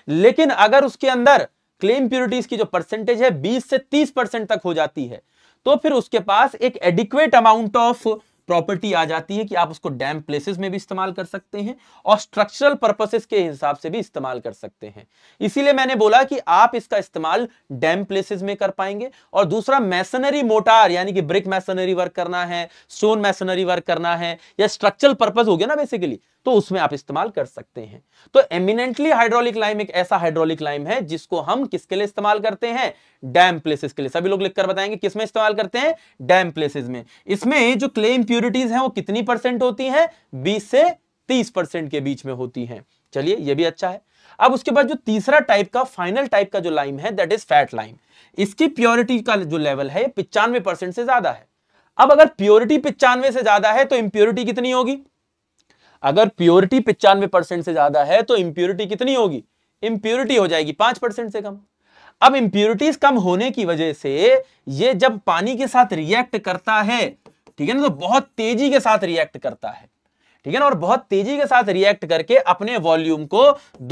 लेकिन अगर उसके अंदर क्लेम प्योरिटीज की जो परसेंटेज है 20 से 30 परसेंट तक हो जाती है तो फिर उसके पास एक एडिक्वेट अमाउंट ऑफ प्रॉपर्टी आ जाती है कि आप उसको डैम प्लेसेस में भी इस्तेमाल कर सकते हैं और स्ट्रक्चरल पर्पसेस के हिसाब से भी इस्तेमाल कर सकते हैं इसीलिए मैंने बोला कि आप इसका इस्तेमाल डैम प्लेसेस में कर पाएंगे और दूसरा मैसनरी मोटार यानी कि ब्रिक मैसनरी वर्क करना है स्टोन मैसनरी वर्क करना है या स्ट्रक्चरल पर्पज हो गया ना बेसिकली तो उसमें आप इस्तेमाल कर सकते हैं तो एमिनेंटली हाइड्रोलिक लाइम एक ऐसा हाइड्रोलिक लाइम है जिसको हम किसके लिए इस्तेमाल करते हैं डैम प्लेसेस के लिए सभी लोग लिखकर बताएंगे किसमें इस्तेमाल करते हैं डैम प्लेसेस में इसमें जो क्ले इंप्यूरिटीज हैं वो कितनी परसेंट होती है बीस से तीस परसेंट के बीच में होती है चलिए यह भी अच्छा है अब उसके बाद जो तीसरा टाइप का फाइनल टाइप का जो लाइम है दैट इज फैट लाइम इसकी प्योरिटी का जो लेवल है पिचानवे से ज्यादा है अब अगर प्योरिटी पिचानवे से ज्यादा है तो इम्प्योरिटी कितनी होगी अगर प्योरिटी पिचानवे परसेंट से ज्यादा है तो इंप्योरिटी कितनी होगी इंप्योरिटी हो जाएगी पांच परसेंट से कम अब इंप्योरिटीज कम होने की वजह से ये जब पानी के साथ रिएक्ट करता है ठीक है ना तो बहुत तेजी के साथ रिएक्ट करता है ठीक है ना और बहुत तेजी के साथ रिएक्ट करके अपने वॉल्यूम को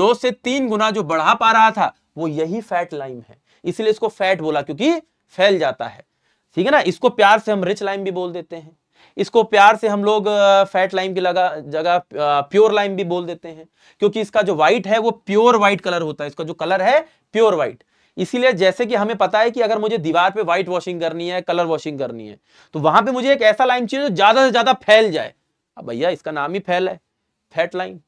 दो से तीन गुना जो बढ़ा पा रहा था वो यही फैट लाइम है इसलिए इसको फैट बोला क्योंकि फैल जाता है ठीक है ना इसको प्यार से हम रिच लाइम भी बोल देते हैं इसको प्यार से हम लोग फैट लाइम की लगा जगह प्योर लाइम भी बोल देते हैं क्योंकि इसका जो व्हाइट है वो प्योर व्हाइट कलर होता है इसका जो कलर है प्योर व्हाइट इसीलिए जैसे कि हमें पता है कि अगर मुझे दीवार पे व्हाइट वॉशिंग करनी है कलर वॉशिंग करनी है तो वहां पे मुझे एक ऐसा लाइम चाहिए जो ज्यादा से ज्यादा फैल जाए अब भैया इसका नाम ही फैल है फैट लाइन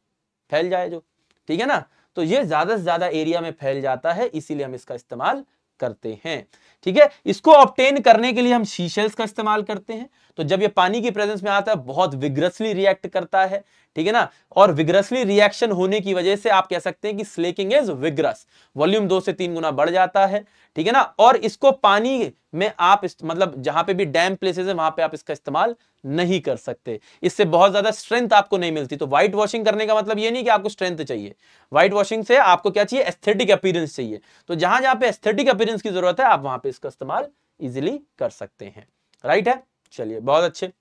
फैल जाए जो ठीक है ना तो ये ज्यादा से ज्यादा एरिया में फैल जाता है इसीलिए हम इसका इस्तेमाल करते हैं ठीक है इसको ऑप्टेन करने के लिए हम शीशेल्स का इस्तेमाल करते हैं तो जब ये पानी की प्रेजेंस में आता है बहुत विग्रसली रिएक्ट करता है ठीक है ना और विग्रसली रिएक्शन होने की वजह से आप कह सकते हैं कि स्लेकिंग इज विग्रस वॉल्यूम दो से तीन गुना बढ़ जाता है ठीक है ना और इसको पानी में आप इस, मतलब जहां पे भी डैम प्लेसेस है वहां पे आप इसका इस्तेमाल नहीं कर सकते इससे बहुत ज्यादा स्ट्रेंथ आपको नहीं मिलती तो व्हाइट वॉशिंग करने का मतलब ये नहीं कि आपको स्ट्रेंथ चाहिए व्हाइट वॉशिंग से आपको क्या चाहिए एस्थेटिक अपीयरेंस चाहिए तो जहां जहां पे एस्थेटिक अपीयरेंस की जरूरत है आप वहां पे इसका इस्तेमाल इजिली कर सकते हैं राइट है चलिए बहुत अच्छे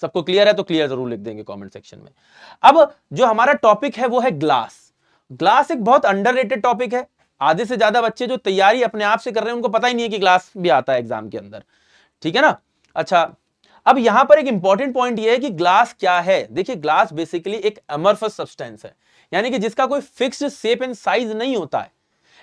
सबको क्लियर है तो क्लियर जरूर लिख देंगे कमेंट सेक्शन में अब जो हमारा टॉपिक है वो है ग्लास ग्लास एक बहुत अंडररेटेड टॉपिक है आधे से ज्यादा बच्चे जो तैयारी अपने आप से कर रहे हैं उनको पता ही नहीं है कि ग्लास भी आता है एग्जाम के अंदर ठीक है ना अच्छा अब यहां पर एक इंपॉर्टेंट पॉइंट यह है कि ग्लास क्या है देखिए ग्लास बेसिकली एक अमरफस सब्सटेंस है यानी कि जिसका कोई फिक्स शेप एंड साइज नहीं होता है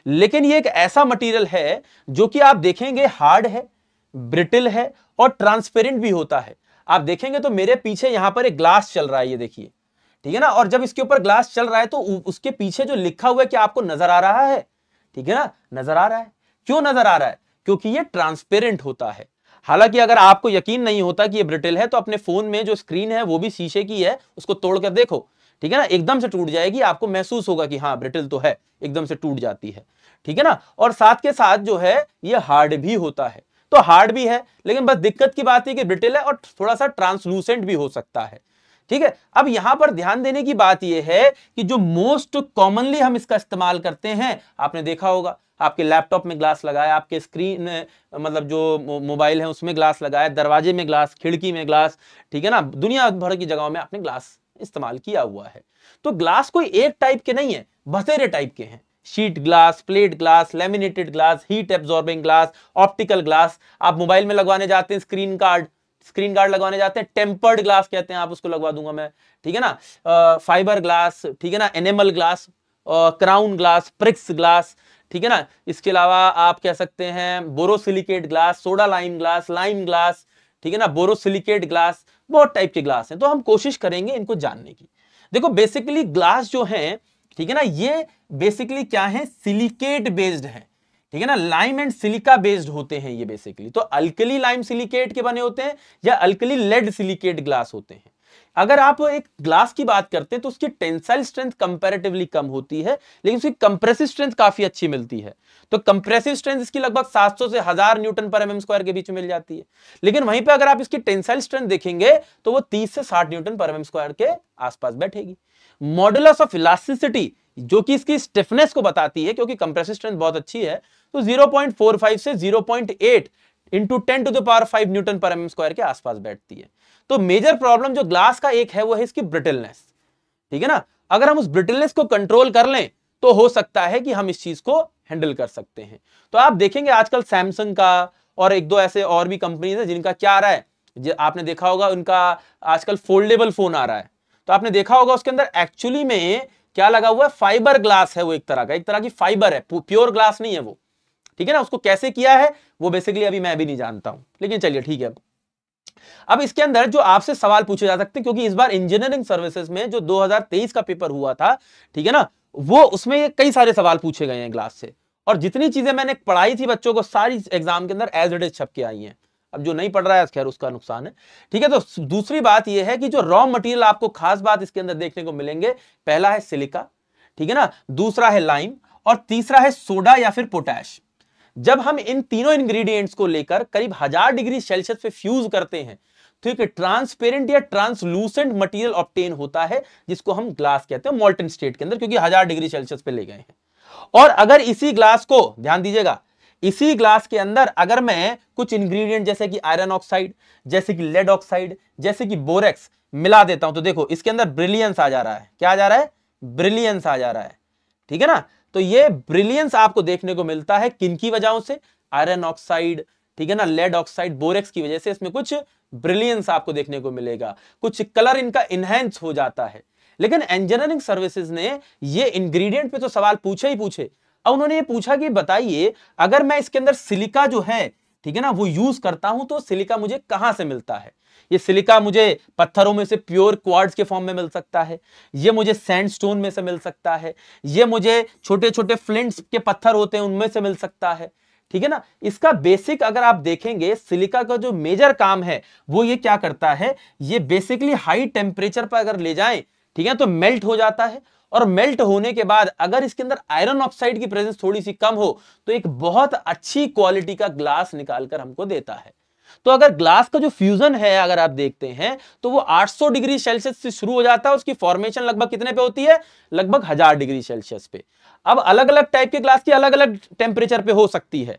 लेकिन ये एक ऐसा मटेरियल है जो कि आप देखेंगे हार्ड है ब्रिटिल है और ट्रांसपेरेंट भी होता है आप देखेंगे तो मेरे पीछे यहां पर एक ग्लास चल रहा है ये देखिए ठीक है ना और जब इसके ऊपर ग्लास चल रहा है तो उसके पीछे जो लिखा हुआ है क्या आपको नजर आ रहा है ठीक है ना नजर आ रहा है क्यों नजर आ रहा है क्योंकि ये ट्रांसपेरेंट होता है हालांकि अगर आपको यकीन नहीं होता कि ये ब्रिटिल है तो अपने फोन में जो स्क्रीन है वो भी शीशे की है उसको तोड़कर देखो ठीक है ना एकदम से टूट जाएगी आपको महसूस होगा कि हाँ ब्रिटिल तो है एकदम से टूट जाती है ठीक है ना और साथ के साथ जो है ये हार्ड भी होता है तो हार्ड भी है लेकिन बस दिक्कत की बात है कि ब्रिटिल है और थोड़ा सा ट्रांसलूसेंट भी हो सकता है ठीक है अब यहां पर ध्यान देने की बात यह है कि जो मोस्ट कॉमनली हम इसका इस्तेमाल करते हैं आपने देखा होगा आपके लैपटॉप में ग्लास लगाया आपके स्क्रीन मतलब जो मोबाइल है उसमें ग्लास लगाया दरवाजे में ग्लास खिड़की में ग्लास ठीक है ना दुनिया भर की जगहों में आपने ग्लास इस्तेमाल किया हुआ है तो ग्लास कोई एक टाइप के नहीं है बसेरे टाइप के हैं sheet glass plate glass laminated glass heat absorbing glass optical glass आप मोबाइल में लगवाने जाते हैं स्क्रीन कार्ड स्क्रीन गार्ड लगवाने जाते हैं टेम्पर्ड ग्लास कहते हैं आप उसको लगवा दूंगा मैं ठीक है ना फाइबर ग्लास ठीक है ना enamel glass crown glass Pyrex glass ठीक है ना इसके अलावा आप कह सकते हैं borosilicate glass soda lime glass lime glass ठीक है ना बोरोसिलिकेट ग्लास बहुत टाइप के ग्लास हैं तो हम कोशिश करेंगे इनको जानने की देखो बेसिकली ग्लास जो हैं ठीक है ना ये बेसिकली क्या है सिलिकेट बेस्ड है ठीक है ना लाइम एंड सिलिका बेस्ड होते हैं ये बेसिकली तो अल्कली लाइम सिलिकेट के बने होते हैं या अल्कली लेड सिलिकेट ग्लास होते हैं अगर आप एक ग्लास की बात करते हैं तो उसकी टेंसाइल स्ट्रेंथ कंपैरेटिवली कम होती है लेकिन उसकी कंप्रेसिव स्ट्रेंथ काफी अच्छी मिलती है तो कंप्रेसिव स्ट्रेंथ इसकी लगभग 700 से 1000 न्यूटन पर एमएम mm स्क्वायर के बीच में मिल जाती है लेकिन वहीं पे अगर आप इसकी टेंसाइल स्ट्रेंथ देखेंगे तो वो 30 से 60 न्यूटन पर एमएम mm स्क्वायर के आसपास बैठेगी मॉडुलस ऑफ इलास्टिसिटी जो कि इसकी स्टिफनेस को बताती है क्योंकि कंप्रेसिव स्ट्रेंथ बहुत अच्छी है तो 0.45 से 0.8 into ten to the power five newton पर एम स्क्वायर के आसपास बैठती है तो मेजर प्रॉब्लम जो ग्लास का एक है वो है इसकी ब्रिटिलनेस ठीक है ना अगर हम उस ब्रिटिलनेस को कंट्रोल कर लें तो हो सकता है कि हम इस चीज को हैंडल कर सकते हैं तो आप देखेंगे आजकल सैमसंग का और एक दो ऐसे और भी कंपनीज है जिनका क्या आ रहा है आपने देखा होगा उनका आजकल फोल्डेबल फोन आ रहा है तो आपने देखा होगा उसके अंदर एक्चुअली में क्या लगा हुआ है फाइबर ग्लास है वो एक तरह का एक तरह की फाइबर है प्योर ग्लास नहीं है वो ठीक है ना उसको कैसे किया है वो बेसिकली अभी मैं भी नहीं जानता हूं लेकिन चलिए ठीक है अब इसके अंदर जो आपसे सवाल पूछे जा सकते हैं क्योंकि इस बार इंजीनियरिंग सर्विसेज में जो 2023 का पेपर हुआ था ठीक है ना वो उसमें कई सारे सवाल पूछे गए हैं ग्लास से और जितनी चीजें मैंने पढ़ाई थी बच्चों को सारी एग्जाम के अंदर एज इट इज छप के आई हैं अब जो नहीं पड़ रहा है खैर उसका नुकसान है ठीक है तो दूसरी बात यह है कि जो रॉ मटेरियल आपको खास बात इसके अंदर देखने को मिलेंगे पहला है सिलिका ठीक है ना दूसरा है लाइम और तीसरा है सोडा या फिर पोटैश जब हम इन तीनों इंग्रेडिएंट्स को लेकर करीब हजार डिग्री सेल्सियस पे फ्यूज करते हैं तो एक ट्रांसपेरेंट या ट्रांसलूसेंट मटेरियल ऑप्टेन होता है जिसको हम ग्लास कहते हैं मोल्टन स्टेट के अंदर क्योंकि हजार डिग्री सेल्सियस पे ले गए हैं और अगर इसी ग्लास को ध्यान दीजिएगा इसी ग्लास के अंदर अगर मैं कुछ इंग्रेडिएंट जैसे कि आयरन ऑक्साइड जैसे कि लेड ऑक्साइड जैसे कि बोरेक्स मिला देता हूं तो देखो इसके अंदर ब्रिलियंस आ जा रहा है क्या आ जा रहा है ब्रिलियंस आ जा रहा है ठीक है ना तो ये ब्रिलियंस आपको देखने को मिलता है किन की वजहों से आयरन ऑक्साइड ठीक है ना लेड ऑक्साइड बोरेक्स की वजह से इसमें कुछ ब्रिलियंस आपको देखने को मिलेगा कुछ कलर इनका इनहेंस हो जाता है लेकिन इंजीनियरिंग सर्विसेज ने ये इंग्रेडिएंट पे तो सवाल पूछे ही पूछे अब उन्होंने ये पूछा कि बताइए अगर मैं इसके अंदर सिलिका जो है ठीक है ना वो यूज करता हूं तो सिलिका मुझे कहां से मिलता है ये सिलिका मुझे पत्थरों में से प्योर क्वार्ट्ज के फॉर्म में मिल सकता है ये मुझे सैंडस्टोन में से मिल सकता है ये मुझे छोटे छोटे फ्लिंट्स के पत्थर होते हैं उनमें से मिल सकता है ठीक है ना इसका बेसिक अगर आप देखेंगे सिलिका का जो मेजर काम है वो ये क्या करता है ये बेसिकली हाई टेम्परेचर पर अगर ले जाए ठीक है तो मेल्ट हो जाता है और मेल्ट होने के बाद अगर इसके अंदर आयरन ऑक्साइड की प्रेजेंस थोड़ी सी कम हो तो एक बहुत अच्छी क्वालिटी का ग्लास निकालकर हमको देता है तो अगर ग्लास का जो फ्यूजन है अगर आप देखते हैं तो वो 800 डिग्री सेल्सियस से शुरू हो जाता है उसकी फॉर्मेशन लगभग कितने पे होती है लगभग हजार डिग्री सेल्सियस पे अब अलग अलग टाइप के ग्लास की अलग अलग टेम्परेचर पे हो सकती है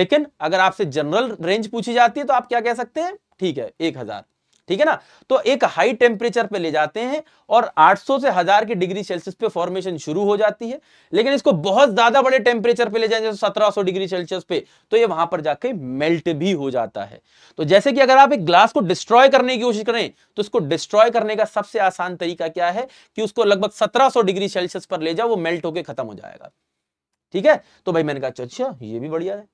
लेकिन अगर आपसे जनरल रेंज पूछी जाती है तो आप क्या कह सकते हैं ठीक है एक हजार ठीक है ना तो एक हाई टेम्परेचर पे ले जाते हैं और 800 से हजार की डिग्री सेल्सियस पे फॉर्मेशन शुरू हो जाती है लेकिन इसको बहुत ज्यादा बड़े टेम्परेचर पे ले जाए जैसे 1700 डिग्री सेल्सियस पे तो ये वहां पर जाके मेल्ट भी हो जाता है तो जैसे कि अगर आप एक ग्लास को डिस्ट्रॉय करने की कोशिश करें तो इसको डिस्ट्रॉय करने का सबसे आसान तरीका क्या है कि उसको लगभग सत्रह डिग्री सेल्सियस पर ले जाओ वो मेल्ट होकर खत्म हो जाएगा ठीक है तो भाई मैंने कहा अच्छा ये भी बढ़िया है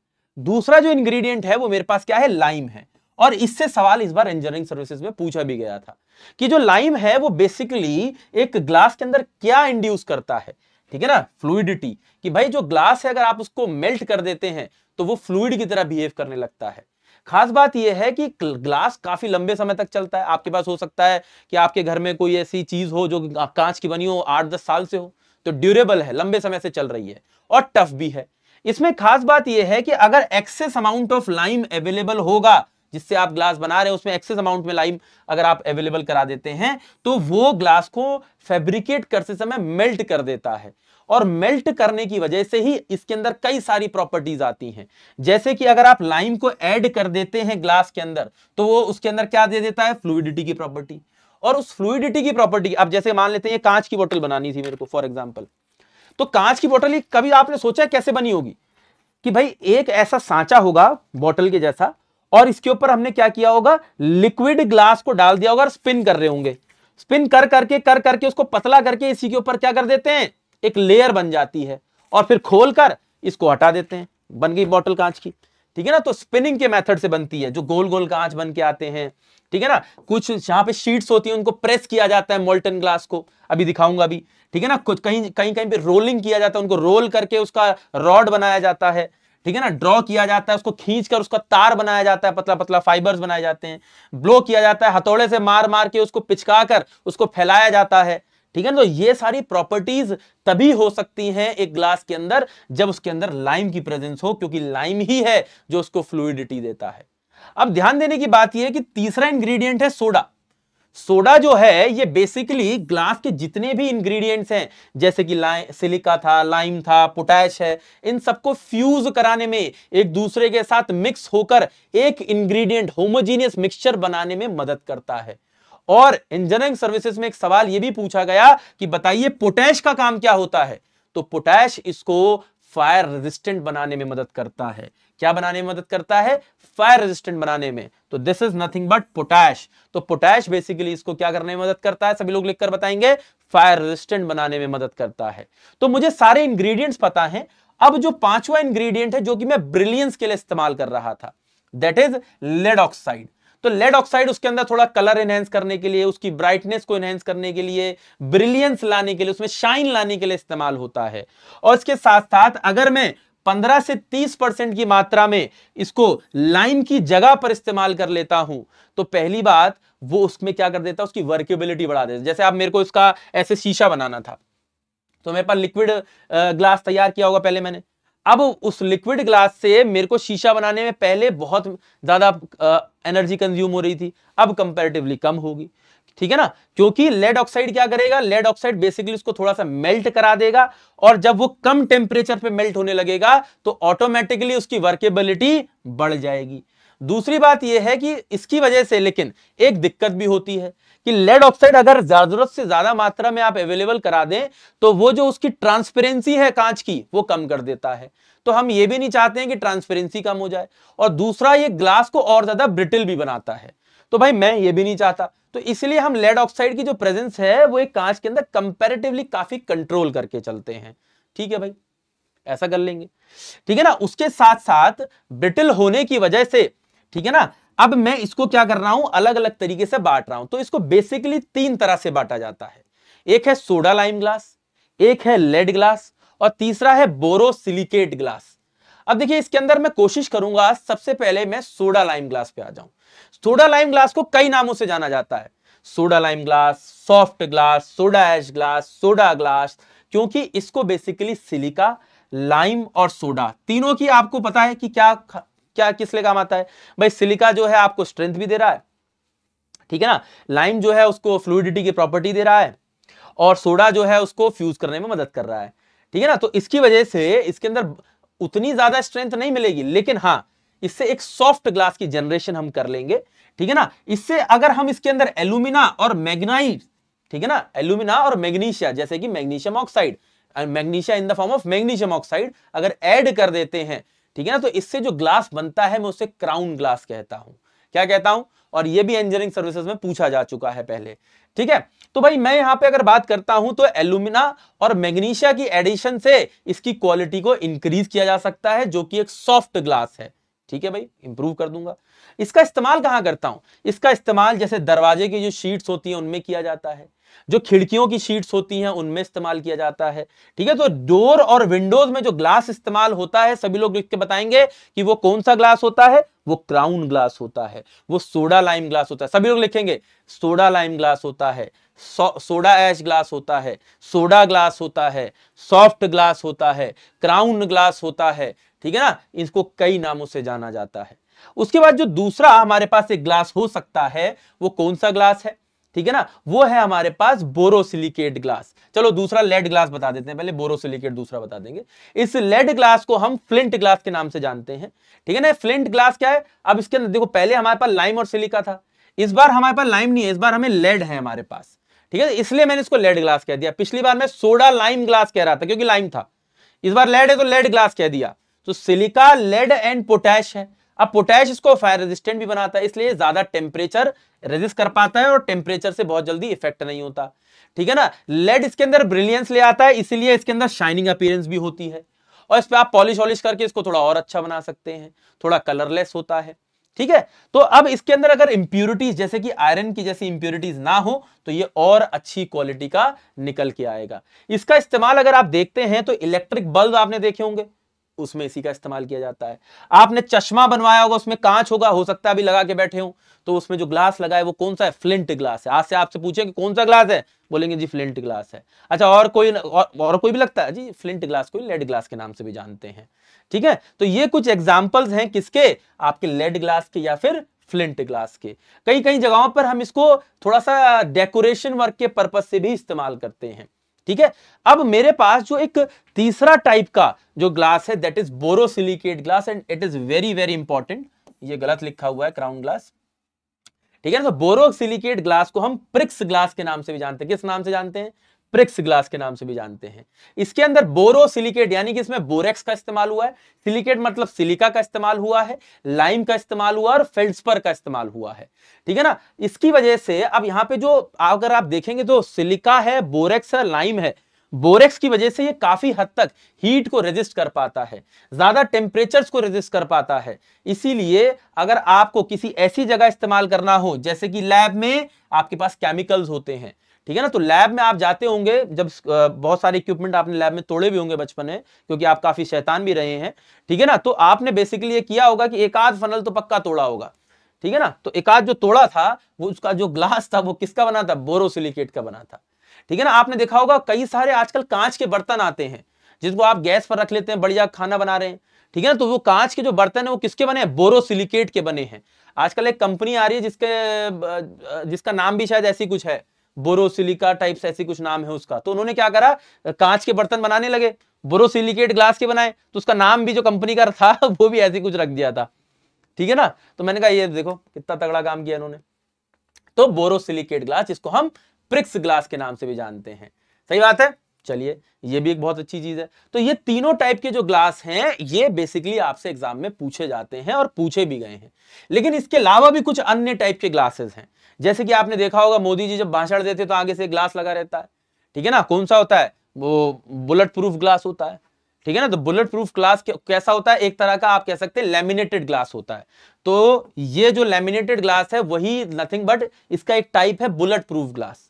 दूसरा जो इंग्रेडिएंट है वो मेरे पास क्या है लाइम है और इससे सवाल इस बार इंजीनियरिंग सर्विसेज में पूछा भी गया था कि जो लाइम है वो बेसिकली एक ग्लास के अंदर क्या इंड्यूस करता है ठीक है ना फ्लूडिटी कि भाई जो ग्लास है अगर आप उसको मेल्ट कर देते हैं तो वो फ्लूड की तरह बिहेव करने लगता है खास बात यह है कि ग्लास काफी लंबे समय तक चलता है आपके पास हो सकता है कि आपके घर में कोई ऐसी चीज हो जो कांच की बनी हो आठ दस साल से हो तो ड्यूरेबल है लंबे समय से चल रही है और टफ भी है इसमें खास बात यह है कि अगर excess amount of lime available होगा जिससे आप ग्लास बना रहे हैं उसमें एक्सेस अमाउंट में लाइम अगर आप अवेलेबल करा देते हैं तो वो ग्लास को फैब्रिकेट करते समय मेल्ट कर देता है और मेल्ट करने की वजह से ही इसके अंदर कई सारी प्रॉपर्टीज आती हैं जैसे कि अगर आप लाइम को ऐड कर देते हैं ग्लास के अंदर तो वो उसके अंदर क्या दे देता है फ्लूडिटी की प्रॉपर्टी और उस फ्लूडिटी की प्रॉपर्टी आप जैसे मान लेते हैं कांच की बोतल बनानी थी मेरे को फॉर एग्जाम्पल तो कांच की बोटल कभी आपने सोचा कैसे बनी होगी कि भाई एक ऐसा सांचा होगा बोतल के जैसा और इसके ऊपर हमने क्या किया होगा लिक्विड ग्लास को डाल दिया होगा और स्पिन कर रहे होंगे स्पिन कर करके कर करके उसको पतला करके इसी के ऊपर क्या कर देते हैं एक लेयर बन जाती है और फिर खोल कर इसको हटा देते हैं बन गई बॉटल कांच की ठीक है ना तो स्पिनिंग के मेथड से बनती है जो गोल गोल कांच बन के आते हैं ठीक है ना कुछ जहां पे शीट्स होती है उनको प्रेस किया जाता है मोल्टन ग्लास को अभी दिखाऊंगा अभी ठीक है ना कुछ कहीं कहीं कहीं पे रोलिंग किया जाता है उनको रोल करके उसका रॉड बनाया जाता है ठीक है ना ड्रॉ किया जाता है उसको खींच कर उसका तार बनाया जाता है पतला पतला फाइबर्स बनाए जाते हैं ब्लो किया जाता है हथौड़े से मार मार के उसको पिचका कर उसको फैलाया जाता है ठीक है ना तो ये सारी प्रॉपर्टीज तभी हो सकती हैं एक ग्लास के अंदर जब उसके अंदर लाइम की प्रेजेंस हो क्योंकि लाइम ही है जो उसको फ्लूडिटी देता है अब ध्यान देने की बात यह है कि तीसरा इंग्रीडियंट है सोडा सोडा जो है ये बेसिकली ग्लास के जितने भी इंग्रेडिएंट्स हैं जैसे कि सिलिका था लाइम था पोटैश है इन सबको फ्यूज कराने में एक दूसरे के साथ मिक्स होकर एक इंग्रेडिएंट होमोजीनियस मिक्सचर बनाने में मदद करता है और इंजीनियरिंग सर्विसेज में एक सवाल यह भी पूछा गया कि बताइए पोटैश का काम क्या होता है तो पोटैश इसको फायर रेजिस्टेंट बनाने में मदद करता है क्या बनाने में मदद करता है फायर रेजिस्टेंट बनाने में तो this is nothing but potash तो पोटैश बेसिकली इसको क्या करने में मदद करता है सभी लोग लिखकर बताएंगे फायर रेजिस्टेंट बनाने में मदद करता है तो मुझे सारे इंग्रेडिएंट्स पता हैं अब जो पांचवा इंग्रेडिएंट है जो कि मैं ब्रिलियंस के लिए इस्तेमाल कर रहा था दैट इज लेड ऑक्साइड तो लेड ऑक्साइड उसके अंदर थोड़ा कलर एनहेंस करने के लिए उसकी ब्राइटनेस को एनहेंस करने के लिए ब्रिलियंस लाने के लिए उसमें शाइन लाने के लिए इस्तेमाल होता है और इसके साथ साथ अगर मैं 15 से 30 परसेंट की मात्रा में इसको लाइम की जगह पर इस्तेमाल कर लेता हूं तो पहली बात वो उसमें क्या कर देता है उसकी वर्केबिलिटी बढ़ा देता जैसे आप मेरे को इसका ऐसे शीशा बनाना था तो मेरे पास लिक्विड ग्लास तैयार किया होगा पहले मैंने अब उस लिक्विड ग्लास से मेरे को शीशा बनाने में पहले बहुत ज़्यादा एनर्जी कंज्यूम हो रही थी अब कंपेरेटिवली कम होगी ठीक है ना क्योंकि लेड ऑक्साइड क्या करेगा लेड ऑक्साइड बेसिकली उसको थोड़ा सा मेल्ट करा देगा और जब वो कम टेम्परेचर पे मेल्ट होने लगेगा तो ऑटोमेटिकली उसकी वर्केबिलिटी बढ़ जाएगी दूसरी बात यह है कि इसकी वजह से लेकिन एक दिक्कत भी होती है कि लेड ऑक्साइड अगर जरूरत से ज्यादा मात्रा में आप अवेलेबल करा दें तो वो जो उसकी ट्रांसपेरेंसी है कांच की वो कम कर देता है तो हम ये भी नहीं चाहते हैं कि ट्रांसपेरेंसी कम हो जाए और दूसरा ये ग्लास को और ज्यादा ब्रिटिल भी बनाता है तो भाई मैं ये भी नहीं चाहता तो इसलिए हम लेड ऑक्साइड की जो प्रेजेंस है वो एक कांच के अंदर कंपेरेटिवली काफी कंट्रोल करके चलते हैं ठीक है भाई ऐसा कर लेंगे ठीक है ना उसके साथ साथ ब्रिटिल होने की वजह से ठीक है ना अब मैं इसको क्या कर रहा हूं अलग अलग तरीके से बांट रहा हूं तो इसको बेसिकली तीन तरह से बांटा जाता है एक है सोडा लाइम ग्लास एक है लेड ग्लास और तीसरा है बोरोसिलिकेट ग्लास अब देखिए इसके अंदर मैं कोशिश करूंगा सबसे पहले मैं सोडा लाइम ग्लास पे आ जाऊं सोडा लाइम ग्लास को कई नामों से जाना जाता है soda lime glass soft glass soda ash glass soda glass क्योंकि इसको बेसिकली सिलिका लाइम और सोडा तीनों की आपको पता है कि क्या क्या किस लिए काम आता है भाई सिलिका जो है आपको स्ट्रेंथ भी दे रहा है ठीक है ना लाइम जो है उसको फ्लूडिटी की प्रॉपर्टी दे रहा है और सोडा जो है उसको फ्यूज करने में मदद कर रहा है ठीक है ना तो इसकी वजह से इसके अंदर उतनी ज्यादा स्ट्रेंथ नहीं मिलेगी लेकिन हाँ इससे एक सॉफ्ट ग्लास की जनरेशन हम कर लेंगे ठीक है ना इससे अगर हम इसके अंदर एल्यूमिना और मैग्नाइट ठीक है ना एल्यूमिना और मैग्नीशिया जैसे कि magnesium oxide magnesia in the form of magnesium oxide अगर एड कर देते हैं ठीक है ना तो इससे जो ग्लास बनता है मैं उसे क्राउन ग्लास कहता हूं क्या कहता हूं और ये भी इंजीनियरिंग सर्विसेज में पूछा जा चुका है पहले ठीक है तो भाई मैं यहां पे अगर बात करता हूं तो एल्यूमिना और मैग्नीशिया की एडिशन से इसकी क्वालिटी को इंक्रीज किया जा सकता है जो कि एक सॉफ्ट ग्लास है ठीक है भाई इंप्रूव कर दूंगा इसका इस्तेमाल कहां करता हूं इसका इस्तेमाल जैसे दरवाजे की जो शीट्स होती हैं उनमें किया जाता है जो खिड़कियों की शीट्स होती हैं उनमें इस्तेमाल किया जाता है ठीक है तो डोर और विंडोज में जो ग्लास इस्तेमाल होता है सभी लोग लिख के बताएंगे कि वो कौन सा ग्लास होता है वो क्राउन ग्लास होता है वो सोडा लाइम ग्लास होता है सभी लोग लिखेंगे सोडा लाइम ग्लास होता है सोडा एच ग्लास होता है सोडा ग्लास होता है सॉफ्ट ग्लास होता है क्राउन ग्लास होता है ठीक है ना इसको कई नामों से जाना जाता है उसके बाद जो दूसरा हमारे पास एक ग्लास हो सकता है वो कौन सा ग्लास है ठीक है ना वो है हमारे पास बोरोसिलिकेट ग्लास चलो दूसरा लेड ग्लास बता देते हैं पहले बोरोसिलिकेट दूसरा बता देंगे इस लेड ग्लास को हम फ्लिंट ग्लास के नाम से जानते हैं ठीक है ना फ्लिंट ग्लास क्या है अब इसके अंदर देखो पहले हमारे पास लाइम और सिलिका था इस बार हमारे पास लाइम नहीं है इस बार हमें लेड है हमारे पास ठीक है इसलिए मैंने इसको लेड ग्लास कह दिया पिछली बार मैं सोडा लाइम ग्लास कह रहा था क्योंकि लाइम था इस बार लेड है तो लेड ग्लास कह दिया तो सिलिका लेड एंड पोटैश है अब पोटैश इसको फायर रेजिस्टेंट भी बनाता है इसलिए ज्यादा टेम्परेचर रेजिस्ट कर पाता है और टेम्परेचर से बहुत जल्दी इफेक्ट नहीं होता ठीक है ना लेड इसके अंदर ब्रिलियंस ले आता है इसीलिए इसके अंदर शाइनिंग अपीयरेंस भी होती है और इस पर आप पॉलिश वॉलिश करके इसको थोड़ा और अच्छा बना सकते हैं थोड़ा कलरलेस होता है ठीक है तो अब इसके अंदर अगर इंप्यूरिटीज जैसे कि आयरन की जैसी इंप्यूरिटीज ना हो तो ये और अच्छी क्वालिटी का निकल के आएगा इसका इस्तेमाल अगर आप देखते हैं तो इलेक्ट्रिक बल्ब आपने देखे होंगे उसमें इसी का इस्तेमाल किया जाता है आपने चश्मा बनवाया होगा उसमें कांच होगा हो सकता है अभी लगा के बैठे हो तो उसमें जो ग्लास लगा है वो कौन सा है फ्लिंट ग्लास है आज से आपसे पूछे कि कौन सा ग्लास है बोलेंगे जी फ्लिंट ग्लास है अच्छा और कोई और, और कोई भी लगता है जी फ्लिंट ग्लास कोई लेड ग्लास के नाम से भी जानते हैं ठीक है तो ये कुछ एग्जाम्पल्स हैं किसके आपके लेड ग्लास के या फिर फ्लिंट ग्लास के कई कई जगहों पर हम इसको थोड़ा सा डेकोरेशन वर्क के पर्पज से भी इस्तेमाल करते हैं ठीक है अब मेरे पास जो एक तीसरा टाइप का जो ग्लास है that is borosilicate glass and it is very very important ये गलत लिखा हुआ है क्राउन ग्लास ठीक है ना तो बोरोसिलिकेट ग्लास को हम प्रिक्स ग्लास के नाम से भी जानते हैं किस नाम से जानते हैं प्रिक्स ग्लास के नाम से भी जानते हैं इसके अंदर बोरोसिलिकेट यानी कि इसमें बोरेक्स का इस्तेमाल हुआ है सिलिकेट मतलब सिलिका का इस्तेमाल हुआ है लाइम का इस्तेमाल हुआ और फेल्सपर का इस्तेमाल हुआ है ठीक है ना इसकी वजह से अब यहाँ पे जो अगर आप देखेंगे तो सिलिका है बोरेक्स है लाइम है बोरेक्स की वजह से ये काफी हद तक हीट को रेजिस्ट कर पाता है ज्यादा टेम्परेचर को रेजिस्ट कर पाता है इसीलिए अगर आपको किसी ऐसी जगह इस्तेमाल करना हो जैसे कि लैब में आपके पास केमिकल्स होते हैं ठीक है ना तो लैब में आप जाते होंगे जब बहुत सारे इक्विपमेंट आपने लैब में तोड़े भी होंगे बचपन में क्योंकि आप काफी शैतान भी रहे हैं ठीक है ना तो आपने बेसिकली ये किया होगा कि एक आध फनल तो पक्का तोड़ा होगा ठीक है ना तो एक आध जो तोड़ा था वो उसका जो ग्लास था वो किसका बना था बोरोसिलिकेट का बना था ठीक है ना आपने देखा होगा कई सारे आजकल कांच के बर्तन आते हैं जिसको आप गैस पर रख लेते हैं बढ़िया खाना बना रहे हैं ठीक है ना तो वो कांच के जो बर्तन है वो किसके बने हैं बोरोसिलिकेट के बने हैं आजकल एक कंपनी आ रही है जिसके जिसका नाम भी शायद ऐसी कुछ है बोरोसिलिका टाइप्स ऐसी कुछ नाम है उसका तो उन्होंने क्या करा कांच के बर्तन बनाने लगे बोरोसिलिकेट ग्लास के बनाए तो उसका नाम भी जो कंपनी का था वो भी ऐसे कुछ रख दिया था ठीक है ना तो मैंने कहा ये देखो कितना तगड़ा काम किया उन्होंने तो बोरोसिलिकेट ग्लास जिसको हम प्रिक्स ग्लास के नाम से भी जानते हैं सही बात है चलिए ये भी एक बहुत अच्छी चीज है तो ये तीनों टाइप के जो ग्लास हैं ये बेसिकली आपसे एग्जाम में पूछे जाते हैं और पूछे भी गए हैं लेकिन इसके अलावा भी कुछ अन्य टाइप के ग्लासेस हैं जैसे कि आपने देखा होगा मोदी जी जब भाषण देते तो आगे से ग्लास लगा रहता है ठीक है ना कौन सा होता है वो बुलेट प्रूफ ग्लास होता है ठीक है ना तो बुलेट प्रूफ ग्लास कैसा होता है एक तरह का आप कह सकते हैं लेमिनेटेड ग्लास होता है तो ये जो लेमिनेटेड ग्लास है वही नथिंग बट इसका एक टाइप है बुलेट प्रूफ ग्लास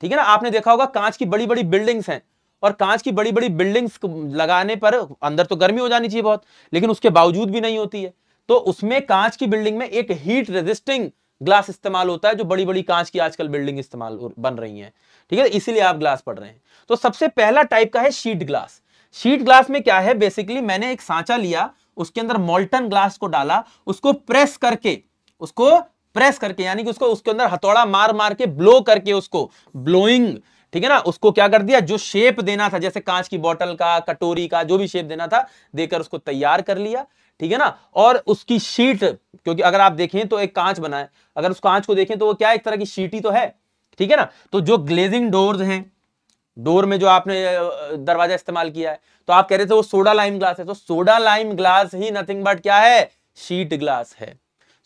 ठीक है ना आपने देखा होगा कांच की बड़ी बड़ी बिल्डिंग्स हैं और कांच की बड़ी बड़ी बिल्डिंग्स लगाने पर अंदर तो गर्मी हो जानी चाहिए बहुत लेकिन उसके बावजूद भी नहीं होती है तो उसमें कांच की बिल्डिंग में एक हीट रेजिस्टिंग ग्लास इस्तेमाल होता है जो बड़ी बड़ी कांच की आजकल बिल्डिंग इस्तेमाल बन रही है ठीक है इसीलिए आप ग्लास पढ़ रहे हैं तो सबसे पहला टाइप का है शीट ग्लास शीट ग्लास में क्या है बेसिकली मैंने एक सांचा लिया उसके अंदर मोल्टन ग्लास को डाला उसको प्रेस करके उसको प्रेस करके यानी कि उसको उसके अंदर हथौड़ा मार मार के ब्लो करके उसको ब्लोइंग ठीक है ना उसको क्या कर दिया जो शेप देना था जैसे कांच की बोतल का कटोरी का जो भी शेप देना था देकर उसको तैयार कर लिया ठीक है ना और उसकी शीट क्योंकि अगर आप देखें तो एक कांच बना है अगर उस कांच को देखें तो वो क्या एक तरह की शीट ही तो है ठीक है ना तो जो ग्लेजिंग डोर्स हैं डोर में जो आपने दरवाजा इस्तेमाल किया है तो आप कह रहे थे वो सोडा लाइम ग्लास है तो सोडा लाइम ग्लास ही नथिंग बट क्या है शीट ग्लास है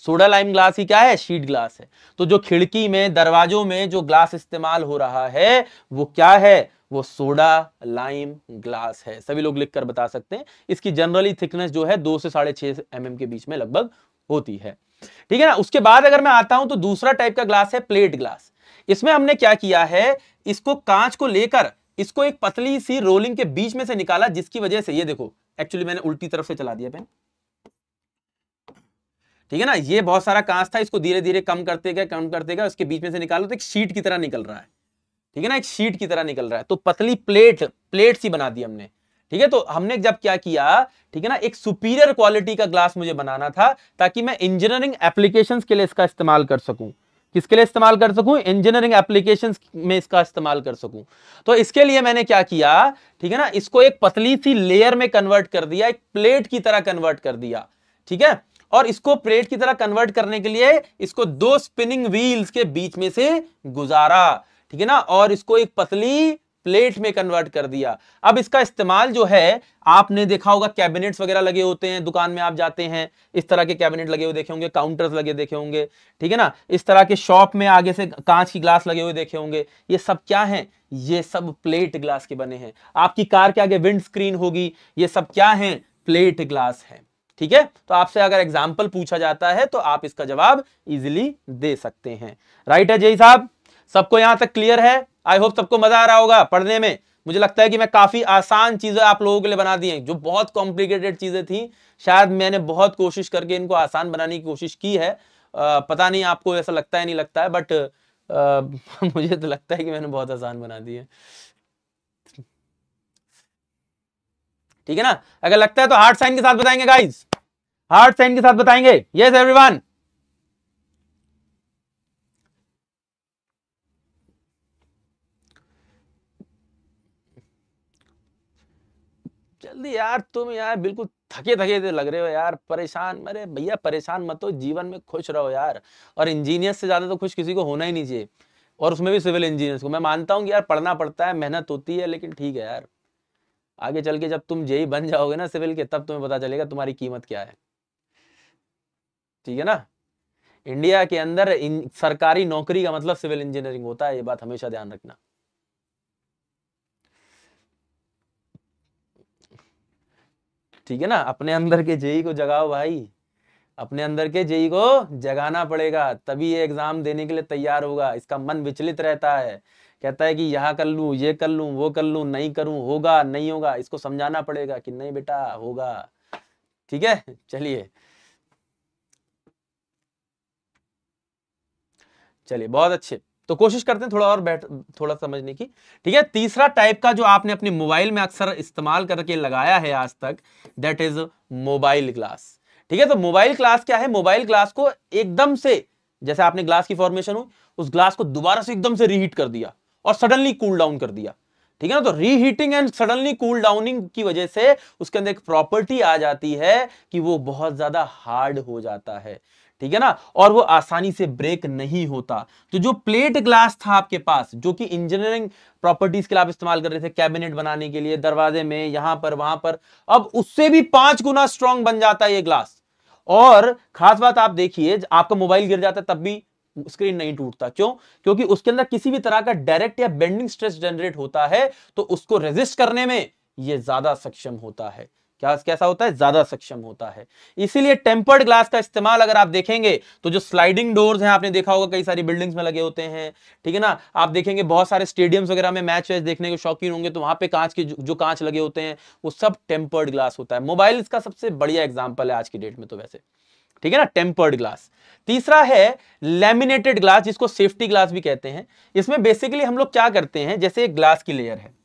सोडा लाइम ग्लास ही क्या है शीट ग्लास है तो जो खिड़की में दरवाजों में जो ग्लास इस्तेमाल हो रहा है वो क्या है वो सोडा लाइम ग्लास है सभी लोग लिख कर बता सकते हैं इसकी जनरली थिकनेस जो है दो से साढ़े छह एम mm के बीच में लगभग होती है ठीक है ना उसके बाद अगर मैं आता हूं तो दूसरा टाइप का ग्लास है प्लेट ग्लास इसमें हमने क्या किया है इसको कांच को लेकर इसको एक पतली सी रोलिंग के बीच में से निकाला जिसकी वजह से ये देखो एक्चुअली मैंने उल्टी तरफ से चला दिया पेन ठीक है ना ये बहुत सारा कांच था इसको धीरे धीरे कम करते गए कम करते गए उसके बीच में से निकालो तो एक शीट की तरह निकल रहा है ठीक है ना एक शीट की तरह निकल रहा है तो पतली प्लेट प्लेट सी बना दी हमने ठीक है तो हमने जब क्या किया ठीक है ना एक सुपीरियर क्वालिटी का ग्लास मुझे बनाना था ताकि मैं इंजीनियरिंग एप्लीकेशंस के लिए इसका इस्तेमाल कर सकूं किसके लिए इस्तेमाल कर सकूं इंजीनियरिंग एप्लीकेशन में इसका इस्तेमाल कर सकूं तो इसके लिए मैंने क्या किया ठीक है ना इसको एक पतली सी लेयर में कन्वर्ट कर दिया एक प्लेट की तरह कन्वर्ट कर दिया ठीक है और इसको प्लेट की तरह कन्वर्ट करने के लिए इसको दो स्पिनिंग व्हील्स के बीच में से गुजारा ठीक है ना और इसको एक पतली प्लेट में कन्वर्ट कर दिया अब इसका इस्तेमाल जो है आपने देखा होगा कैबिनेट्स वगैरह लगे होते हैं दुकान में आप जाते हैं इस तरह के कैबिनेट लगे हुए देखे होंगे काउंटर्स लगे देखे होंगे ठीक है ना इस तरह के शॉप में आगे से कांच की ग्लास लगे हुए देखे होंगे ये सब क्या है ये सब प्लेट ग्लास के बने हैं आपकी कार के आगे विंड स्क्रीन होगी ये सब क्या है प्लेट ग्लास है ठीक है तो आपसे अगर एग्जाम्पल पूछा जाता है तो आप इसका जवाब इजिली दे सकते हैं राइट है जय साहब सबको यहां तक क्लियर है आई होप सबको मजा आ रहा होगा पढ़ने में मुझे लगता है कि मैं काफ़ी आसान चीज़ें आप लोगों के लिए बना दी हैं जो बहुत कॉम्प्लिकेटेड चीज़ें थी शायद मैंने बहुत कोशिश करके इनको आसान बनाने की कोशिश की है आ, पता नहीं आपको ऐसा लगता है नहीं लगता है बट आ, मुझे तो लगता है कि मैंने बहुत आसान बना दी है ठीक है ना अगर लगता है तो हार्ड साइन के साथ बताएंगे गाइज हार्ड साइन के साथ बताएंगे ये एवरीवन अरे यार तुम यार बिल्कुल थके थके से लग रहे हो यार परेशान अरे भैया परेशान मत हो जीवन में खुश रहो यार और इंजीनियर से ज़्यादा तो खुश किसी को होना ही नहीं चाहिए और उसमें भी सिविल इंजीनियर्स को मैं मानता हूँ कि यार पढ़ना पड़ता है मेहनत होती है लेकिन ठीक है यार आगे चल के जब तुम जेई बन जाओगे ना सिविल के तब तुम्हें पता चलेगा तुम्हारी कीमत क्या है ठीक है ना इंडिया के अंदर सरकारी नौकरी का मतलब सिविल इंजीनियरिंग होता है ये बात हमेशा ध्यान रखना ठीक है ना अपने अंदर के जेई को जगाओ भाई अपने अंदर के जेई को जगाना पड़ेगा तभी ये एग्जाम देने के लिए तैयार होगा इसका मन विचलित रहता है कहता है कि यहाँ कर लू ये कर लू वो कर लू नहीं करूं होगा नहीं होगा इसको समझाना पड़ेगा कि नहीं बेटा होगा ठीक है चलिए चलिए बहुत अच्छे तो कोशिश करते हैं थोड़ा और बैठ थोड़ा समझने की ठीक है तीसरा टाइप का जो आपने अपने मोबाइल में अक्सर इस्तेमाल करके लगाया है आज तक दैट इज मोबाइल ग्लास ठीक है तो मोबाइल ग्लास क्या है मोबाइल ग्लास को एकदम से जैसे आपने ग्लास की फॉर्मेशन हुई उस ग्लास को दोबारा से एकदम से रीहीट कर दिया और सडनली कूल डाउन कर दिया ठीक है ना तो reheating and suddenly cool downing की वजह से उसके अंदर एक प्रॉपर्टी आ जाती है कि वो बहुत ज्यादा हार्ड हो जाता है ठीक है ना और वो आसानी से ब्रेक नहीं होता तो जो प्लेट ग्लास था आपके पास जो कि इंजीनियरिंग प्रॉपर्टीज के लिए आप इस्तेमाल कर रहे थे कैबिनेट बनाने के लिए दरवाजे में यहां पर वहां पर अब उससे भी पांच गुना स्ट्रांग बन जाता है ये ग्लास और खास बात आप देखिए आपका मोबाइल गिर जाता है तब भी स्क्रीन नहीं टूटता क्यों क्योंकि उसके अंदर किसी भी तरह का डायरेक्ट या बेंडिंग स्ट्रेस जनरेट होता है तो उसको रेजिस्ट करने में ये ज्यादा सक्षम होता है क्या कैसा होता है ज्यादा सक्षम होता है इसीलिए टेम्पर्ड ग्लास का इस्तेमाल अगर आप देखेंगे तो जो स्लाइडिंग डोर्स हैं आपने देखा होगा कई सारी बिल्डिंग्स में लगे होते हैं ठीक है ना आप देखेंगे बहुत सारे स्टेडियम्स वगैरह में मैच वैच देखने के शौकीन होंगे तो वहां पे कांच के जो कांच लगे होते हैं वो सब टेम्पर्ड ग्लास होता है मोबाइल इसका सबसे बढ़िया एग्जाम्पल है आज की डेट में तो वैसे ठीक है ना टेम्पर्ड ग्लास तीसरा है लेमिनेटेड ग्लास जिसको सेफ्टी ग्लास भी कहते हैं इसमें बेसिकली हम लोग क्या करते हैं जैसे एक ग्लास की लेयर है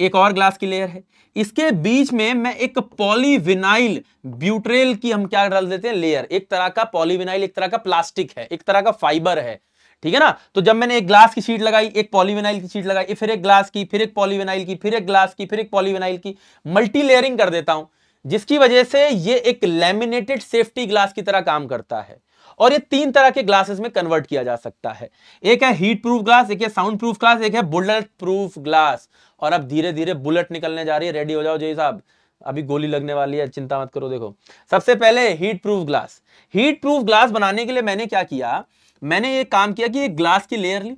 एक और ग्लास की लेयर है इसके बीच में मैं एक पॉलीविनाइल ब्यूट्रेल की हम क्या डाल देते हैं लेयर एक तरह का पॉलीविनाइल एक तरह का प्लास्टिक है एक तरह का फाइबर है ठीक है ना तो जब मैंने एक ग्लास की शीट लगाई एक पॉलीविनाइल की शीट लगाई फिर एक ग्लास की फिर एक पॉलीविनाइल की फिर एक ग्लास की फिर एक पॉलीविनाइल की मल्टी लेयरिंग कर देता हूं जिसकी वजह से ये एक लेमिनेटेड सेफ्टी ग्लास की तरह काम करता है और ये तीन तरह के ग्लासेस में कन्वर्ट किया जा सकता है एक है हीट प्रूफ ग्लास एक है साउंड प्रूफ ग्लास एक है बुलेट प्रूफ ग्लास और अब धीरे धीरे बुलेट निकलने जा रही है रेडी हो जाओ जय साहब अभी गोली लगने वाली है चिंता मत करो देखो सबसे पहले heat proof glass heat proof glass बनाने के लिए मैंने क्या किया मैंने ये काम किया कि एक ग्लास की लेयर ली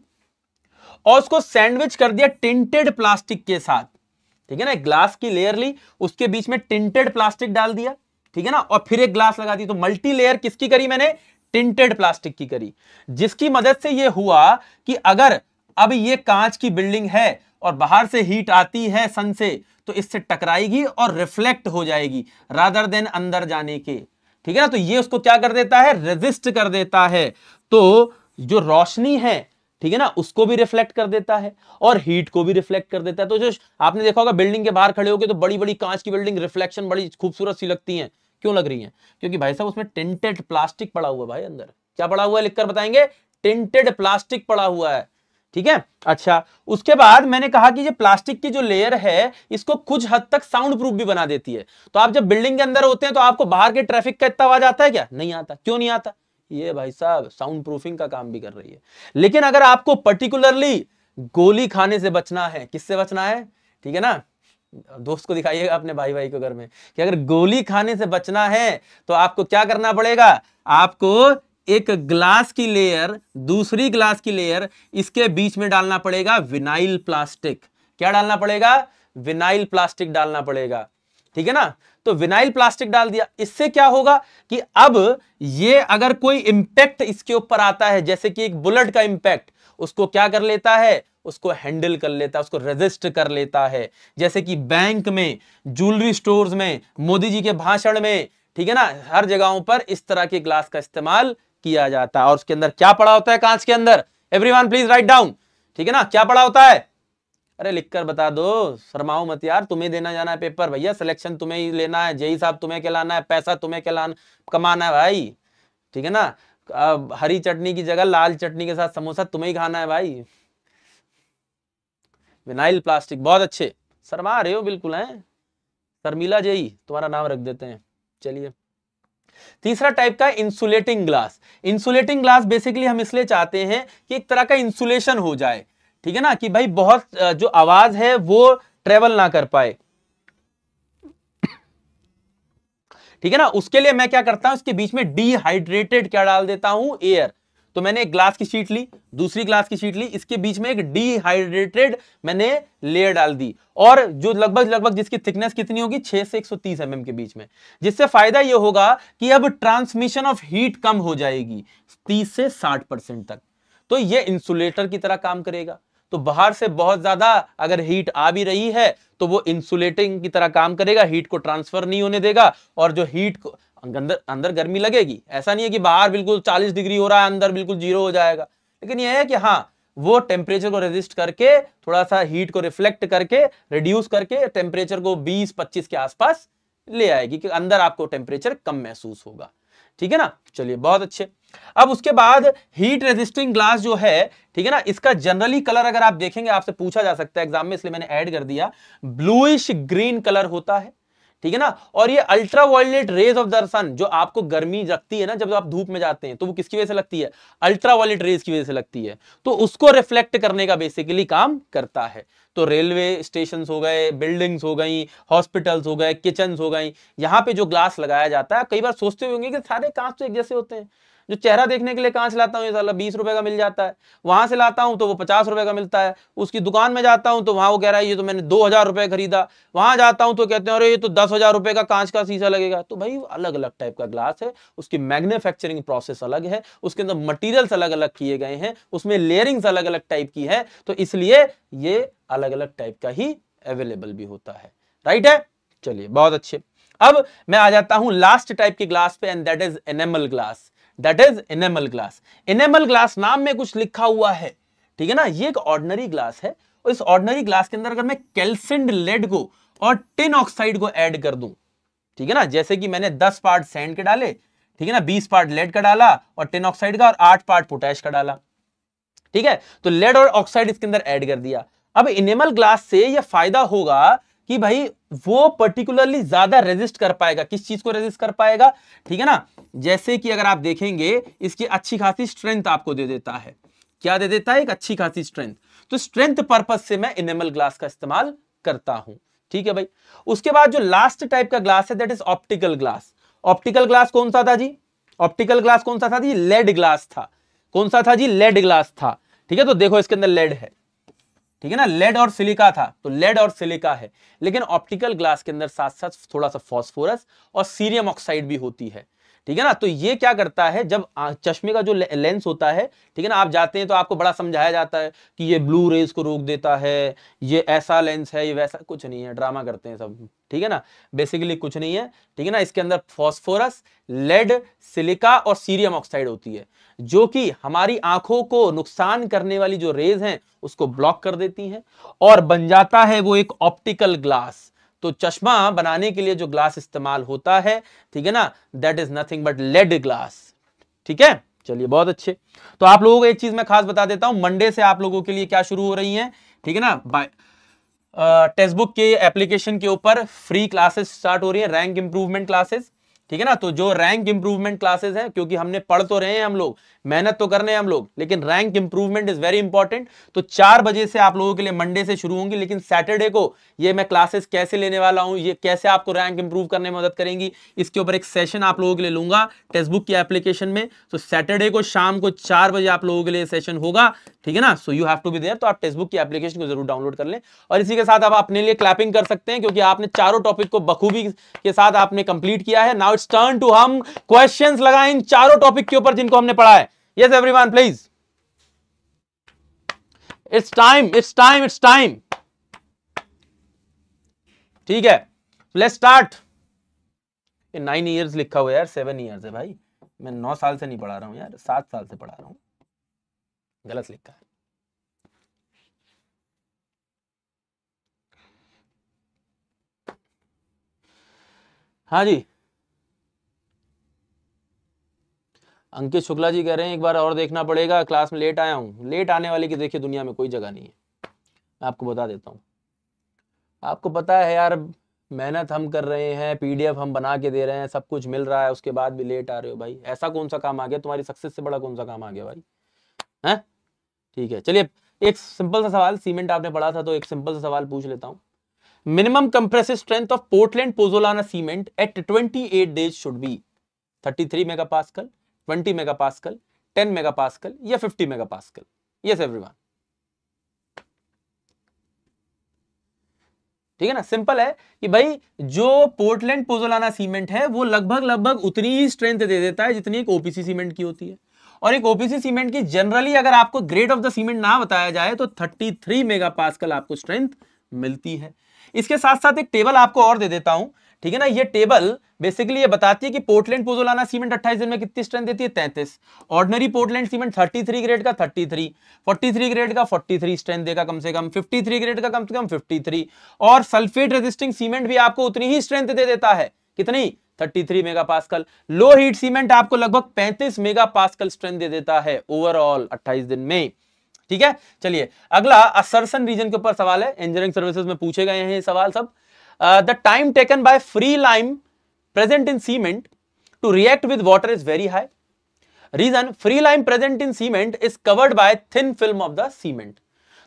और उसको सैंडविच कर दिया टिंटेड प्लास्टिक के साथ ठीक है ना ग्लास की लेयर ली उसके बीच में टिंटेड प्लास्टिक डाल दिया ठीक है ना और फिर एक ग्लास लगा दी तो मल्टी लेयर किसकी करी मैंने टिंटेड प्लास्टिक की करी जिसकी मदद से यह हुआ कि अगर अब ये कांच की बिल्डिंग है और बाहर से हीट आती है सन से तो इससे टकराएगी और रिफ्लेक्ट हो जाएगी रादर देन अंदर जाने के ठीक है ना तो ये उसको क्या कर देता है रेजिस्ट कर देता है तो जो रोशनी है ठीक है ना उसको भी रिफ्लेक्ट कर देता है और हीट को भी रिफ्लेक्ट कर देता है तो जो आपने देखा होगा बिल्डिंग के बाहर खड़े होकर तो बड़ी बड़ी कांच की बिल्डिंग रिफ्लेक्शन बड़ी खूबसूरत सी लगती है क्यों लग रही है क्योंकि भाई साहब उसमें टेंटेड प्लास्टिक पड़ा हुआ है भाई अंदर क्या पड़ा हुआ है लिखकर बताएंगे टेंटेड प्लास्टिक पड़ा हुआ है ठीक है अच्छा उसके बाद मैंने कहा कि ये प्लास्टिक की जो लेयर है इसको कुछ हद तक साउंड प्रूफ भी बना देती है तो आप जब बिल्डिंग के अंदर होते हैं तो आपको बाहर के ट्रैफिक का इतना आवाज आता है क्या नहीं आता क्यों नहीं आता ये भाई साहब साउंड प्रूफिंग का काम भी कर रही है लेकिन अगर आपको पर्टिकुलरली गोली खाने से बचना है किससे बचना है ठीक है ना दोस्त को दिखाइएगा अपने भाई भाई को घर में कि अगर गोली खाने से बचना है तो आपको क्या करना पड़ेगा आपको एक ग्लास की लेयर दूसरी ग्लास की लेयर इसके बीच में डालना पड़ेगा विनाइल प्लास्टिक क्या डालना पड़ेगा विनाइल प्लास्टिक डालना पड़ेगा ठीक है ना तो विनाइल प्लास्टिक डाल दिया इससे क्या होगा कि अब ये अगर कोई इंपैक्ट इसके ऊपर आता है जैसे कि एक बुलेट का इंपैक्ट उसको क्या कर लेता है उसको हैंडल कर लेता है उसको रेजिस्ट कर लेता है जैसे कि बैंक में ज्वेलरी स्टोर्स में मोदी जी के भाषण में ठीक है ना हर जगहों पर इस तरह के ग्लास का इस्तेमाल किया जाता है और उसके अंदर क्या पड़ा होता है कांच के अंदर एवरीवन प्लीज राइट डाउन ठीक है ना क्या पड़ा होता है अरे लिखकर बता दो शर्माओ मत यार तुम्हें देना जाना है पेपर भैया सिलेक्शन तुम्हें ही लेना है जेई साहब तुम्हें कहलाना है पैसा तुम्हें कहलाना कमाना है भाई ठीक है ना अब हरी चटनी की जगह लाल चटनी के साथ समोसा तुम्हें ही खाना है भाई विनाइल प्लास्टिक बहुत अच्छे शर्मा रहे हो बिल्कुल है शर्मिला जेई तुम्हारा नाम रख देते हैं चलिए तीसरा टाइप का insulating glass insulating glass basically हम इसलिए चाहते हैं कि एक तरह का इंसुलेशन हो जाए ठीक है ना कि भाई बहुत जो आवाज है वो ट्रेवल ना कर पाए ठीक है ना उसके लिए मैं क्या करता हूं इसके बीच में डिहाइड्रेटेड क्या डाल देता हूं एयर तो मैंने एक ग्लास की शीट ली दूसरी ग्लास की शीट ली इसके बीच में एक डिहाइड्रेटेड मैंने लेयर डाल दी और जो लगभग लगभग जिसकी थिकनेस कितनी होगी 6 से 130 सौ एमएम mm के बीच में जिससे फायदा यह होगा कि अब ट्रांसमिशन ऑफ हीट कम हो जाएगी 30 से 60 परसेंट तक तो यह इंसुलेटर की तरह काम करेगा तो बाहर से बहुत ज्यादा अगर हीट आ भी रही है तो वो इंसुलेटिंग की तरह काम करेगा हीट को ट्रांसफर नहीं होने देगा और जो हीट अंदर अंदर गर्मी लगेगी ऐसा नहीं है कि बाहर बिल्कुल 40 डिग्री हो रहा है अंदर बिल्कुल जीरो हो जाएगा लेकिन यह है कि हाँ वो टेम्परेचर को रेजिस्ट करके थोड़ा सा हीट को रिफ्लेक्ट करके रिड्यूस करके टेम्परेचर को 20-25 के आसपास ले आएगी कि अंदर आपको टेम्परेचर कम महसूस होगा ठीक है ना चलिए बहुत अच्छे अब उसके बाद हीट रेजिस्टिंग ग्लास जो है ठीक है ना इसका जनरली कलर अगर आप देखेंगे आपसे पूछा जा सकता है एग्जाम में इसलिए मैंने ऐड कर दिया ब्लूइश ग्रीन कलर होता है ठीक है ना और ये ultra violet rays of the sun जो आपको गर्मी लगती है ना जब आप धूप में जाते हैं तो वो किसकी वजह से लगती है अल्ट्रा वायलेट रेज की वजह से लगती है तो उसको रिफ्लेक्ट करने का बेसिकली काम करता है तो रेलवे स्टेशन हो गए बिल्डिंग्स हो गई हॉस्पिटल्स हो गए किचन हो गई यहाँ पे जो ग्लास लगाया जाता है कई बार सोचते होंगे कि सारे कांच तो एक जैसे होते हैं जो चेहरा देखने के लिए कहाँ से लाता हूँ ये साला बीस रुपए का मिल जाता है वहां से लाता हूँ तो वो पचास रुपए का मिलता है उसकी दुकान में जाता हूँ तो वहां वो कह रहा है ये तो मैंने दो हजार रुपए खरीदा वहां जाता हूँ तो कहते हैं अरे ये तो दस हजार रुपए का कांच का शीशा लगेगा तो भाई अलग अलग टाइप का ग्लास है उसकी मैग्नुफैक्चरिंग प्रोसेस अलग है उसके अंदर मटीरियल्स अलग अलग किए गए हैं उसमें लेयरिंग्स अलग अलग टाइप की है तो इसलिए ये अलग अलग टाइप का ही अवेलेबल भी होता है राइट है चलिए बहुत अच्छे अब मैं आ जाता हूं लास्ट टाइप के ग्लास पे and that is enamel glass that is enamel glass enamel glass नाम में कुछ लिखा हुआ है ठीक है ना ये एक ऑर्डनरी ग्लास है और इस ऑर्डनरी ग्लास के अंदर अगर मैं कैल्सिड लेड को और टिन ऑक्साइड को ऐड कर दूं ठीक है ना जैसे कि मैंने 10 पार्ट सैंड के डाले ठीक है ना 20 पार्ट लेड का डाला और टिन ऑक्साइड का और 8 पार्ट पोटैश का डाला ठीक है तो लेड और ऑक्साइड इसके अंदर ऐड कर दिया अब इनेमल ग्लास से यह फायदा होगा कि भाई वो पर्टिकुलरली ज्यादा रेजिस्ट कर पाएगा किस चीज को रेजिस्ट कर पाएगा ठीक है ना जैसे कि अगर आप देखेंगे इसकी अच्छी खासी स्ट्रेंथ आपको दे देता है क्या दे देता है एक अच्छी खासी स्ट्रेंथ तो स्ट्रेंथ पर्पज से मैं इनेमल ग्लास का इस्तेमाल करता हूं ठीक है भाई उसके बाद जो लास्ट टाइप का ग्लास है that is optical glass optical glass कौन सा था जी ऑप्टिकल ग्लास कौन सा था जी लेड ग्लास था कौन सा था जी लेड ग्लास था ठीक है तो देखो इसके अंदर लेड है ठीक है ना लेड और सिलिका था तो लेड और सिलिका है लेकिन ऑप्टिकल ग्लास के अंदर साथ साथ थोड़ा सा फॉस्फोरस और सीरियम ऑक्साइड भी होती है ठीक है ना तो ये क्या करता है जब चश्मे का जो लेंस होता है ठीक है ना आप जाते हैं तो आपको बड़ा समझाया जाता है कि ये ब्लू रेज को रोक देता है ये ऐसा लेंस है ये वैसा कुछ नहीं है ड्रामा करते हैं सब ठीक है ना बेसिकली कुछ नहीं है ठीक है ना इसके अंदर फॉस्फोरस लेड सिलिका और सीरियम ऑक्साइड होती है जो कि हमारी आंखों को नुकसान करने वाली जो रेज हैं उसको ब्लॉक कर देती हैं और बन जाता है वो एक ऑप्टिकल ग्लास तो चश्मा बनाने के लिए जो ग्लास इस्तेमाल होता है ठीक है ना that is nothing but lead glass ठीक है चलिए बहुत अच्छे तो आप लोगों को एक चीज मैं खास बता देता हूं मंडे से आप लोगों के लिए क्या शुरू हो रही है ठीक है ना बाय टेक्स्ट बुक के एप्लीकेशन के ऊपर फ्री क्लासेस स्टार्ट हो रही है रैंक इंप्रूवमेंट क्लासेस ठीक है ना तो जो रैंक इंप्रूवमेंट क्लासेस हैं क्योंकि हमने पढ़ तो रहे हैं हम लोग मेहनत तो कर रहे हैं हम लोग लेकिन rank improvement is very important तो चार बजे से आप लोगों के लिए मंडे से शुरू होंगी लेकिन सैटरडे को ये मैं क्लासेस कैसे लेने वाला हूं ये कैसे आपको रैंक इंप्रूव करने में मदद करेंगी इसके ऊपर एक सेशन आप लोगों के लिए लूंगा टेक्स्ट बुक की एप्लीकेशन में तो सैटरडे को शाम को चार बजे आप लोगों के लिए सेशन होगा ठीक है ना so you have to be there तो आप टेक्सटबुक की एप्लीकेशन को जरूर डाउनलोड कर लें और इसी के साथ आप अपने लिए क्लैपिंग कर सकते हैं क्योंकि आपने चारों टॉपिक को बखूबी के साथ आपने कंप्लीट किया है नाउ इट्स टर्न टू हम क्वेश्चन लगाए इन चारों टॉपिक के ऊपर जिनको हमने पढ़ा है yes everyone please it's time it's time it's time ठीक है लेट्स स्टार्ट नाइन ईयर्स लिखा हुआ है यार सेवन ईयर्स है भाई मैं नौ साल से नहीं पढ़ा रहा हूं यार सात साल से पढ़ा रहा हूं गलत लिखा है हाँ जी अंकित शुक्ला जी कह रहे हैं एक बार और देखना पड़ेगा क्लास में लेट आया हूं लेट आने वाले की देखिए दुनिया में कोई जगह नहीं है मैं आपको बता देता हूं आपको पता है यार मेहनत हम कर रहे हैं पीडीएफ हम बना के दे रहे हैं सब कुछ मिल रहा है उसके बाद भी लेट आ रहे हो भाई ऐसा कौन सा काम आ गया तुम्हारी सक्सेस से बड़ा कौन सा काम आ गया भाई है ठीक है चलिए एक सिंपल सा सवाल सीमेंट आपने पढ़ा था तो एक सिंपल सा सवाल पूछ लेता हूं minimum compressive strength of Portland pozzolana cement at 28 days should be 33 megapascal 20 megapascal 10 megapascal या 50 मेगापास्कल यस एवरीवन ठीक है ना सिंपल है कि भाई जो पोर्टलैंड पोजोलाना सीमेंट है वो लगभग लगभग उतनी ही स्ट्रेंथ दे देता है जितनी एक ओपीसी सीमेंट की होती है और एक ओपीसी सीमेंट की जनरली अगर आपको ग्रेड ऑफ द सीमेंट ना बताया जाए तो 33 मेगापास्कल आपको स्ट्रेंथ मिलती है इसके साथ साथ एक टेबल आपको और दे देता हूं ठीक है ना ये टेबल बेसिकली ये बताती है कि पोर्टलैंड पोजोलाना सीमेंट 28 दिन में कितनी स्ट्रेंथ देती है 33 ऑर्डनरी पोर्टलैंड सीमेंट 33 ग्रेड का 33 43 ग्रेड का 43 स्ट्रेंथ देगा कम से कम 53 ग्रेड का कम से कम 53 और सल्फेट रेजिस्टिंग सीमेंट भी आपको उतनी ही स्ट्रेंथ दे देता है कितनी 33 मेगापास्कल लो हीट सीमेंट आपको लगभग 35 मेगापास्कल स्ट्रेंथ दे देता है ओवरऑल 28 दिन में ठीक है चलिए अगला असरसन रीजन के ऊपर सवाल है इंजीनियरिंग सर्विसेज में पूछे गए हैं ये सवाल सब the time taken by free lime present in cement to react with water is very high reason free lime present in cement is covered by thin film of the cement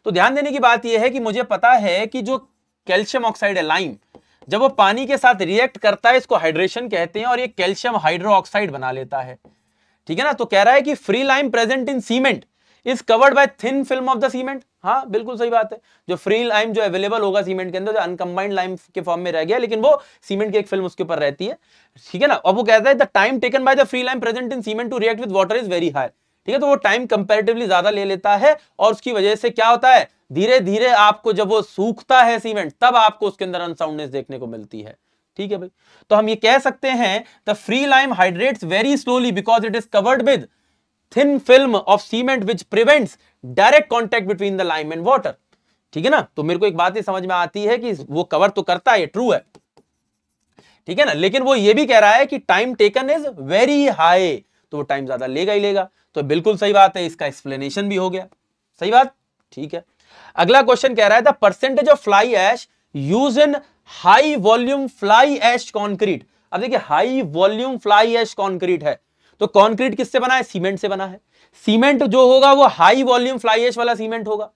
तो ध्यान देने की बात यह है कि मुझे पता है कि जो कैल्शियम ऑक्साइड है लाइम जब वो पानी के साथ रिएक्ट करता है इसको हाइड्रेशन कहते हैं और ये कैल्शियम हाइड्रोक्साइड बना लेता है ठीक है ना तो कह रहा है कि free lime present in cement is covered by thin film of the cement हाँ बिल्कुल सही बात है जो फ्री लाइम जो अवेलेबल होगा सीमेंट के अंदर जो अनकंबाइंड लाइम के फॉर्म में रह गया लेकिन वो सीमेंट की एक फिल्म उसके ऊपर रहती है ठीक है ना अब वो कहता है the time taken by the free lime present in cement to react with water is very high ठीक है तो वो टाइम कंपेरेटिवली ज्यादा ले लेता है और उसकी वजह से क्या होता है धीरे धीरे आपको जब वो सूखता है सीमेंट तब आपको उसके अंदर अनसाउंडनेस देखने को मिलती है ठीक है भाई तो हम ये कह सकते हैं the free lime hydrates very slowly because it is covered with thin film of cement which prevents direct contact between the lime and water ठीक है ना तो मेरे को एक बात ही समझ में आती है कि वो कवर तो करता है ट्रू है ठीक है ना लेकिन वो ये भी कह रहा है कि time taken is very high तो वो टाइम ज्यादा लेगा ही लेगा तो बिल्कुल सही बात है इसका एक्सप्लेनेशन भी हो गया सही बात ठीक है अगला क्वेश्चन कह रहा है the percentage of fly ash use in high volume fly ash concrete अब देखिए high volume fly ash concrete है तो कॉन्क्रीट किससे बना है सीमेंट से बना है सीमेंट जो होगा वो हाई वॉल्यूम फ्लाई एश वाला सीमेंट होगा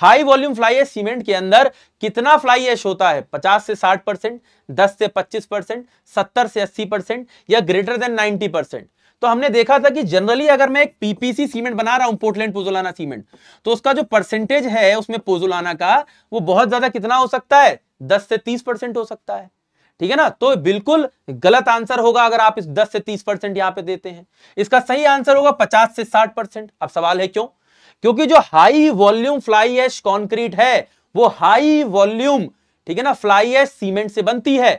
high volume fly ash cement के अंदर कितना फ्लाई एश होता है 50 से 60 परसेंट दस से 25 परसेंट सत्तर से 80 परसेंट या ग्रेटर देन 90 परसेंट तो हमने देखा था कि जनरली अगर मैं एक पीपीसी सीमेंट बना रहा हूं पोर्टलैंड पोजोलाना सीमेंट तो उसका जो परसेंटेज है उसमें पोजोलाना का वो बहुत ज्यादा कितना हो सकता है दस से तीस परसेंट हो सकता है ठीक है ना तो बिल्कुल गलत आंसर होगा अगर आप इस 10 से 30 परसेंट यहां पर देते हैं इसका सही आंसर होगा 50 से 60 परसेंट अब सवाल है क्यों क्योंकि जो high volume fly ash concrete है वो हाई वॉल्यूम ठीक है ना फ्लाई एश सीमेंट से बनती है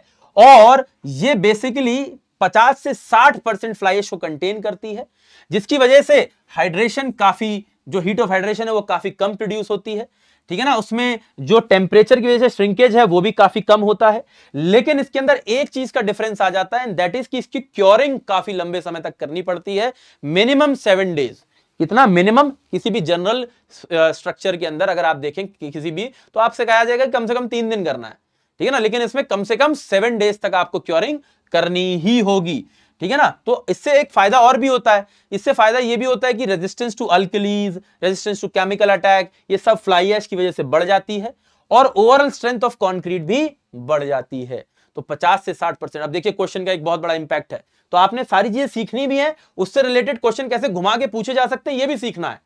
और ये बेसिकली 50 से 60 परसेंट फ्लाई एश को कंटेन करती है जिसकी वजह से हाइड्रेशन काफ़ी जो हीट ऑफ हाइड्रेशन है वो काफ़ी कम प्रोड्यूस होती है ठीक है ना उसमें जो टेम्परेचर की वजह से श्रिंकेज है वो भी काफ़ी कम होता है लेकिन इसके अंदर एक चीज़ का डिफरेंस आ जाता है एंड दैट इज़ कि इसकी क्योरिंग काफ़ी लंबे समय तक करनी पड़ती है मिनिमम सेवन डेज इतना मिनिमम किसी भी जनरल स्ट्रक्चर के अंदर अगर आप देखें कि किसी भी तो आपसे कहा जाएगा कम से कम तीन दिन करना है ठीक है ना लेकिन इसमें कम से कम सेवन डेज तक आपको क्योरिंग करनी ही होगी ठीक है ना तो इससे एक फायदा और भी होता है इससे फायदा ये भी होता है कि resistance to alkalies resistance to chemical attack ये सब फ्लाई एश की वजह से बढ़ जाती है और ओवरऑल स्ट्रेंथ ऑफ कॉन्क्रीट भी बढ़ जाती है तो 50 से 60 परसेंट अब देखिए क्वेश्चन का एक बहुत बड़ा इंपैक्ट है तो आपने सारी चीजें सीखनी भी है उससे रिलेटेड क्वेश्चन कैसे घुमा के पूछे जा सकते हैं ये भी सीखना है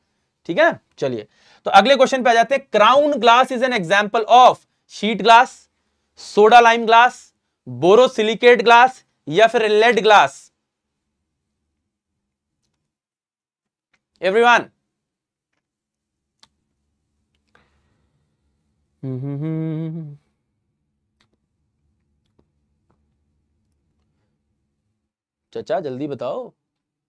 ठीक है चलिए तो अगले क्वेश्चन पे आ जाते हैं crown glass is an example of sheet glass soda lime glass borosilicate glass या फिर लेड ग्लास एवरीवन चचा जल्दी बताओ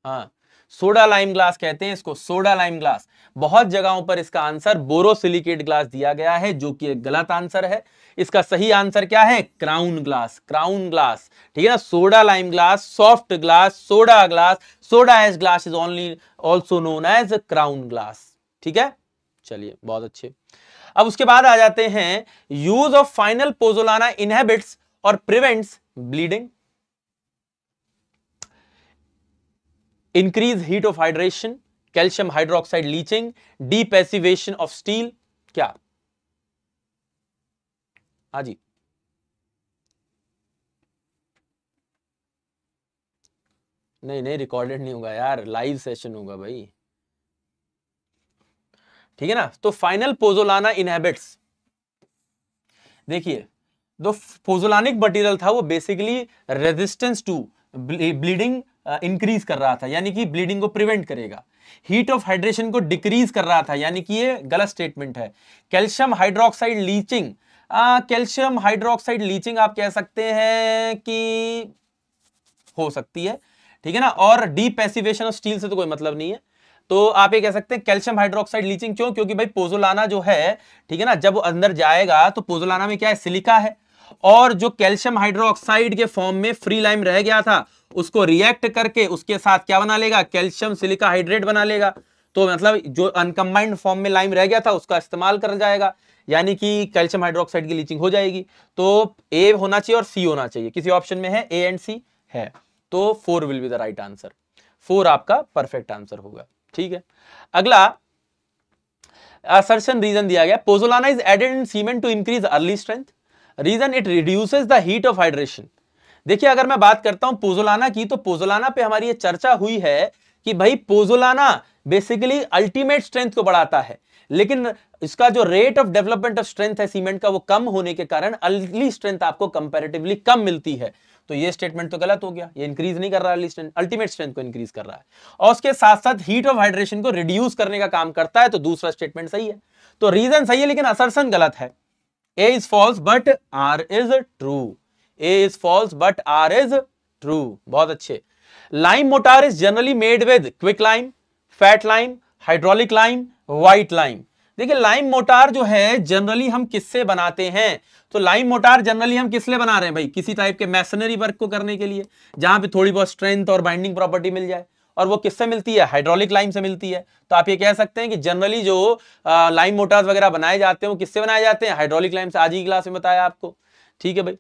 हाँ सोडा लाइम ग्लास कहते हैं इसको सोडा लाइम ग्लास बहुत जगहों पर इसका आंसर बोरोसिलिकेट ग्लास दिया गया है जो कि एक गलत आंसर है इसका सही आंसर क्या है क्राउन ग्लास क्राउन ग्लास ठीक है ना soda lime glass soft glass soda glass soda ash glass is only also known as crown glass ठीक है चलिए बहुत अच्छे अब उसके बाद आ जाते हैं use of final pozzolana inhibits और prevents bleeding increase heat of hydration calcium hydroxide leaching depassivation of steel क्या हाजी नहीं नहीं रिकॉर्डेड नहीं होगा यार लाइव सेशन होगा भाई ठीक है ना तो फाइनल पोजोलाना इनहेबिट्स देखिए जो पोजोलानिक मटेरियल था वो basically resistance to bleeding increase कर रहा था यानी कि ब्लीडिंग को प्रिवेंट करेगा हीट ऑफ हाइड्रेशन को डिक्रीज कर रहा था यानी कि ये गलत स्टेटमेंट है calcium hydroxide leaching calcium hydroxide leaching आप कह सकते हैं कि हो सकती है ठीक है ना और डीपेसिवेशन ऑफ स्टील से तो कोई मतलब नहीं है तो आप ये कह सकते हैं कैल्शियम हाइड्रोक्साइड लीचिंग क्यों क्योंकि भाई पोजोलाना जो है ठीक है ना जब अंदर जाएगा तो पोजोलाना में क्या है सिलिका है और जो कैल्शियम हाइड्रोक्साइड के फॉर्म में फ्री लाइम रह गया था उसको रिएक्ट करके उसके साथ क्या बना लेगा कैल्शियम सिलिका हाइड्रेट बना लेगा तो मतलब जो अनकम्बाइंड फॉर्म में लाइम रह गया था उसका इस्तेमाल कर जाएगा यानी कि कैल्शियम हाइड्रोक्साइड की लीचिंग हो जाएगी तो ए होना चाहिए और सी होना चाहिए किसी ऑप्शन में है ए एंड सी है तो four will be the right answer four आपका परफेक्ट आंसर होगा ठीक है अगला असर्शन रीजन दिया गया pozzolana is added in cement to increase early strength reason it reduces the heat of hydration देखिए अगर मैं बात करता हूं पोजोलाना की तो पोजोलाना पे हमारी ये चर्चा हुई है कि भाई पोजोलाना बेसिकली अल्टीमेट स्ट्रेंथ को बढ़ाता है लेकिन इसका जो rate of development of strength है सीमेंट का वो कम होने के कारण अर्ली स्ट्रेंथ आपको कंपेरेटिवली कम मिलती है तो ये स्टेटमेंट तो गलत हो गया ये इंक्रीज नहीं कर रहा है अल्टीमेट स्ट्रेंथ को इंक्रीज कर रहा है और उसके साथ साथ हीट ऑफ हाइड्रेशन को रिड्यूस करने का काम करता है तो दूसरा स्टेटमेंट सही है तो रीजन सही है लेकिन असरसन गलत है A is false but R is true A is false but R is true बहुत अच्छे lime mortar is generally made with quick lime fat lime hydraulic lime white lime देखिए लाइम मोटार जो है generally हम किससे बनाते हैं तो लाइम मोटार जनरली हम किस लिए बना रहे हैं भाई किसी टाइप के मैसनरी वर्क को करने के लिए जहां पे थोड़ी बहुत स्ट्रेंथ और बाइंडिंग प्रॉपर्टी मिल जाए और वो किससे मिलती है हाइड्रोलिक लाइम से मिलती है तो आप ये कह सकते हैं कि जनरली जो लाइम मोटार्स वगैरह बनाए जाते हैं वो किससे बनाए जाते हैं हाइड्रोलिक लाइम से आज ही क्लास में बताया आपको ठीक है भाई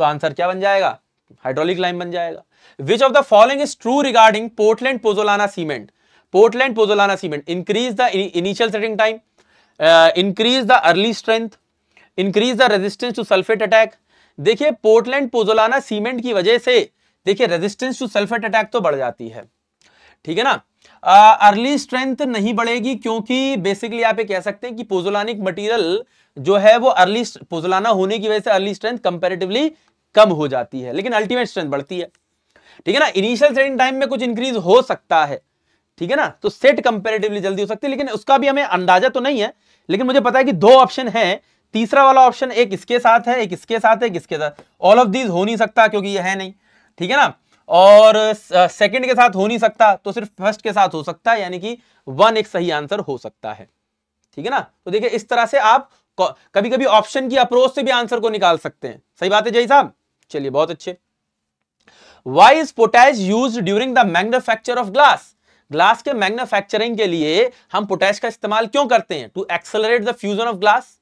तो आंसर क्या बन जाएगा हाइड्रोलिक लाइन बन जाएगा which of the following is true regarding Portland pozzolana cement Portland pozzolana cement increase the initial setting time increase the early strength increase the resistance to sulphate attack देखिए Portland pozzolana cement की वजह से देखिए resistance to sulphate attack तो बढ़ जाती है ठीक है ना अर्ली uh, स्ट्रेंथ नहीं बढ़ेगी क्योंकि बेसिकली आप ये कह सकते हैं कि पोजोलानिक मटेरियल जो है वो अर्ली पोजोलाना होने की वजह से अर्ली स्ट्रेंथ कंपेरेटिवली कम हो जाती है लेकिन अल्टीमेट स्ट्रेंथ बढ़ती है ठीक है ना इनिशियल सेटिंग टाइम में कुछ इंक्रीज हो सकता है ठीक है ना तो सेट कंपेरेटिवली जल्दी हो सकती है लेकिन उसका भी हमें अंदाजा तो नहीं है लेकिन मुझे पता है कि दो ऑप्शन है तीसरा वाला ऑप्शन एक इसके साथ है एक इसके साथ है किसके इसके साथ ऑल ऑफ दीज हो नहीं सकता क्योंकि यह है नहीं ठीक है ना और सेकंड के साथ हो नहीं सकता तो सिर्फ फर्स्ट के साथ हो सकता है यानी कि वन एक सही आंसर हो सकता है ठीक है ना तो देखिए इस तरह से आप कभी कभी ऑप्शन की अप्रोच से भी आंसर को निकाल सकते हैं सही बात है जय साहब चलिए बहुत अच्छे why is potash use during the manufacture of glass glass के मैग्नुफैक्चरिंग के लिए हम पोटैश का इस्तेमाल क्यों करते हैं to accelerate the fusion of glass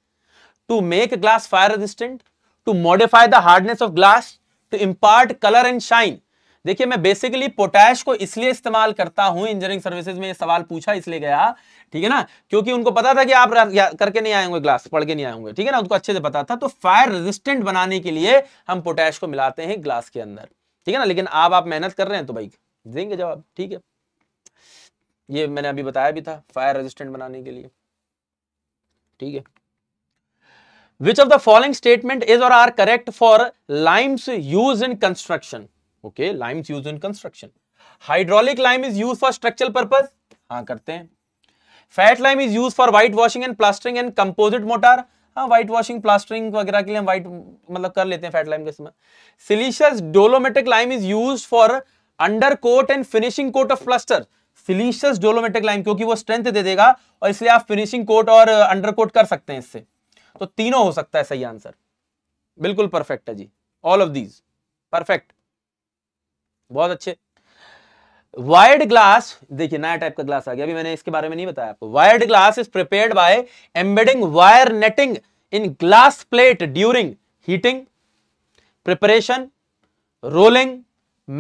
to make glass fire resistant to modify the hardness of glass to impart colour and shine देखिए मैं बेसिकली पोटैश को इसलिए इस्तेमाल करता हूं इंजीनियरिंग सर्विसेज में ये सवाल पूछा इसलिए गया ठीक है ना क्योंकि उनको पता था कि आप करके नहीं आएंगे ग्लास पढ़ के नहीं आएंगे ठीक है ना उनको अच्छे से पता था तो फायर रेजिस्टेंट बनाने के लिए हम पोटैश को मिलाते हैं ग्लास के अंदर ठीक है ना लेकिन आप आप मेहनत कर रहे हैं तो भाई देंगे जवाब ठीक है ये मैंने अभी बताया भी था फायर रेजिस्टेंट बनाने के लिए ठीक है which of the following statement is or are correct for limes use in construction okay limes use in construction hydraulic lime is use for structural purpose हाँ करते हैं fat lime is use for white washing and plastering and composite mortar हाँ white washing plastering वगैरह के लिए हम white मतलब कर लेते हैं फैट लाइम के समय siliceous dolomitic lime is use for under coat and finishing coat of plaster siliceous dolomitic lime क्योंकि वो स्ट्रेंथ दे देगा और इसलिए आप फिनिशिंग कोट और अंडर कोट कर सकते हैं इससे तो तीनों हो सकता है सही आंसर बिल्कुल परफेक्ट है जी ऑल ऑफ दीज परफेक्ट बहुत अच्छे वाइड ग्लास देखिए नया टाइप का ग्लास आ गया अभी मैंने इसके बारे में नहीं बताया आपको wired glass is prepared by embedding wire netting in glass plate during heating preparation rolling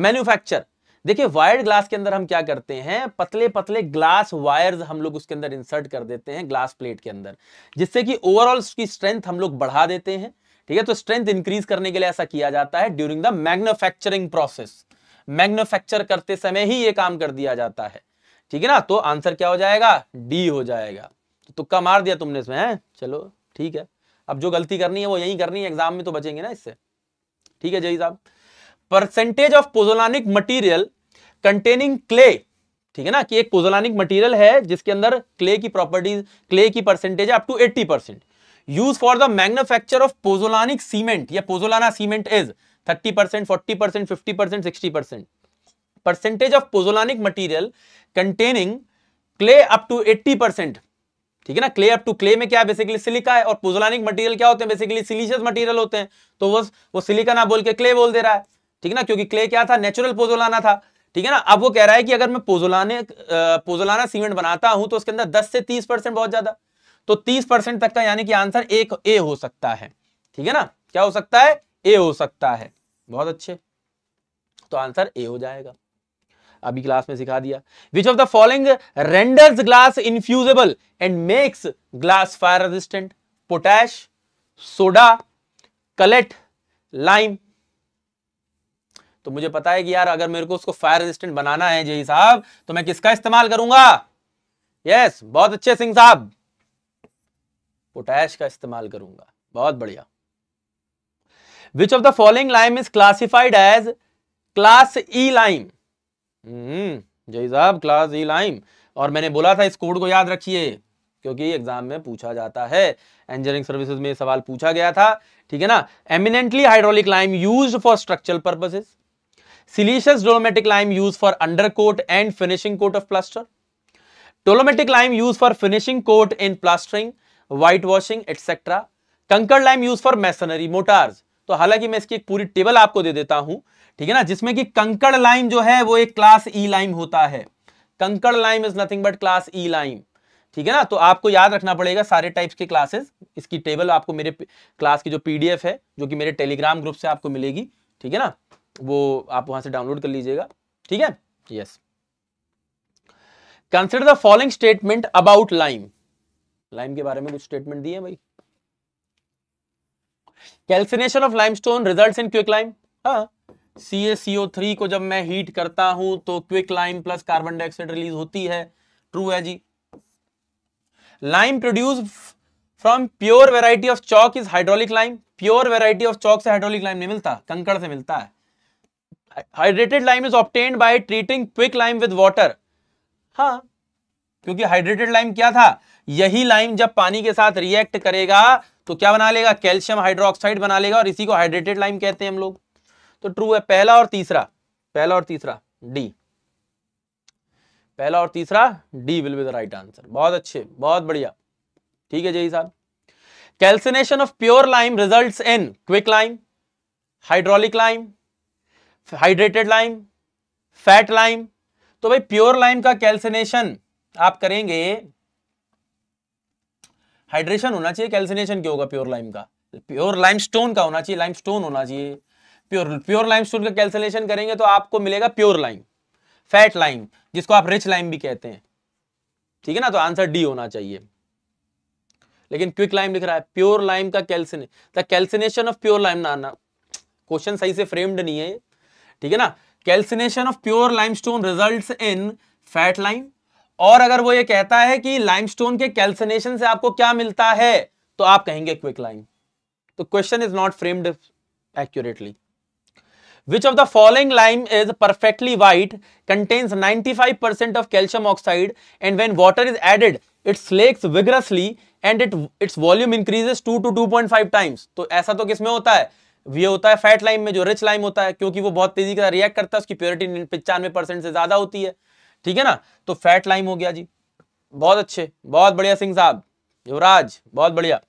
manufacture देखिए वायर्ड ग्लास के अंदर हम क्या करते हैं पतले पतले ग्लास वायर्स हम लोग उसके अंदर इंसर्ट कर देते हैं ग्लास प्लेट के अंदर जिससे कि ओवरऑल उसकी स्ट्रेंथ हम लोग बढ़ा देते हैं ठीक है तो स्ट्रेंथ इंक्रीज करने के लिए ऐसा किया जाता है during the manufacturing process manufacture करते समय ही ये काम कर दिया जाता है ठीक है ना तो आंसर क्या हो जाएगा डी हो जाएगा तो तुक्का मार दिया तुमने इसमें है? चलो ठीक है अब जो गलती करनी है वो यही करनी है एग्जाम में तो बचेंगे ना इससे ठीक है जई साहब percentage of pozzolanic material containing clay ठीक है ना कि एक पोजोलानिक मटीरियल है जिसके अंदर क्ले की प्रॉपर्टीज क्ले की percentage up to 80 percent use for the manufacture of pozzolanic cement या pozzolana cement is thirty percent forty percent fifty percent sixty percent percentage of pozzolanic material containing clay up to eighty percent ठीक है ना clay up to clay में क्या है basically silica है और पोजोलानिक material क्या होते हैं बेसिकली सिलिशियस मटेरियल होते हैं तो वो वो सिलिका ना बोल के क्ले बोल दे रहा है ठीक है ना क्योंकि क्ले क्या था नेचुरल पोजोलाना था ठीक है ना अब वो कह रहा है कि अगर मैं पोजोलाने पोजोलाना सीमेंट बनाता हूं तो उसके अंदर 10 से 30 परसेंट बहुत ज्यादा तो 30 परसेंट तक का यानी कि आंसर एक ए हो सकता है ठीक है ना क्या हो सकता है ए हो सकता है बहुत अच्छे तो आंसर ए हो जाएगा अभी क्लास में सिखा दिया which of the following renders glass infusible and makes glass fire resistant potash soda cullet lime तो मुझे पता है कि यार अगर मेरे को उसको फायर रेजिस्टेंट बनाना है जी साहब तो मैं किसका इस्तेमाल करूंगा यस yes, बहुत अच्छे सिंह साहब पोटैश का इस्तेमाल करूंगा बहुत बढ़िया which of the following lime is classified as class E lime जय साहब क्लास ई लाइम और मैंने बोला था इस कोड को याद रखिए क्योंकि एग्जाम में पूछा जाता है इंजीनियरिंग सर्विसेज में सवाल पूछा गया था ठीक है ना eminently hydraulic lime use for structural purposes siliceous dolomitic lime use for under coat and finishing coat of plaster dolomitic lime use for finishing coat in plastering white washing etcetera kankar lime use for masonry mortars तो हालांकि मैं इसकी एक पूरी table आपको दे देता हूं ठीक है ना जिसमें कि कंकड़ लाइम जो है वो एक क्लास ई e लाइम होता है kankar lime is nothing but class E lime ठीक है ना तो आपको याद रखना पड़ेगा सारे टाइप्स के क्लासेस इसकी टेबल आपको मेरे क्लास की जो पीडीएफ है जो कि मेरे टेलीग्राम ग्रुप से आपको मिलेगी ठीक है ना वो आप वहां से डाउनलोड कर लीजिएगा ठीक है yes consider the following statement about lime lime के बारे में कुछ स्टेटमेंट दिए भाई calcination of limestone results in quick lime हाँ सी एस सी थ्री को जब मैं हीट करता हूं तो quick lime plus carbon dioxide release होती है ट्रू है जी lime produce from pure variety of chalk is hydraulic lime pure variety of chalk से हाइड्रोलिक लाइम नहीं मिलता कंकड़ से मिलता है hydrated lime is obtained by treating quick lime with water हाँ क्योंकि हाइड्रेटेड लाइम क्या था यही लाइम जब पानी के साथ रिएक्ट करेगा तो क्या बना लेगा कैल्शियम हाइड्रोक्साइड बना लेगा और इसी को हाइड्रेटेड लाइम कहते हैं हम लोग तो ट्रू है पहला और तीसरा पहला और तीसरा डी पहला और तीसरा D will be the right answer बहुत अच्छे बहुत बढ़िया ठीक है जी साहब calcination of pure lime result in quick lime hydraulic lime hydrated lime fat lime तो भाई प्योर लाइम का कैल्सिनेशन आप करेंगे हाइड्रेशन होना चाहिए कैल्सिनेशन क्यों होगा प्योर लाइम का प्योर लाइम स्टोन का होना चाहिए लाइम स्टोन होना चाहिए प्योर प्योर लाइम स्टोन का कैल्सिनेशन करेंगे तो आपको मिलेगा प्योर लाइम फैट लाइम जिसको आप रिच लाइम भी कहते हैं ठीक है ना तो आंसर डी होना चाहिए लेकिन क्विक लाइम लिख रहा है प्योर लाइम का calcine the calcination of pure lime ना ना क्वेश्चन सही से फ्रेम्ड नहीं है ठीक है ना calcination of pure limestone results in fat lime और अगर वो ये कहता है कि लाइमस्टोन के कैल्सनेशन से आपको क्या मिलता है तो आप कहेंगे क्विक लाइम तो question is not framed accurately which of which of the following lime is perfectly white of calcium oxide and when water is added it slakes vigorously and it its volume increases two to two point five times तो ऐसा तो किसमें होता है ये होता है fat lime में जो रिच लाइम होता है क्योंकि वो बहुत तेजी से रिएक्ट करता है उसकी प्योरिटी परसेंट से ज्यादा होती है ठीक है ना तो फैट लाइम हो गया जी बहुत अच्छे बहुत बढ़िया सिंह साहब युवराज बहुत बढ़िया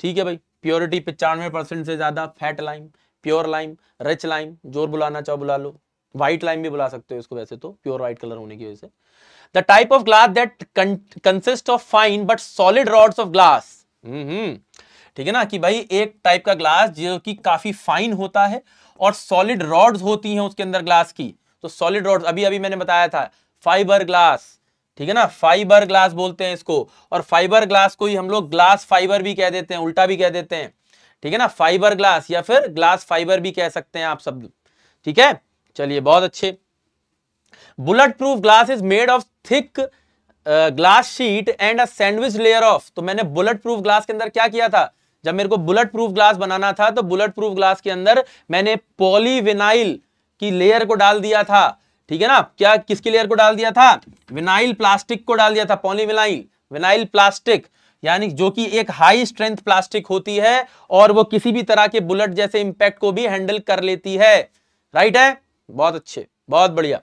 ठीक है भाई प्योरिटी पचानवे परसेंट से ज़्यादा fat lime pure lime rich lime जोर बुलाना चाहो बुला लो व्हाइट लाइम भी बुला सकते हो इसको वैसे तो प्योर व्हाइट कलर होने की वजह से the type of glass that consist of fine but solid rods of glass hmm ठीक है ना कि भाई एक टाइप का ग्लास जो कि काफी फाइन होता है और सॉलिड रॉड्स होती हैं उसके अंदर ग्लास की तो सॉलिड रॉड अभी अभी मैंने बताया था फाइबर ग्लास ठीक है ना फाइबर ग्लास बोलते हैं इसको और फाइबर ग्लास को ही हम लोग ग्लास फाइबर भी कह देते हैं उल्टा भी कह देते हैं ठीक है ना फाइबर ग्लास या फिर ग्लास फाइबर भी कह सकते हैं आप सब ठीक है चलिए बहुत अच्छे bullet proof glass is made of thick glass sheet and a sandwich layer of तो मैंने बुलेट प्रूफ ग्लास के अंदर क्या किया था जब मेरे को बुलेट प्रूफ ग्लास बनाना था तो बुलेट प्रूफ ग्लास के अंदर मैंने पॉलीविनाइल की लेयर को डाल दिया था ठीक है ना क्या किसकी लेयर को डाल दिया था विनाइल प्लास्टिक को डाल दिया था पॉलीविनाइल विनाइल प्लास्टिक यानी जो कि एक हाई स्ट्रेंथ प्लास्टिक होती है और वो किसी भी तरह के बुलेट जैसे इंपैक्ट को भी हैंडल कर लेती है राइट है बहुत अच्छे बहुत बढ़िया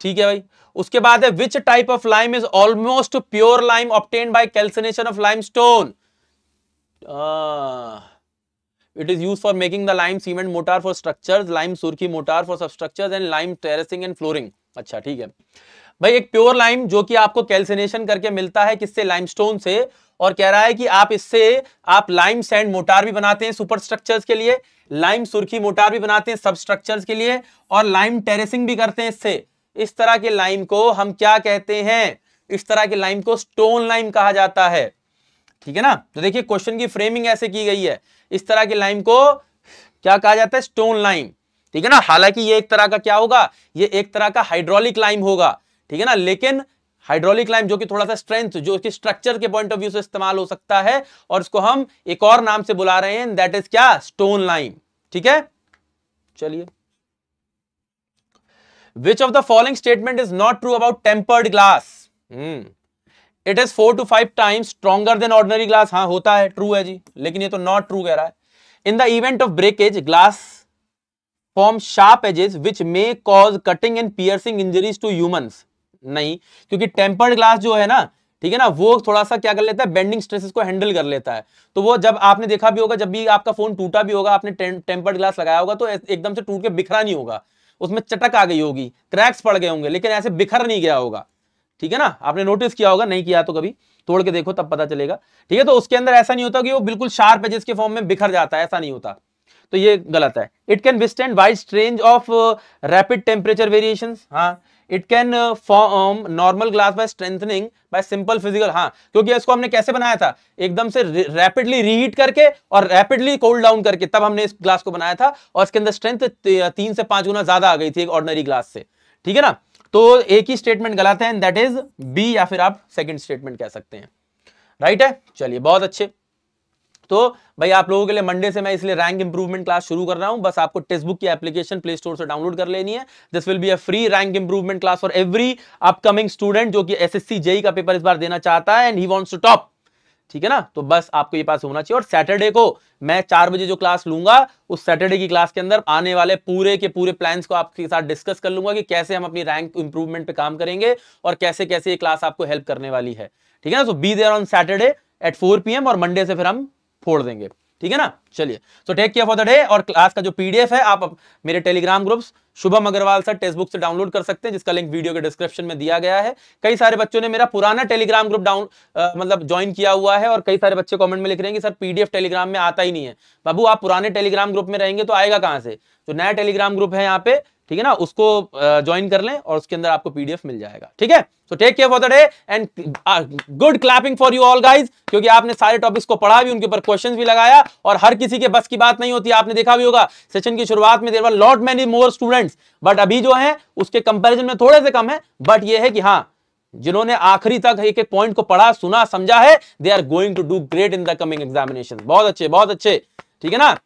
ठीक है भाई उसके बाद है which type of lime is almost pure lime obtained by calcination of lime stone it is use for making the lime cement mortar for structure lime surkhi mortar for substructures and lime terracing and flooring अच्छा ठीक है भाई एक pure lime जो कि आपको calcination करके मिलता है किससे लाइमस्टोन से और कह रहा है कि आप इससे आप लाइम सैंड मोटार भी बनाते हैं सुपर स्ट्रक्चर्स के लिए लाइम सुर्खी मोटार भी बनाते हैं सब स्ट्रक्चर्स के लिए और लाइम टेरेसिंग भी करते हैं इससे इस तरह के लाइम को हम क्या कहते हैं इस तरह के लाइम को स्टोन लाइम कहा जाता है ठीक है ना तो देखिए क्वेश्चन की फ्रेमिंग ऐसे की गई है इस तरह की लाइम को क्या कहा जाता है स्टोन लाइम ठीक है ना हालांकि ये एक तरह का क्या होगा ये एक तरह का हाइड्रोलिक लाइम होगा ठीक है ना लेकिन हाइड्रोलिक लाइम जो कि थोड़ा सा स्ट्रेंथ जो कि स्ट्रक्चर के पॉइंट ऑफ व्यू से इस्तेमाल हो सकता है और इसको हम एक और नाम से बुला रहे हैं दैट इज क्या स्टोन लाइम ठीक है चलिए which of the following statement is not true about tempered glass hmm it is four to five times stronger than ordinary glass हाँ होता है ट्रू है जी लेकिन ये तो नॉट ट्रू कह रहा है in the event of breakage glass form sharp edges which may cause cutting and piercing injuries to humans नहीं क्योंकि टेम्पर्ड ग्लास जो है ना ठीक है ना वो थोड़ा सा क्या कर लेता है बेंडिंग स्ट्रेसेस को हैंडल कर लेता है तो वो जब आपने देखा भी होगा जब भी आपका फोन टूटा भी होगा आपने टेम्पर्ड ग्लास लगाया होगा तो एकदम से टूट के बिखरा नहीं होगा उसमें चटक आ गई होगी क्रैक्स पड़ गए होंगे लेकिन ऐसे बिखर नहीं गया होगा ठीक है ना आपने नोटिस किया होगा नहीं किया तो कभी तोड़ के देखो तब पता चलेगा ठीक है तो उसके अंदर ऐसा नहीं होता कि वो बिल्कुल शार्प एजेस के फॉर्म में बिखर जाता है ऐसा नहीं होता तो ये गलत है it can withstand wide range of rapid temperature variation हाँ it can form normal glass by strengthening by simple physical हाँ क्योंकि इसको हमने कैसे बनाया था एकदम से रैपिडली रीहीट करके और रैपिडली कोल्ड डाउन करके तब हमने इस ग्लास को बनाया था और इसके अंदर स्ट्रेंथ तीन से पांच गुना ज्यादा आ गई थी एक ऑर्डनरी ग्लास से ठीक है ना तो एक ही स्टेटमेंट गलत है एंड दैट इज बी या फिर आप सेकंड स्टेटमेंट कह सकते हैं राइट है चलिए बहुत अच्छे तो भाई आप लोगों के लिए मंडे से मैं इसलिए रैंक इंप्रूवमेंट क्लास शुरू कर रहा हूं बस आपको टेस्ट बुक की एप्लीकेशन प्ले स्टोर से डाउनलोड कर लेनी है this will be a free rank improvement class for every upcoming student जो कि एसएससी जेई e e का पेपर इस बार देना चाहता है and he wants to top ठीक है ना तो बस आपको ये पास होना चाहिए और सैटरडे को मैं चार बजे जो क्लास लूंगा उस सैटरडे की क्लास के अंदर आने वाले पूरे के पूरे प्लान्स को आपके साथ डिस्कस कर लूंगा कि कैसे हम अपनी रैंक इंप्रूवमेंट पे काम करेंगे और कैसे कैसे ये क्लास आपको हेल्प करने वाली है ठीक है ना so be there on Saturday at four P और मंडे से फिर हम फोड़ देंगे ठीक है ना चलिए so take care for the day और क्लास का जो पीडीएफ है आप मेरे Telegram groups Shubham Agarwal sir text book से डाउनलोड कर सकते हैं जिसका लिंक वीडियो के डिस्क्रिप्शन में दिया गया है कई सारे बच्चों ने मेरा पुराना टेलीग्राम ग्रुप डाउन मतलब ज्वाइन किया हुआ है और कई सारे बच्चे कॉमेंट में लिख रहे हैं कि सर पीडीएफ टेलीग्राम में आता ही नहीं है बाबू आप पुराने टेलीग्राम ग्रुप में रहेंगे तो आएगा कहाँ से जो नया टेलीग्राम ग्रुप है यहाँ पे ठीक है ना उसको ज्वाइन कर लें और उसके अंदर आपको पीडीएफ मिल जाएगा ठीक है so take care for the day and good clapping for you all guys क्योंकि आपने सारे टॉपिक्स को पढ़ा भी उनके ऊपर क्वेश्चन भी लगाया और हर किसी के बस की बात नहीं होती आपने देखा भी होगा सेशन की शुरुआत में there were lot many more students but अभी जो है उसके कंपेरिजन में थोड़े से कम है बट ये है कि हाँ जिन्होंने आखिरी तक एक एक पॉइंट को पढ़ा सुना समझा है they are going to do great in the coming examination बहुत अच्छे बहुत अच्छे ठीक है ना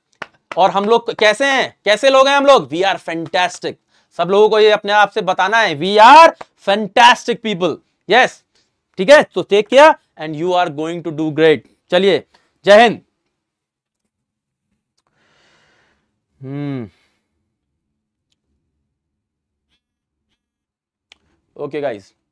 और हम लोग कैसे हैं कैसे लोग हैं हम लोग वी आर फैंटेस्टिक सब लोगों को ये अपने आप से बताना है we are fantastic people yes ठीक है तो take care and you are going to do great चलिए जय हिंद ओके हम्म। okay